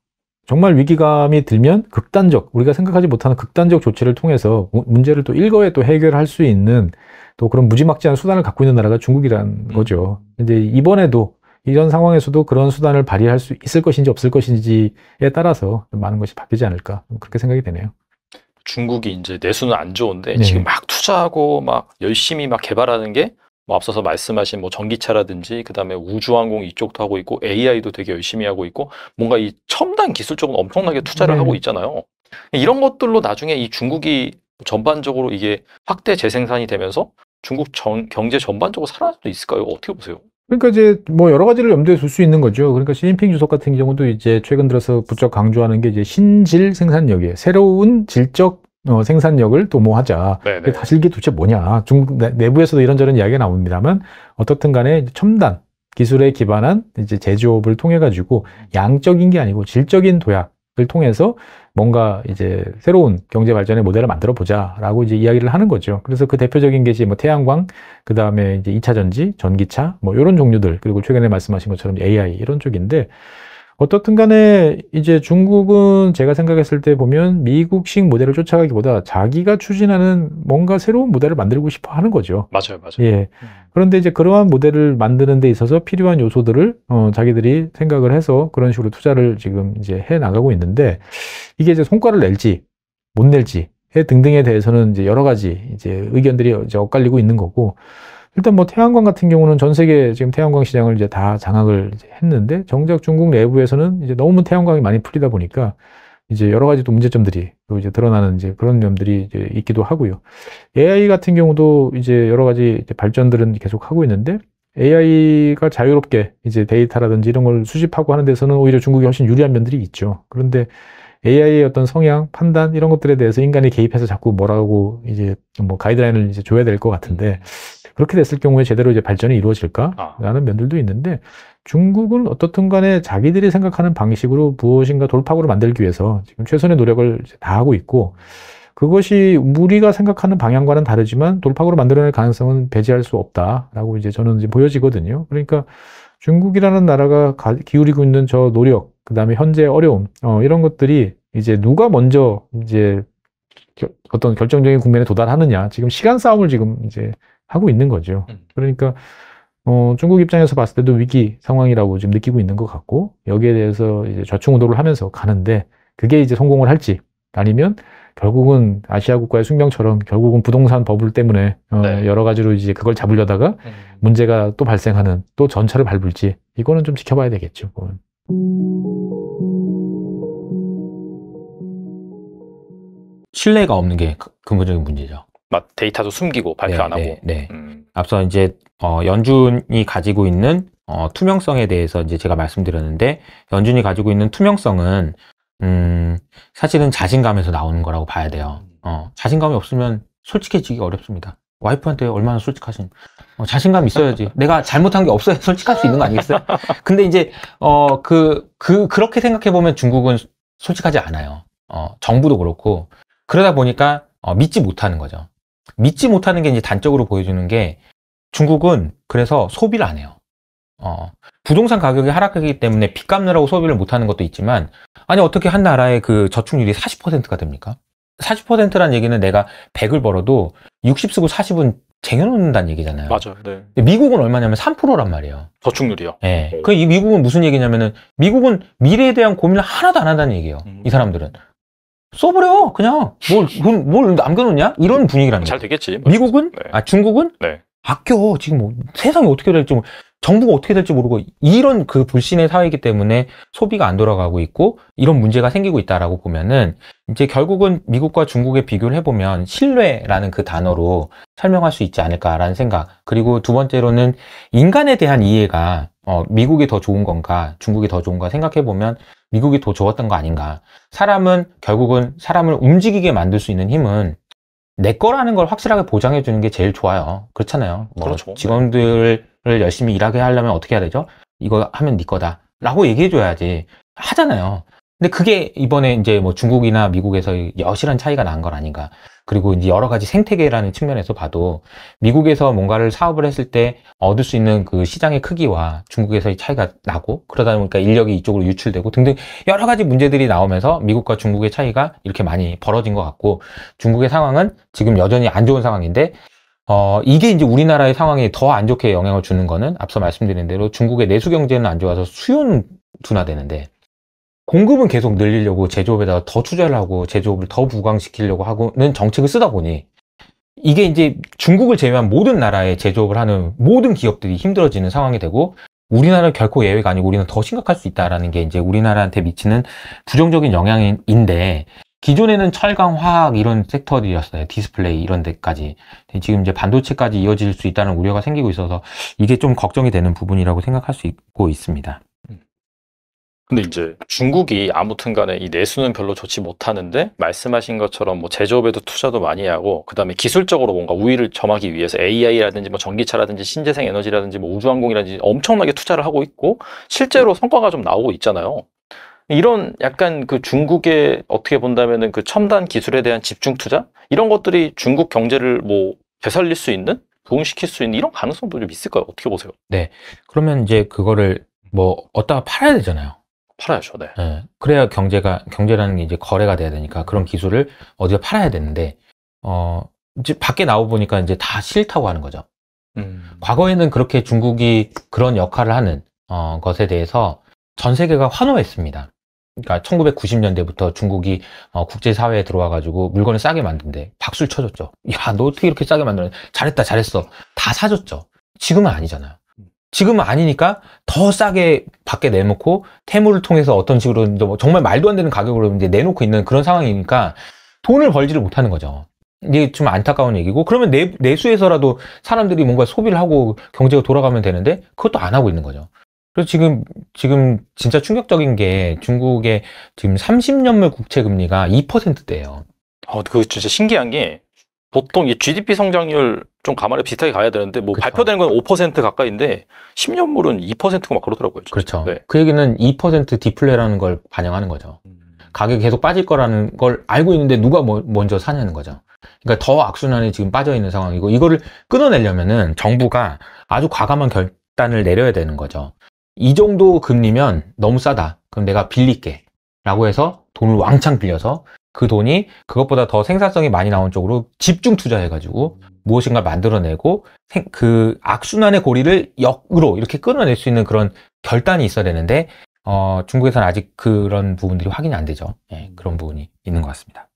정말 위기감이 들면 극단적 우리가 생각하지 못하는 극단적 조치를 통해서 문제를 또 일거에 또 해결할 수 있는 또 그런 무지막지한 수단을 갖고 있는 나라가 중국이라는 음. 거죠. 이데 이번에도 이런 상황에서도 그런 수단을 발휘할 수 있을 것인지 없을 것인지에 따라서 많은 것이 바뀌지 않을까 그렇게 생각이 되네요. 중국이 이제 내수는 안 좋은데 네. 지금 막 투자하고 막 열심히 막 개발하는 게뭐 앞서서 말씀하신 뭐 전기차라든지 그다음에 우주항공 이쪽도 하고 있고 AI도 되게 열심히 하고 있고 뭔가 이 첨단 기술 쪽은 엄청나게 투자를 네. 하고 있잖아요. 이런 것들로 나중에 이 중국이 전반적으로 이게 확대 재생산이 되면서 중국 전, 경제 전반적으로 살아날 수도 있을까요? 어떻게 보세요? 그러니까 이제 뭐 여러 가지를 염두에 둘 수 있는 거죠. 그러니까 시진핑 주석 같은 경우도 이제 최근 들어서 부쩍 강조하는 게 이제 신질 생산력이에요. 새로운 질적 어, 생산력을 도모하자. 네네. 사실 이게 도대체 뭐냐. 중 내부에서도 이런저런 이야기가 나옵니다만 어떻든 간에 첨단 기술에 기반한 이제 제조업을 통해 가지고 양적인 게 아니고 질적인 도약을 통해서 뭔가 이제 새로운 경제 발전의 모델을 만들어 보자라고 이제 이야기를 하는 거죠. 그래서 그 대표적인 게 이제 뭐 태양광, 그 다음에 이제 2차 전지, 전기차, 뭐 이런 종류들, 그리고 최근에 말씀하신 것처럼 AI 이런 쪽인데 어떻든 간에 이제 중국은 제가 생각했을 때 보면 미국식 모델을 쫓아가기보다 자기가 추진하는 뭔가 새로운 모델을 만들고 싶어 하는 거죠. 맞아요, 맞아요. 예. 음. 그런데 이제 그러한 모델을 만드는 데 있어서 필요한 요소들을 어, 자기들이 생각을 해서 그런 식으로 투자를 지금 이제 해 나가고 있는데 이게 이제 성과를 낼지 못 낼지 등등에 대해서는 이제 여러 가지 이제 의견들이 이제 엇갈리고 있는 거고 일단 뭐 태양광 같은 경우는 전 세계 지금 태양광 시장을 이제 다 장악을 이제 했는데 정작 중국 내부에서는 이제 너무 태양광이 많이 풀리다 보니까 이제 여러 가지 또 문제점들이 또 이제 드러나는 이제 그런 점들이 이제 있기도 하고요. AI 같은 경우도 이제 여러 가지 이제 발전들은 계속 하고 있는데 AI가 자유롭게 이제 데이터라든지 이런 걸 수집하고 하는 데서는 오히려 중국이 훨씬 유리한 면들이 있죠. 그런데 AI의 어떤 성향, 판단 이런 것들에 대해서 인간이 개입해서 자꾸 뭐라고 이제 뭐 가이드라인을 이제 줘야 될 것 같은데 그렇게 됐을 경우에 제대로 이제 발전이 이루어질까라는 아. 면들도 있는데 중국은 어떻든 간에 자기들이 생각하는 방식으로 무엇인가 돌파구를 만들기 위해서 지금 최선의 노력을 다하고 있고 그것이 우리가 생각하는 방향과는 다르지만 돌파구로 만들어낼 가능성은 배제할 수 없다라고 이제 저는 이제 보여지거든요. 그러니까 중국이라는 나라가 기울이고 있는 저 노력, 그 다음에 현재 어려움, 어, 이런 것들이 이제 누가 먼저 이제 겨, 어떤 결정적인 국면에 도달하느냐. 지금 시간 싸움을 지금 이제 하고 있는 거죠. 음. 그러니까 어, 중국 입장에서 봤을 때도 위기 상황이라고 지금 느끼고 있는 것 같고 여기에 대해서 이제 좌충우돌을 하면서 가는데 그게 이제 성공을 할지 아니면 결국은 아시아 국가의 숙명처럼 결국은 부동산 버블 때문에 어, 네. 여러 가지로 이제 그걸 잡으려다가 음. 문제가 또 발생하는 또 전차를 밟을지 이거는 좀 지켜봐야 되겠죠. 그건. 신뢰가 없는 게 그, 근본적인 문제죠. 막 데이터도 숨기고 발표 네, 안 하고. 네, 네. 음. 앞서 이제 어, 연준이 가지고 있는 어, 투명성에 대해서 이제 제가 말씀드렸는데 연준이 가지고 있는 투명성은 음, 사실은 자신감에서 나오는 거라고 봐야 돼요. 어, 자신감이 없으면 솔직해지기 어렵습니다. 와이프한테 얼마나 솔직하신? 어, 자신감 있어야지. 내가 잘못한 게 없어야 솔직할 수 있는 거 아니겠어요? 근데 이제 어그그 그, 그렇게 생각해 보면 중국은 솔직하지 않아요. 어, 정부도 그렇고 그러다 보니까 어, 믿지 못하는 거죠. 믿지 못하는 게 이제 단적으로 보여주는 게 중국은 그래서 소비를 안 해요. 어, 부동산 가격이 하락하기 때문에 빚 갚느라고 소비를 못하는 것도 있지만 아니 어떻게 한 나라의 그 저축률이 40%가 됩니까? 4 0는 얘기는 내가 100을 벌어도 60 쓰고 40은 쟁여놓는다는 얘기잖아요. 맞아요. 네. 미국은 얼마냐면 3%란 말이에요. 저축률이요. 예. 네. 그 미국은 무슨 얘기냐면은 미국은 미래에 대한 고민을 하나도 안 한다는 얘기예요. 음. 이 사람들은 써버려 그냥 뭘뭘 남겨놓냐 이런 음, 분위기라는 거잘 되겠지 미국은 네. 아 중국은 네. 아껴 지금 뭐 세상이 어떻게 될지 정부가 어떻게 될지 모르고 이런 그 불신의 사회이기 때문에 소비가 안 돌아가고 있고 이런 문제가 생기고 있다라고 보면은 이제 결국은 미국과 중국의 비교를 해보면 신뢰라는 그 단어로 설명할 수 있지 않을까라는 생각 그리고 두 번째로는 인간에 대한 이해가 어, 미국이 더 좋은 건가 중국이 더 좋은가 생각해보면 미국이 더 좋았던 거 아닌가. 사람은 결국은 사람을 움직이게 만들 수 있는 힘은 내 거라는 걸 확실하게 보장해 주는 게 제일 좋아요. 그렇잖아요. 뭐 그렇죠. 네. 직원들을 열심히 일하게 하려면 어떻게 해야 되죠? 이거 하면 네 거다. 라고 얘기해 줘야지. 하잖아요. 근데 그게 이번에 이제 뭐 중국이나 미국에서 여실한 차이가 난 건 아닌가. 그리고 이제 여러 가지 생태계라는 측면에서 봐도 미국에서 뭔가를 사업을 했을 때 얻을 수 있는 그 시장의 크기와 중국에서의 차이가 나고 그러다 보니까 인력이 이쪽으로 유출되고 등등 여러 가지 문제들이 나오면서 미국과 중국의 차이가 이렇게 많이 벌어진 것 같고 중국의 상황은 지금 여전히 안 좋은 상황인데 어, 이게 이제 우리나라의 상황에 더안 좋게 영향을 주는 거는 앞서 말씀드린 대로 중국의 내수 경제는 안 좋아서 수요는 둔화되는데 공급은 계속 늘리려고 제조업에다가 더 투자를 하고 제조업을 더 부강시키려고 하고는 정책을 쓰다 보니 이게 이제 중국을 제외한 모든 나라의 제조업을 하는 모든 기업들이 힘들어지는 상황이 되고 우리나라 결코 예외가 아니고 우리는 더 심각할 수 있다라는 게 이제 우리나라한테 미치는 부정적인 영향인데 기존에는 철강, 화학 이런 섹터들이었어요. 디스플레이 이런 데까지. 지금 이제 반도체까지 이어질 수 있다는 우려가 생기고 있어서 이게 좀 걱정이 되는 부분이라고 생각할 수 있고 있습니다. 근데 이제 중국이 아무튼 간에 이 내수는 별로 좋지 못하는데 말씀하신 것처럼 뭐 제조업에도 투자도 많이 하고 그다음에 기술적으로 뭔가 우위를 점하기 위해서 AI라든지 뭐 전기차라든지 신재생 에너지라든지 뭐 우주항공이라든지 엄청나게 투자를 하고 있고 실제로 성과가 좀 나오고 있잖아요. 이런 약간 그 중국의 어떻게 본다면은 그 첨단 기술에 대한 집중 투자 이런 것들이 중국 경제를 뭐 되살릴 수 있는 부흥시킬 수 있는 이런 가능성도 좀 있을까요? 어떻게 보세요? 네. 그러면 이제 그거를 뭐 어디다가 팔아야 되잖아요. 팔아야죠. 네. 네. 그래야 경제가 경제라는 게 이제 거래가 돼야 되니까 그런 기술을 어디서 팔아야 되는데 어 이제 밖에 나오 보니까 이제 다 싫다고 하는 거죠. 음. 과거에는 그렇게 중국이 그런 역할을 하는 어, 것에 대해서 전 세계가 환호했습니다. 그러니까 1990년대부터 중국이 어, 국제사회에 들어와가지고 물건을 싸게 만든데 박수를 쳐줬죠. 야, 너 어떻게 이렇게 싸게 만들었냐. 잘했다, 잘했어. 다 사줬죠. 지금은 아니잖아요. 지금은 아니니까 더 싸게 밖에 내놓고 태물을 통해서 어떤 식으로 뭐 정말 말도 안 되는 가격으로 이제 내놓고 있는 그런 상황이니까 돈을 벌지를 못하는 거죠. 이게 좀 안타까운 얘기고 그러면 내, 내수에서라도 사람들이 뭔가 소비를 하고 경제가 돌아가면 되는데 그것도 안 하고 있는 거죠. 그래서 지금 지금 진짜 충격적인 게 중국의 지금 30년물 국채 금리가 2%대예요. 어, 그 진짜 신기한 게 보통 이 GDP 성장률 좀 가만히 비슷하게 가야 되는데 뭐 그쵸. 발표되는 건 5% 가까이인데 10년물은 2%고 막 그러더라고요. 진짜. 그렇죠. 네. 그 얘기는 2% 디플레라는 걸 반영하는 거죠. 가격이 계속 빠질 거라는 걸 알고 있는데 누가 뭐, 먼저 사냐는 거죠. 그러니까 더악순환이 지금 빠져 있는 상황이고 이거를 끊어내려면은 정부가 아주 과감한 결단을 내려야 되는 거죠. 이 정도 금리면 너무 싸다. 그럼 내가 빌릴게. 라고 해서 돈을 왕창 빌려서 그 돈이 그것보다 더 생산성이 많이 나온 쪽으로 집중 투자해가지고 무엇인가를 만들어내고 그 악순환의 고리를 역으로 이렇게 끊어낼 수 있는 그런 결단이 있어야 되는데 어, 중국에서는 아직 그런 부분들이 확인이 안 되죠. 예, 그런 부분이 있는 것 같습니다.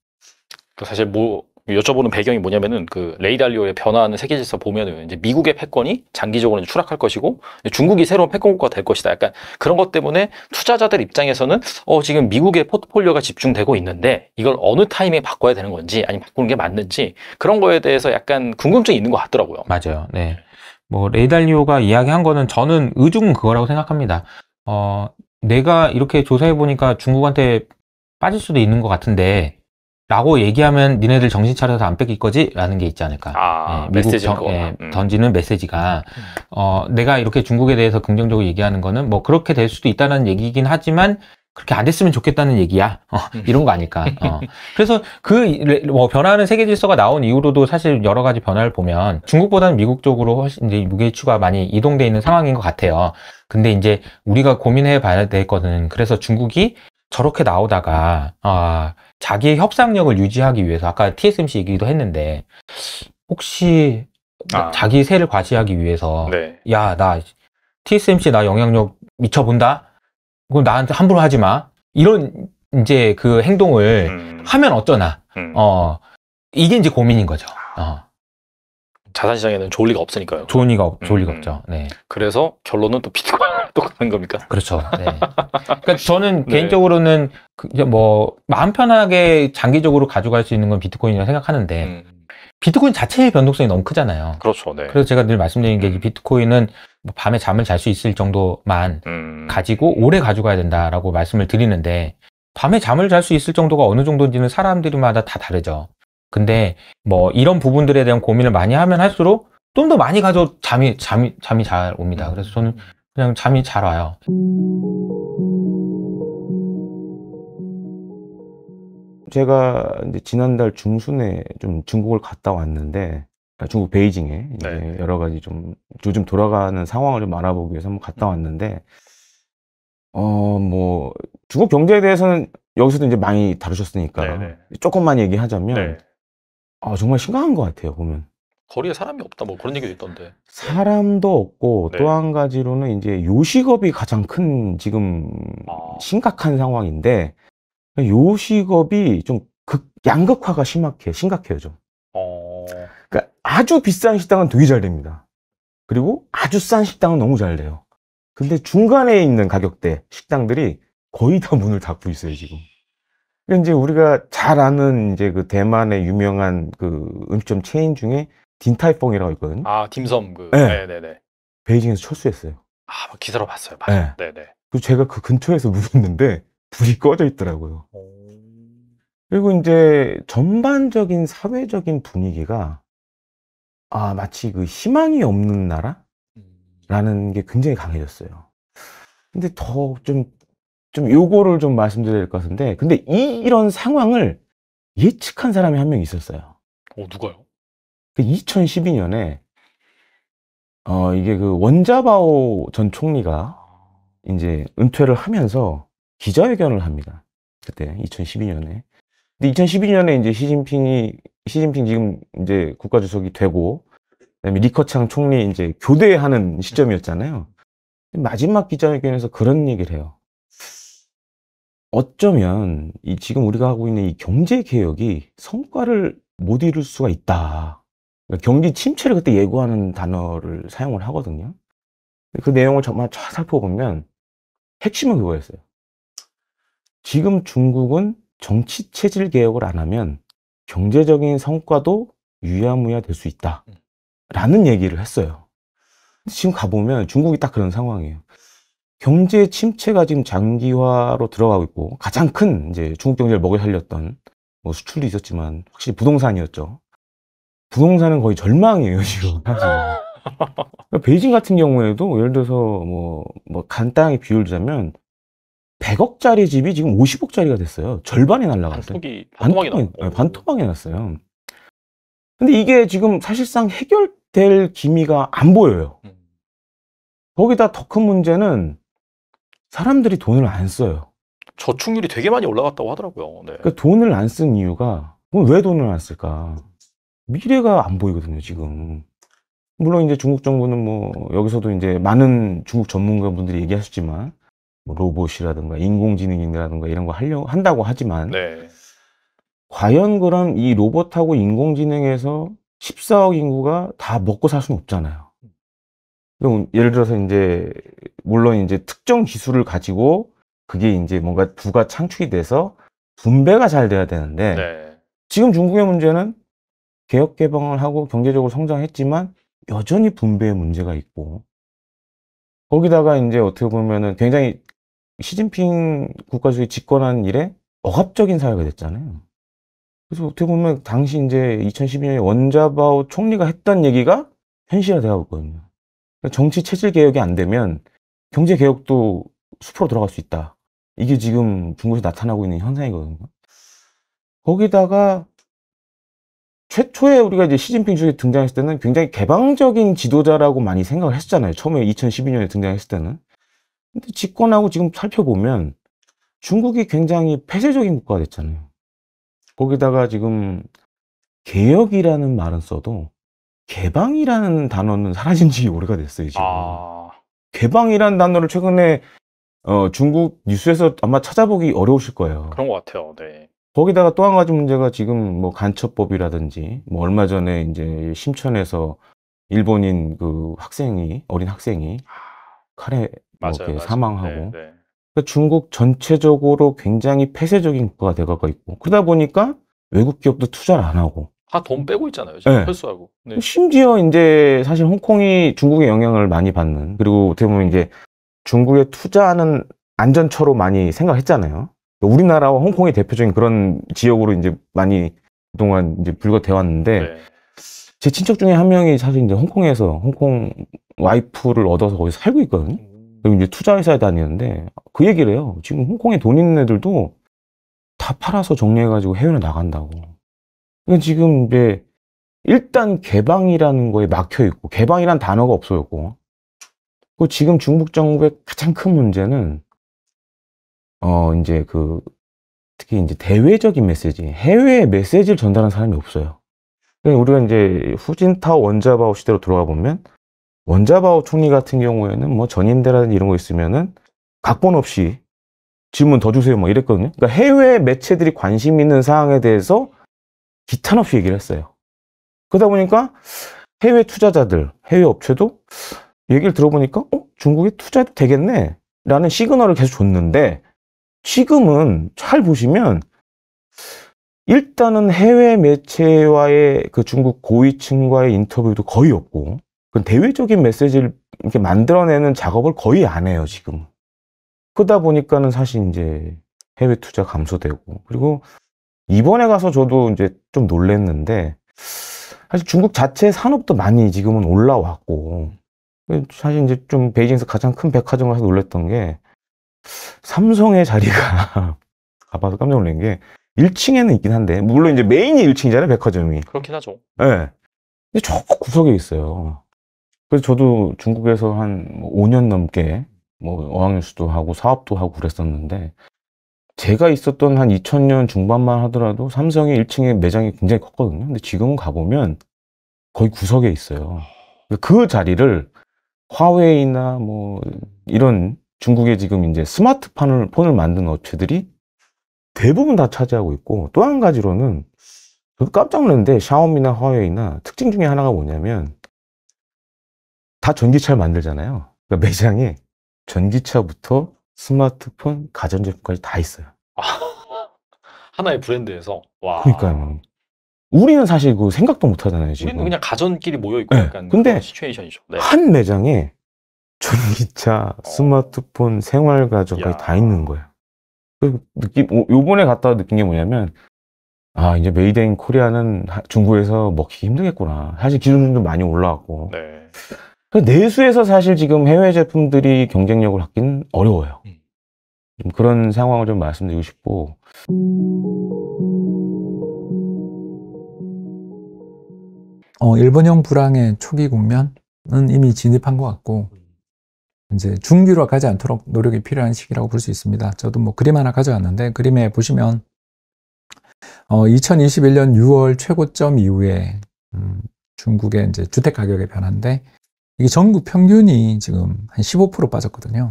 또 사실 뭐 여쭤보는 배경이 뭐냐면은 그 레이달리오의 변화하는 세계 질서 보면은 이제 미국의 패권이 장기적으로 추락할 것이고 중국이 새로운 패권국가가 될 것이다. 약간 그런 것 때문에 투자자들 입장에서는 어 지금 미국의 포트폴리오가 집중되고 있는데 이걸 어느 타이밍에 바꿔야 되는 건지 아니면 바꾸는 게 맞는지 그런 거에 대해서 약간 궁금증이 있는 것 같더라고요. 맞아요. 네. 뭐 레이달리오가 이야기한 거는 저는 의중 은 그거라고 생각합니다. 어 내가 이렇게 조사해 보니까 중국한테 빠질 수도 있는 것 같은데 라고 얘기하면 니네들 정신 차려서 안 뺏길 거지? 라는 게 있지 않을까. 아, 예, 미국 정, 예, 음. 던지는 메시지가. 음. 어, 내가 이렇게 중국에 대해서 긍정적으로 얘기하는 거는 뭐 그렇게 될 수도 있다는 얘기긴 하지만 그렇게 안 됐으면 좋겠다는 얘기야. 어, 음. 이런 거 아닐까. 어. 그래서 그 뭐 변화하는 세계 질서가 나온 이후로도 사실 여러 가지 변화를 보면 중국보다는 미국 쪽으로 훨씬 이제 무게추가 많이 이동돼 있는 상황인 것 같아요. 근데 이제 우리가 고민해 봐야 될 거는 그래서 중국이 저렇게 나오다가 아 어, 자기의 협상력을 유지하기 위해서 아까 TSMC 얘기도 했는데 혹시 아. 자기 세를 과시하기 위해서 네. 야나 TSMC 나 영향력 미쳐본다 그럼 나한테 함부로 하지 마 이런 이제 그 행동을 음. 하면 어쩌나 음. 어 이게 이제 고민인 거죠. 어. 자산 시장에는 좋을 리가 없으니까요. 좋은 리가 없, 음. 좋을 리가 없죠. 네. 그래서 결론은 또 비트코인 똑같은 겁니까? 그렇죠. 네. 그러니까 저는 네. 개인적으로는 그, 뭐 마음 편하게 장기적으로 가져갈 수 있는 건 비트코인이라고 생각하는데 음. 비트코인 자체의 변동성이 너무 크잖아요. 그렇죠. 네. 그래서 제가 늘 말씀드리는 게 음. 비트코인은 뭐 밤에 잠을 잘 수 있을 정도만 음. 가지고 오래 가져가야 된다라고 말씀을 드리는데 밤에 잠을 잘 수 있을 정도가 어느 정도인지는 사람들마다 다 다르죠. 근데 뭐 이런 부분들에 대한 고민을 많이 하면 할수록 좀 더 많이 가져 잠이 잠이 잠이 잘 옵니다. 그래서 저는 그냥 잠이 잘 와요. 제가 이제 지난달 중순에 좀 중국을 갔다 왔는데 아, 중국 베이징에 네. 여러 가지 좀 요즘 돌아가는 상황을 좀 알아보기 위해서 한번 갔다 왔는데 어 뭐 중국 경제에 대해서는 여기서도 이제 많이 다루셨으니까 네, 네. 조금만 얘기하자면 네. 아, 정말 심각한 것 같아요, 보면. 거리에 사람이 없다 뭐 그런 얘기도 있던데. 사람도 없고 네. 또한 가지로는 이제 요식업이 가장 큰 지금 아. 심각한 상황인데 요식업이 좀 극, 양극화가 심각해, 심각해요, 좀. 어... 그러니까 아주 비싼 식당은 되게 잘 됩니다. 그리고 아주 싼 식당은 너무 잘 돼요. 근데 중간에 있는 가격대 식당들이 거의 다 문을 닫고 있어요, 지금. 그러니 이제 우리가 잘 아는 이제 그 대만의 유명한 그 음식점 체인 중에 딘타이퐁이라고 있거든요. 아, 딤섬 그. 네. 네, 네, 베이징에서 철수했어요. 아, 뭐 기사로 봤어요. 예. 봤 네, 네. 그 제가 그 근처에서 묵었는데 불이 꺼져 있더라고요. 그리고 이제 전반적인 사회적인 분위기가 아, 마치 그 희망이 없는 나라? 라는 음. 게 굉장히 강해졌어요. 근데 더좀 좀 요거를 좀 말씀드려야 될 것 같은데 근데 이, 이런 상황을 예측한 사람이 한 명 있었어요. 어, 누가요? 그 2012년에 어, 이게 그 원자바오 전 총리가 이제 은퇴를 하면서 기자회견을 합니다. 그때 2012년에. 근데 2012년에 이제 시진핑이 시진핑 지금 이제 국가주석이 되고 그다음에 리커창 총리 이제 교대하는 시점이었잖아요. 마지막 기자회견에서 그런 얘기를 해요. 어쩌면 이 지금 우리가 하고 있는 이 경제 개혁이 성과를 못 이룰 수가 있다. 그러니까 경기 침체를 그때 예고하는 단어를 사용을 하거든요. 그 내용을 정말 잘 살펴보면 핵심은 그거였어요. 지금 중국은 정치 체질 개혁을 안 하면 경제적인 성과도 유야무야 될 수 있다. 라는 얘기를 했어요. 지금 가보면 중국이 딱 그런 상황이에요. 경제 침체가 지금 장기화로 들어가고 있고 가장 큰 이제 중국 경제를 먹여 살렸던 뭐 수출도 있었지만 확실히 부동산이었죠. 부동산은 거의 절망이에요 지금 사실. 그러니까 베이징 같은 경우에도 예를 들어서 뭐, 뭐 간단하게 비율 주자면 100억짜리 집이 지금 50억짜리가 됐어요. 절반이 날라갔어요. 반토막이, 반토막이, 네, 반토막이 났어요. 근데 이게 지금 사실상 해결될 기미가 안 보여요. 음. 거기다 더 큰 문제는 사람들이 돈을 안 써요. 저축률이 되게 많이 올라갔다고 하더라고요. 네. 그러니까 돈을 안 쓴 이유가 왜 돈을 안 쓸까? 미래가 안 보이거든요, 지금. 물론 이제 중국 정부는 뭐 여기서도 이제 많은 중국 전문가분들이 얘기하셨지만 뭐 로봇이라든가 인공지능이라든가 이런 거 하려 한다고 하지만 네. 과연 그럼 이 로봇하고 인공지능에서 14억 인구가 다 먹고 살 수는 없잖아요. 예를 들어서 이제 물론 이제 특정 기술을 가지고 그게 이제 뭔가 부가 창출이 돼서 분배가 잘 돼야 되는데 네. 지금 중국의 문제는 개혁 개방을 하고 경제적으로 성장했지만 여전히 분배의 문제가 있고 거기다가 이제 어떻게 보면은 굉장히 시진핑 국가주의 집권한 일에 억압적인 사회가 됐잖아요. 그래서 어떻게 보면 당시 이제 2012년에 원자바오 총리가 했던 얘기가 현실화되어 있거든요. 정치 체질 개혁이 안 되면 경제 개혁도 수포로 들어갈 수 있다. 이게 지금 중국에서 나타나고 있는 현상이거든요. 거기다가 최초에 우리가 이제 시진핑 주석이 등장했을 때는 굉장히 개방적인 지도자라고 많이 생각을 했잖아요. 처음에 2012년에 등장했을 때는. 근데 집권하고 지금 살펴보면 중국이 굉장히 폐쇄적인 국가가 됐잖아요. 거기다가 지금 개혁이라는 말은 써도 개방이라는 단어는 사라진 지 오래가 됐어요, 지금. 아... 개방이라는 단어를 최근에 어, 중국 뉴스에서 아마 찾아보기 어려우실 거예요. 그런 것 같아요, 네. 거기다가 또 한 가지 문제가 지금 뭐 간첩법이라든지 뭐 얼마 전에 이제 심천에서 일본인 그 학생이 어린 학생이 아. 칼에 뭐 맞아요, 이 맞아요. 사망하고 네, 네. 그러니까 중국 전체적으로 굉장히 폐쇄적인 국가가 돼가고 있고 그러다 보니까 외국 기업도 투자를 안 하고 다돈 빼고 있잖아요. 지금 네. 철수하고. 네. 심지어 이제 사실 홍콩이 중국의 영향을 많이 받는 그리고 어떻게 보면 이제 중국에 투자하는 안전처로 많이 생각했잖아요. 우리나라와 홍콩이 대표적인 그런 지역으로 이제 많이 그동안 이제 불거돼 왔는데 네. 제 친척 중에 한 명이 사실 이제 홍콩에서 홍콩 와이프를 얻어서 거기서 살고 있거든요. 음. 그리고 이제 투자회사에 다니는데 그 얘기를 해요. 지금 홍콩에 돈 있는 애들도 다 팔아서 정리해가지고 해외로 나간다고. 근데 지금 이제 일단 개방이라는 거에 막혀 있고 개방이란 단어가 없어졌고 그 지금 중국 정부의 가장 큰 문제는 어 이제 그 특히 이제 대외적인 메시지, 해외의 메시지를 전달하는 사람이 없어요. 우리가 이제 후진타오 원자바오 시대로 돌아가 보면 원자바오 총리 같은 경우에는 뭐 전임대라든지 이런 거 있으면은 각본 없이 질문 더 주세요 뭐 이랬거든요. 그러니까 해외 매체들이 관심 있는 사항에 대해서 기탄 없이 얘기를 했어요. 그러다 보니까 해외 투자자들, 해외 업체도 얘기를 들어보니까 어? 중국이 투자해도 되겠네? 라는 시그널을 계속 줬는데 지금은 잘 보시면 일단은 해외 매체와의 그 중국 고위층과의 인터뷰도 거의 없고 그 대외적인 메시지를 이렇게 만들어내는 작업을 거의 안 해요 지금 그러다 보니까는 사실 이제 해외 투자 감소되고 그리고 이번에 가서 저도 이제 좀 놀랬는데 사실 중국 자체 산업도 많이 지금은 올라왔고 사실 이제 좀 베이징에서 가장 큰 백화점을 해서 놀랬던 게 삼성의 자리가 가봐서 깜짝 놀란 게 1층에는 있긴 한데 물론 이제 메인이 1층이잖아요 백화점이 그렇긴 하죠 네. 근데 저 구석에 있어요 그래서 저도 중국에서 한 5년 뭐 넘게 뭐 어학연수도 하고 사업도 하고 그랬었는데 제가 있었던 한 2000년 중반만 하더라도 삼성의 1층에 매장이 굉장히 컸거든요. 근데 지금은 가보면 거의 구석에 있어요. 그러니까 그 자리를 화웨이나 뭐 이런 중국의 지금 이제 스마트폰을 폰을 만든 업체들이 대부분 다 차지하고 있고 또 한 가지로는 저도 깜짝 놀랐는데 샤오미나 화웨이나 특징 중에 하나가 뭐냐면 다 전기차를 만들잖아요. 그러니까 매장에 전기차부터 스마트폰, 가전제품까지 다 있어요. 아, 하나의 브랜드에서. 와. 그러니까요. 우리는 사실 그 생각도 못 하잖아요, 지금. 우리는 그냥 가전끼리 모여있고 네. 약간 근데 시츄에이션이죠. 네. 한 매장에 전기차, 어. 스마트폰, 어. 생활가전까지 다 있는 거예요. 그 느낌, 요번에 갔다 느낀 게 뭐냐면, 아, 이제 메이드 인 코리아는 중국에서 먹히기 힘들겠구나. 사실 기준도 많이 올라왔고. 네. 그 내수에서 사실 지금 해외 제품들이 경쟁력을 갖긴 어려워요. 음. 좀 그런 상황을 좀 말씀드리고 싶고. 어, 일본형 불황의 초기 국면은 이미 진입한 것 같고, 이제 중기로 가지 않도록 노력이 필요한 시기라고 볼 수 있습니다. 저도 뭐 그림 하나 가져왔는데, 그림에 보시면, 어, 2021년 6월 최고점 이후에, 음, 중국의 이제 주택 가격의 변화인데, 이게 전국 평균이 지금 한 15% 빠졌거든요.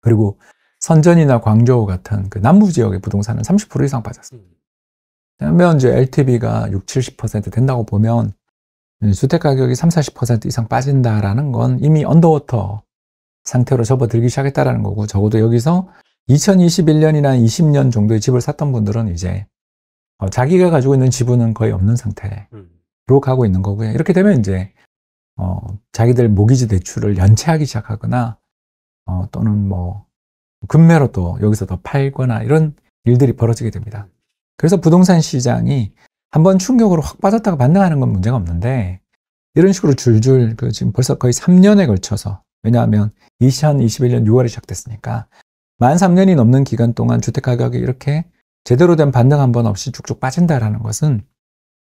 그리고 선전이나 광저우 같은 그 남부 지역의 부동산은 30% 이상 빠졌습니다. 그러면 이제 LTV가 60, 70% 된다고 보면 주택 가격이 30, 40% 이상 빠진다라는 건 이미 언더워터 상태로 접어들기 시작했다라는 거고 적어도 여기서 2021년이나 20년 정도의 집을 샀던 분들은 이제 어, 자기가 가지고 있는 지분은 거의 없는 상태로 음. 가고 있는 거고요. 이렇게 되면 이제 어, 자기들 모기지 대출을 연체하기 시작하거나 어, 또는 뭐 금매로 또 여기서 더 팔거나 이런 일들이 벌어지게 됩니다. 그래서 부동산 시장이 한 번 충격으로 확 빠졌다가 반등하는 건 문제가 없는데 이런 식으로 줄줄 그 지금 벌써 거의 3년에 걸쳐서 왜냐하면 2021년 6월에 시작됐으니까 만 3년이 넘는 기간 동안 주택가격이 이렇게 제대로 된 반등 한번 없이 쭉쭉 빠진다라는 것은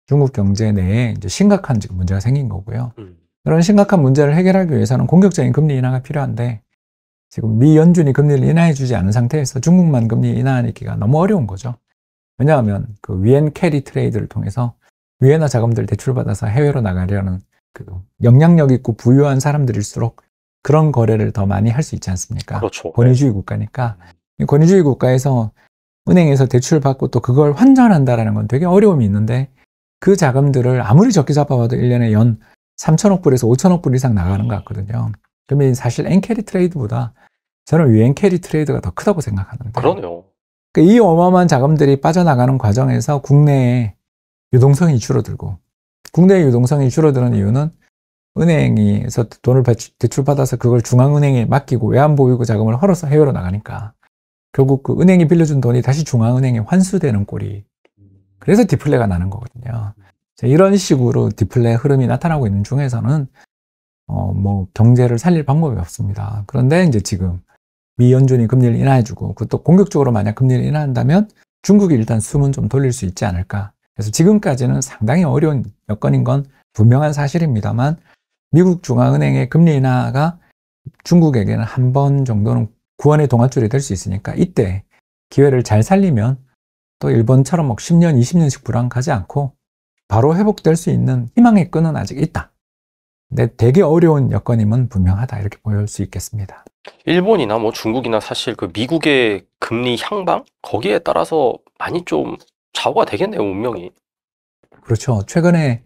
중국 경제 내에 이제 심각한 지금 문제가 생긴 거고요. 음. 그런 심각한 문제를 해결하기 위해서는 공격적인 금리 인하가 필요한데 지금 미 연준이 금리를 인하해 주지 않은 상태에서 중국만 금리 인하하기가 너무 어려운 거죠. 왜냐하면 그 위엔 캐리 트레이드를 통해서 위엔화 자금들 대출받아서 해외로 나가려는 그 영향력 있고 부유한 사람들일수록 그런 거래를 더 많이 할 수 있지 않습니까? 그렇죠. 네. 권위주의 국가니까. 음. 권위주의 국가에서 은행에서 대출 을 받고 또 그걸 환전한다라는 건 되게 어려움이 있는데 그 자금들을 아무리 적게 잡아봐도 1년에 연 3천억 불에서 5천억 불 이상 나가는 것 음. 같거든요. 그러면 사실 엔캐리 트레이드보다 저는 유엔캐리 트레이드가 더 크다고 생각하는데. 그러네요. 그러니까 이 어마어마한 자금들이 빠져나가는 과정에서 국내에 유동성이 줄어들고 국내 유동성이 줄어드는 이유는 은행에서 돈을 대출받아서 그걸 중앙은행에 맡기고 외환보유고 자금을 헐어서 해외로 나가니까 결국 그 은행이 빌려준 돈이 다시 중앙은행에 환수되는 꼴이 음. 그래서 디플레가 나는 거거든요. 이런 식으로 디플레 흐름이 나타나고 있는 중에서는 어, 뭐 경제를 살릴 방법이 없습니다. 그런데 이제 지금 미 연준이 금리를 인하해주고 그것도 공격적으로 만약 금리를 인하한다면 중국이 일단 숨은 좀 돌릴 수 있지 않을까. 그래서 지금까지는 상당히 어려운 여건인 건 분명한 사실입니다만 미국 중앙은행의 금리 인하가 중국에게는 한 번 정도는 구원의 동아줄이 될 수 있으니까 이때 기회를 잘 살리면 또 일본처럼 막 뭐 10년, 20년씩 불황 가지 않고 바로 회복될 수 있는 희망의 끈은 아직 있다. 근데 되게 어려운 여건임은 분명하다 이렇게 보일 수 있겠습니다. 일본이나 뭐 중국이나 사실 그 미국의 금리 향방 거기에 따라서 많이 좀 좌우가 되겠네요 운명이. 그렇죠. 최근에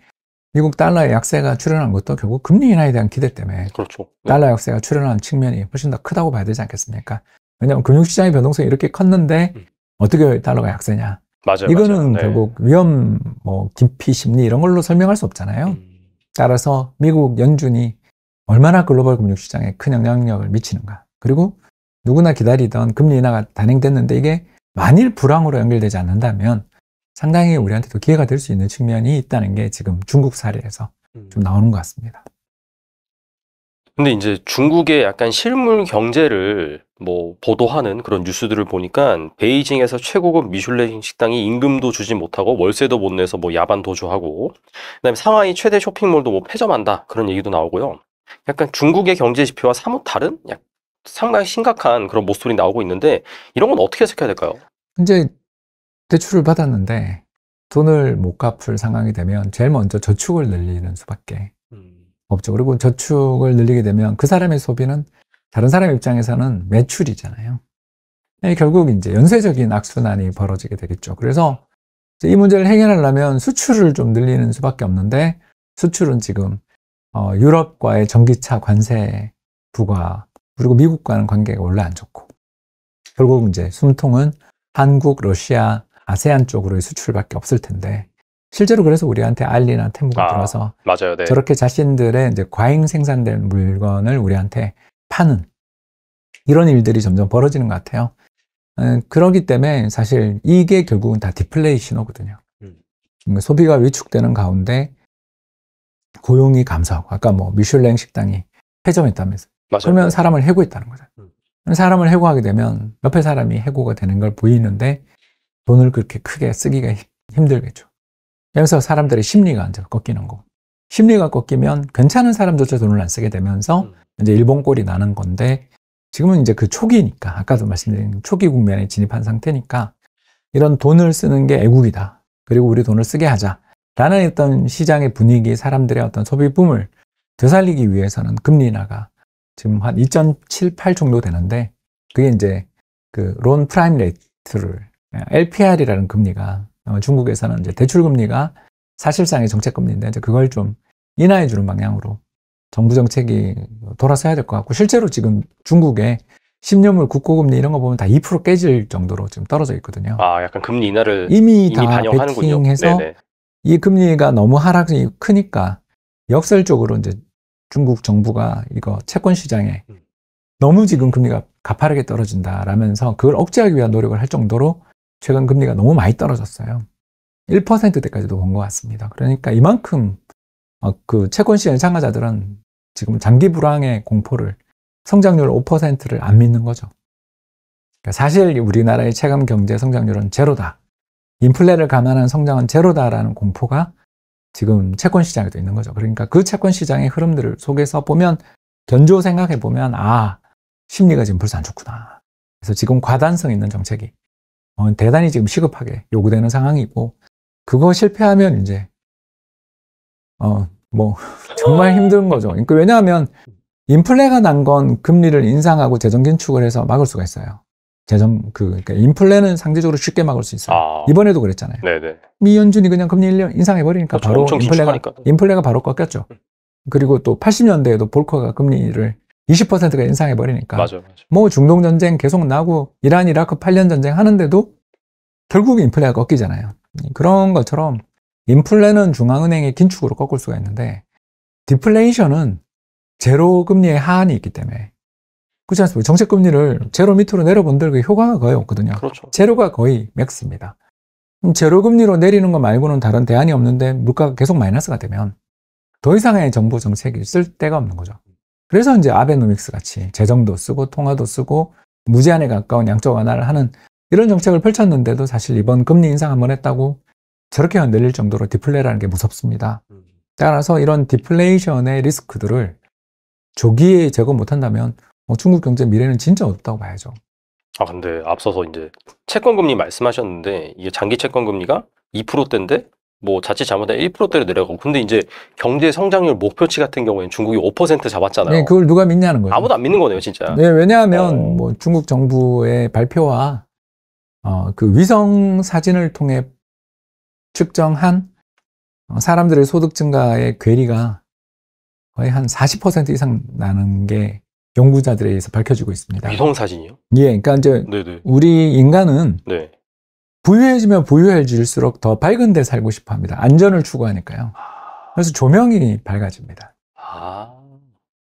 미국 달러의 약세가 출현한 것도 결국 금리 인하에 대한 기대 때문에 그렇죠. 네. 달러 약세가 출현한 측면이 훨씬 더 크다고 봐야 되지 않겠습니까? 왜냐하면 금융시장의 변동성이 이렇게 컸는데 음. 어떻게 달러가 약세냐? 맞아요. 이거는 맞아요. 네. 결국 네. 위험, 뭐 기피 심리 이런 걸로 설명할 수 없잖아요. 음. 따라서 미국 연준이 얼마나 글로벌 금융 시장에 큰 영향력을 미치는가. 그리고 누구나 기다리던 금리 인하가 단행됐는데 이게 만일 불황으로 연결되지 않는다면 상당히 우리한테도 기회가 될 수 있는 측면이 있다는 게 지금 중국 사례에서 음. 좀 나오는 것 같습니다. 근데 이제 중국의 약간 실물 경제를 뭐 보도하는 그런 뉴스들을 보니까 베이징에서 최고급 미슐랭 식당이 임금도 주지 못하고 월세도 못 내서 뭐 야반 도주하고 그다음에 상하이 최대 쇼핑몰도 뭐 폐점한다 그런 얘기도 나오고요. 약간 중국의 경제 지표와 사뭇 다른 약 상당히 심각한 그런 모습이 나오고 있는데 이런 건 어떻게 해석해야 될까요? 이제 대출을 받았는데 돈을 못 갚을 상황이 되면 제일 먼저 저축을 늘리는 수밖에 없죠. 그리고 저축을 늘리게 되면 그 사람의 소비는 다른 사람 입장에서는 매출이잖아요. 네, 결국 이제 연쇄적인 악순환이 벌어지게 되겠죠. 그래서 이 문제를 해결하려면 수출을 좀 늘리는 수밖에 없는데 수출은 지금 어, 유럽과의 전기차 관세 부과 그리고 미국과는 관계가 원래 안 좋고 결국 이제 숨통은 한국, 러시아, 아세안 쪽으로의 수출밖에 없을 텐데 실제로 그래서 우리한테 알리나 테무가 아, 들어서 맞아요, 네. 저렇게 자신들의 이제 과잉 생산된 물건을 우리한테 파는 이런 일들이 점점 벌어지는 것 같아요. 음, 그러기 때문에 사실 이게 결국은 다 디플레이 신호거든요. 음. 음. 소비가 위축되는 가운데 고용이 감소하고 아까 뭐 미슐랭 식당이 폐점했다면서 맞아요. 그러면 네. 사람을 해고했다는 거죠. 음. 사람을 해고하게 되면 옆에 사람이 해고가 되는 걸 보이는데 돈을 그렇게 크게 쓰기가 힘들겠죠. 그래서 사람들의 심리가 이제 꺾이는 거 심리가 꺾이면 괜찮은 사람조차 돈을 안 쓰게 되면서 음. 이제 일본 꼴이 나는 건데 지금은 이제 그 초기니까 아까도 말씀드린 초기 국면에 진입한 상태니까 이런 돈을 쓰는 게 애국이다. 그리고 우리 돈을 쓰게 하자. 라는 어떤 시장의 분위기, 사람들의 어떤 소비 붐을 되살리기 위해서는 금리 인하가 지금 한 2.78 정도 되는데 그게 이제 그 론 프라임 레이트를 LPR이라는 예, 금리가 중국에서는 이제 대출금리가 사실상의 정책금리인데 이제 그걸 좀 인하해 주는 방향으로 정부 정책이 돌아서야 될 것 같고 실제로 지금 중국의 10년물 국고금리 이런 거 보면 다 2% 깨질 정도로 지금 떨어져 있거든요. 아, 약간 금리 인하를 이미, 이미 다배팅해서이 금리가 너무 하락이 크니까 역설적으로 이제 중국 정부가 이거 채권 시장에 음. 너무 지금 금리가 가파르게 떨어진다라면서 그걸 억제하기 위한 노력을 할 정도로 최근 금리가 너무 많이 떨어졌어요. 1%대까지도 본것 같습니다. 그러니까 이만큼 어, 그 채권 시장 참가자들은 지금 장기 불황의 공포를 성장률 5%를 안 믿는 거죠. 그러니까 사실 우리나라의 체감 경제 성장률은 제로다. 인플레를 감안한 성장은 제로다라는 공포가 지금 채권 시장에도 있는 거죠. 그러니까 그 채권 시장의 흐름들을 속에서 보면 견조 생각해 보면 아 심리가 지금 벌써 안 좋구나. 그래서 지금 과단성 있는 정책이 어, 대단히 지금 시급하게 요구되는 상황이고 그거 실패하면 이제 어 뭐 정말 힘든 거죠. 그러니까 왜냐하면 인플레가 난 건 금리를 인상하고 재정 긴축을 해서 막을 수가 있어요. 재정 그 그러니까 인플레는 상대적으로 쉽게 막을 수 있어요. 아. 이번에도 그랬잖아요. 네네. 미연준이 그냥 금리 1년 인상해 버리니까 그렇죠. 바로 인플레가 긴축하니까. 인플레가 바로 꺾였죠. 그리고 또 80년대에도 볼커가 금리를 20%가 인상해버리니까. 맞아, 맞아. 뭐 중동 전쟁 계속 나고 이란 이라크 8년 전쟁 하는데도 결국 인플레가 꺾이잖아요. 그런 것처럼 인플레는 중앙은행의 긴축으로 꺾을 수가 있는데 디플레이션은 제로 금리의 하한이 있기 때문에 그렇지 않습니까? 정책 금리를 제로 밑으로 내려본들 그 효과가 거의 없거든요. 그렇죠. 제로가 거의 맥스입니다. 제로 금리로 내리는 거 말고는 다른 대안이 없는데 물가가 계속 마이너스가 되면 더 이상의 정부 정책이 쓸 데가 없는 거죠. 그래서 이제 아베노믹스 같이 재정도 쓰고 통화도 쓰고 무제한에 가까운 양적 완화를 하는 이런 정책을 펼쳤는데도 사실 이번 금리 인상 한번 했다고 저렇게 흔들릴 정도로 디플레라는 게 무섭습니다. 음. 따라서 이런 디플레이션의 리스크들을 조기에 제거 못한다면 뭐 중국 경제 미래는 진짜 없다고 봐야죠. 아 근데 앞서서 이제 채권 금리 말씀하셨는데 이게 장기 채권 금리가 2%대인데 뭐 자칫 잘못하면 1%대로 내려가고 근데 이제 경제 성장률 목표치 같은 경우에는 중국이 5% 잡았잖아요. 네, 그걸 누가 믿냐는 거죠. 아무도 안 믿는 거네요, 진짜. 네, 왜냐하면 어... 뭐 중국 정부의 발표와 어, 그 위성 사진을 통해 측정한 어, 사람들의 소득 증가의 괴리가 거의 한 40% 이상 나는 게 연구자들에 의해서 밝혀지고 있습니다. 위성 사진이요? 예, 그러니까 이제 네네. 우리 인간은 네. 부유해지면 부유해질수록 더 밝은 데 살고 싶어 합니다. 안전을 추구하니까요. 아. 그래서 조명이 밝아집니다. 아...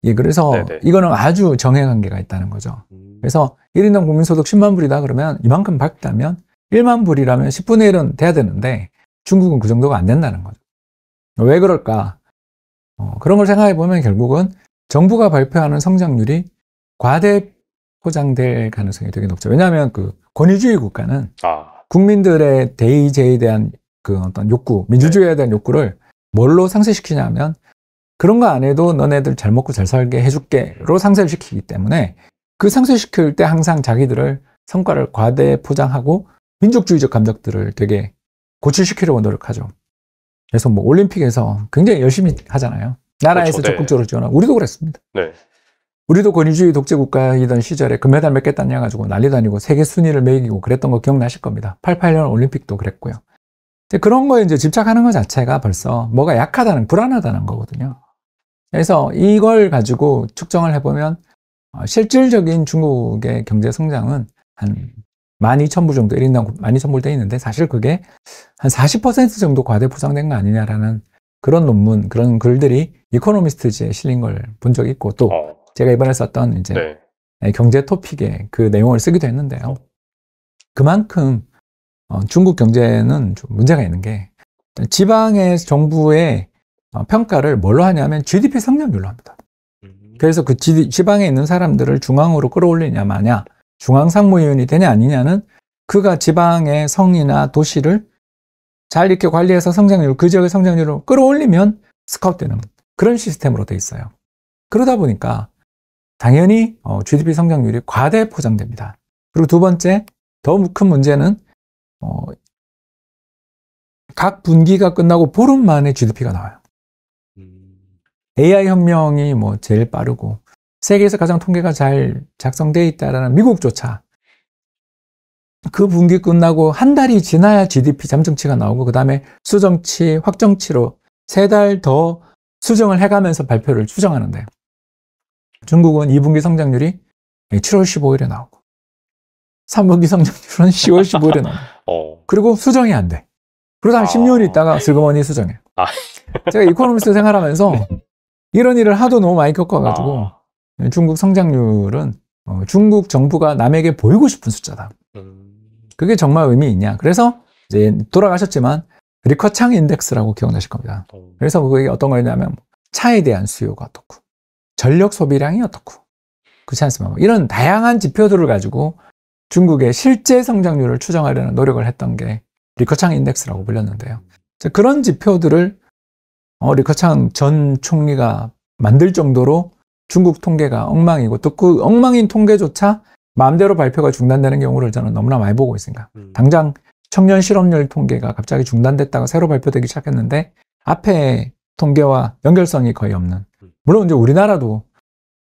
예, 그래서 네네. 이거는 아주 정해관계가 있다는 거죠. 음. 그래서 1인당 국민소득 10만 불이다 그러면 이만큼 밝다면 1만 불이라면 10분의 1은 돼야 되는데 중국은 그 정도가 안 된다는 거죠. 왜 그럴까? 어, 그런 걸 생각해 보면 결국은 정부가 발표하는 성장률이 과대 포장될 가능성이 되게 높죠. 왜냐하면 그 권위주의 국가는 아. 국민들의 대의제에 대한 그 어떤 욕구, 민주주의에 대한 욕구를 뭘로 상쇄시키냐면 그런 거 안 해도 너네들 잘 먹고 잘 살게 해줄게로 상쇄를 시키기 때문에 그 상쇄시킬 때 항상 자기들을 성과를 과대 포장하고 민족주의적 감정들을 되게 고출시키려고 노력하죠. 그래서 뭐 올림픽에서 굉장히 열심히 하잖아요. 나라에서 그렇죠, 네. 적극적으로 지원하고 우리도 그랬습니다. 네. 우리도 권위주의 독재 국가이던 시절에 금메달 그 몇개 땄냐 가지고 난리다니고 세계 순위를 매기고 그랬던 거 기억나실 겁니다. 88년 올림픽도 그랬고요. 그런 거에 이제 집착하는 것 자체가 벌써 뭐가 약하다는, 불안하다는 거거든요. 그래서 이걸 가지고 측정을 해보면 어, 실질적인 중국의 경제 성장은 한 12,000불 정도, 1인당 12,000불 돼 있는데 사실 그게 한 40% 정도 과대 포장된 거 아니냐라는 그런 논문, 그런 글들이 이코노미스트지에 실린 걸 본 적이 있고 또 어. 제가 이번에 썼던 이제 네. 네. 경제 토픽에 그 내용을 쓰기도 했는데요. 그만큼 어, 중국 경제는 좀 문제가 있는 게 지방의 정부의 어, 평가를 뭘로 하냐면 GDP 성장률로 합니다. 음. 그래서 그 지, 지방에 있는 사람들을 중앙으로 끌어올리냐 마냐, 중앙 상무위원이 되냐 아니냐는 그가 지방의 성이나 도시를 잘 이렇게 관리해서 성장률, 그 지역의 성장률을 끌어올리면 스카웃되는 그런 시스템으로 돼 있어요. 그러다 보니까 당연히 어, GDP 성장률이 과대 포장됩니다. 그리고 두 번째, 더 큰 문제는 어, 각 분기가 끝나고 보름 만에 GDP가 나와요. 음. AI 혁명이 뭐 제일 빠르고 세계에서 가장 통계가 잘 작성되어 있다라는 미국조차 그 분기 끝나고 한 달이 지나야 GDP 잠정치가 나오고 그 다음에 수정치, 확정치로 세 달 더 수정을 해가면서 발표를 수정하는데 요 중국은 2분기 성장률이 7월 15일에 나오고 3분기 성장률은 10월 15일에 나오고 어. 그리고 수정이 안 돼. 그러다 한 아. 16일 있다가 슬그머니 수정해. 아. 제가 이코노미스트 생활하면서 네. 이런 일을 하도 너무 많이 겪어가지고 아. 중국 성장률은 어, 중국 정부가 남에게 보이고 싶은 숫자다. 음. 그게 정말 의미 있냐. 그래서 이제 돌아가셨지만 리커창 인덱스라고 기억나실 겁니다. 어. 그래서 그게 어떤 거였냐면 차에 대한 수요가 어떻고 전력 소비량이 어떻고 그렇지 않습니까? 뭐 이런 다양한 지표들을 가지고 중국의 실제 성장률을 추정하려는 노력을 했던 게 리커창 인덱스라고 불렸는데요. 그런 지표들을 어, 리커창 전 총리가 만들 정도로 중국 통계가 엉망이고 또 그 엉망인 통계조차 마음대로 발표가 중단되는 경우를 저는 너무나 많이 보고 있습니다. 음. 당장 청년 실업률 통계가 갑자기 중단됐다가 새로 발표되기 시작했는데 앞에 통계와 연결성이 거의 없는 물론 이제 우리나라도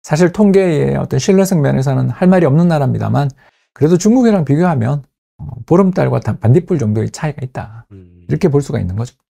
사실 통계의 어떤 신뢰성 면에서는 할 말이 없는 나라입니다만 그래도 중국이랑 비교하면 어, 보름달과 반딧불 정도의 차이가 있다. 음. 이렇게 볼 수가 있는 거죠.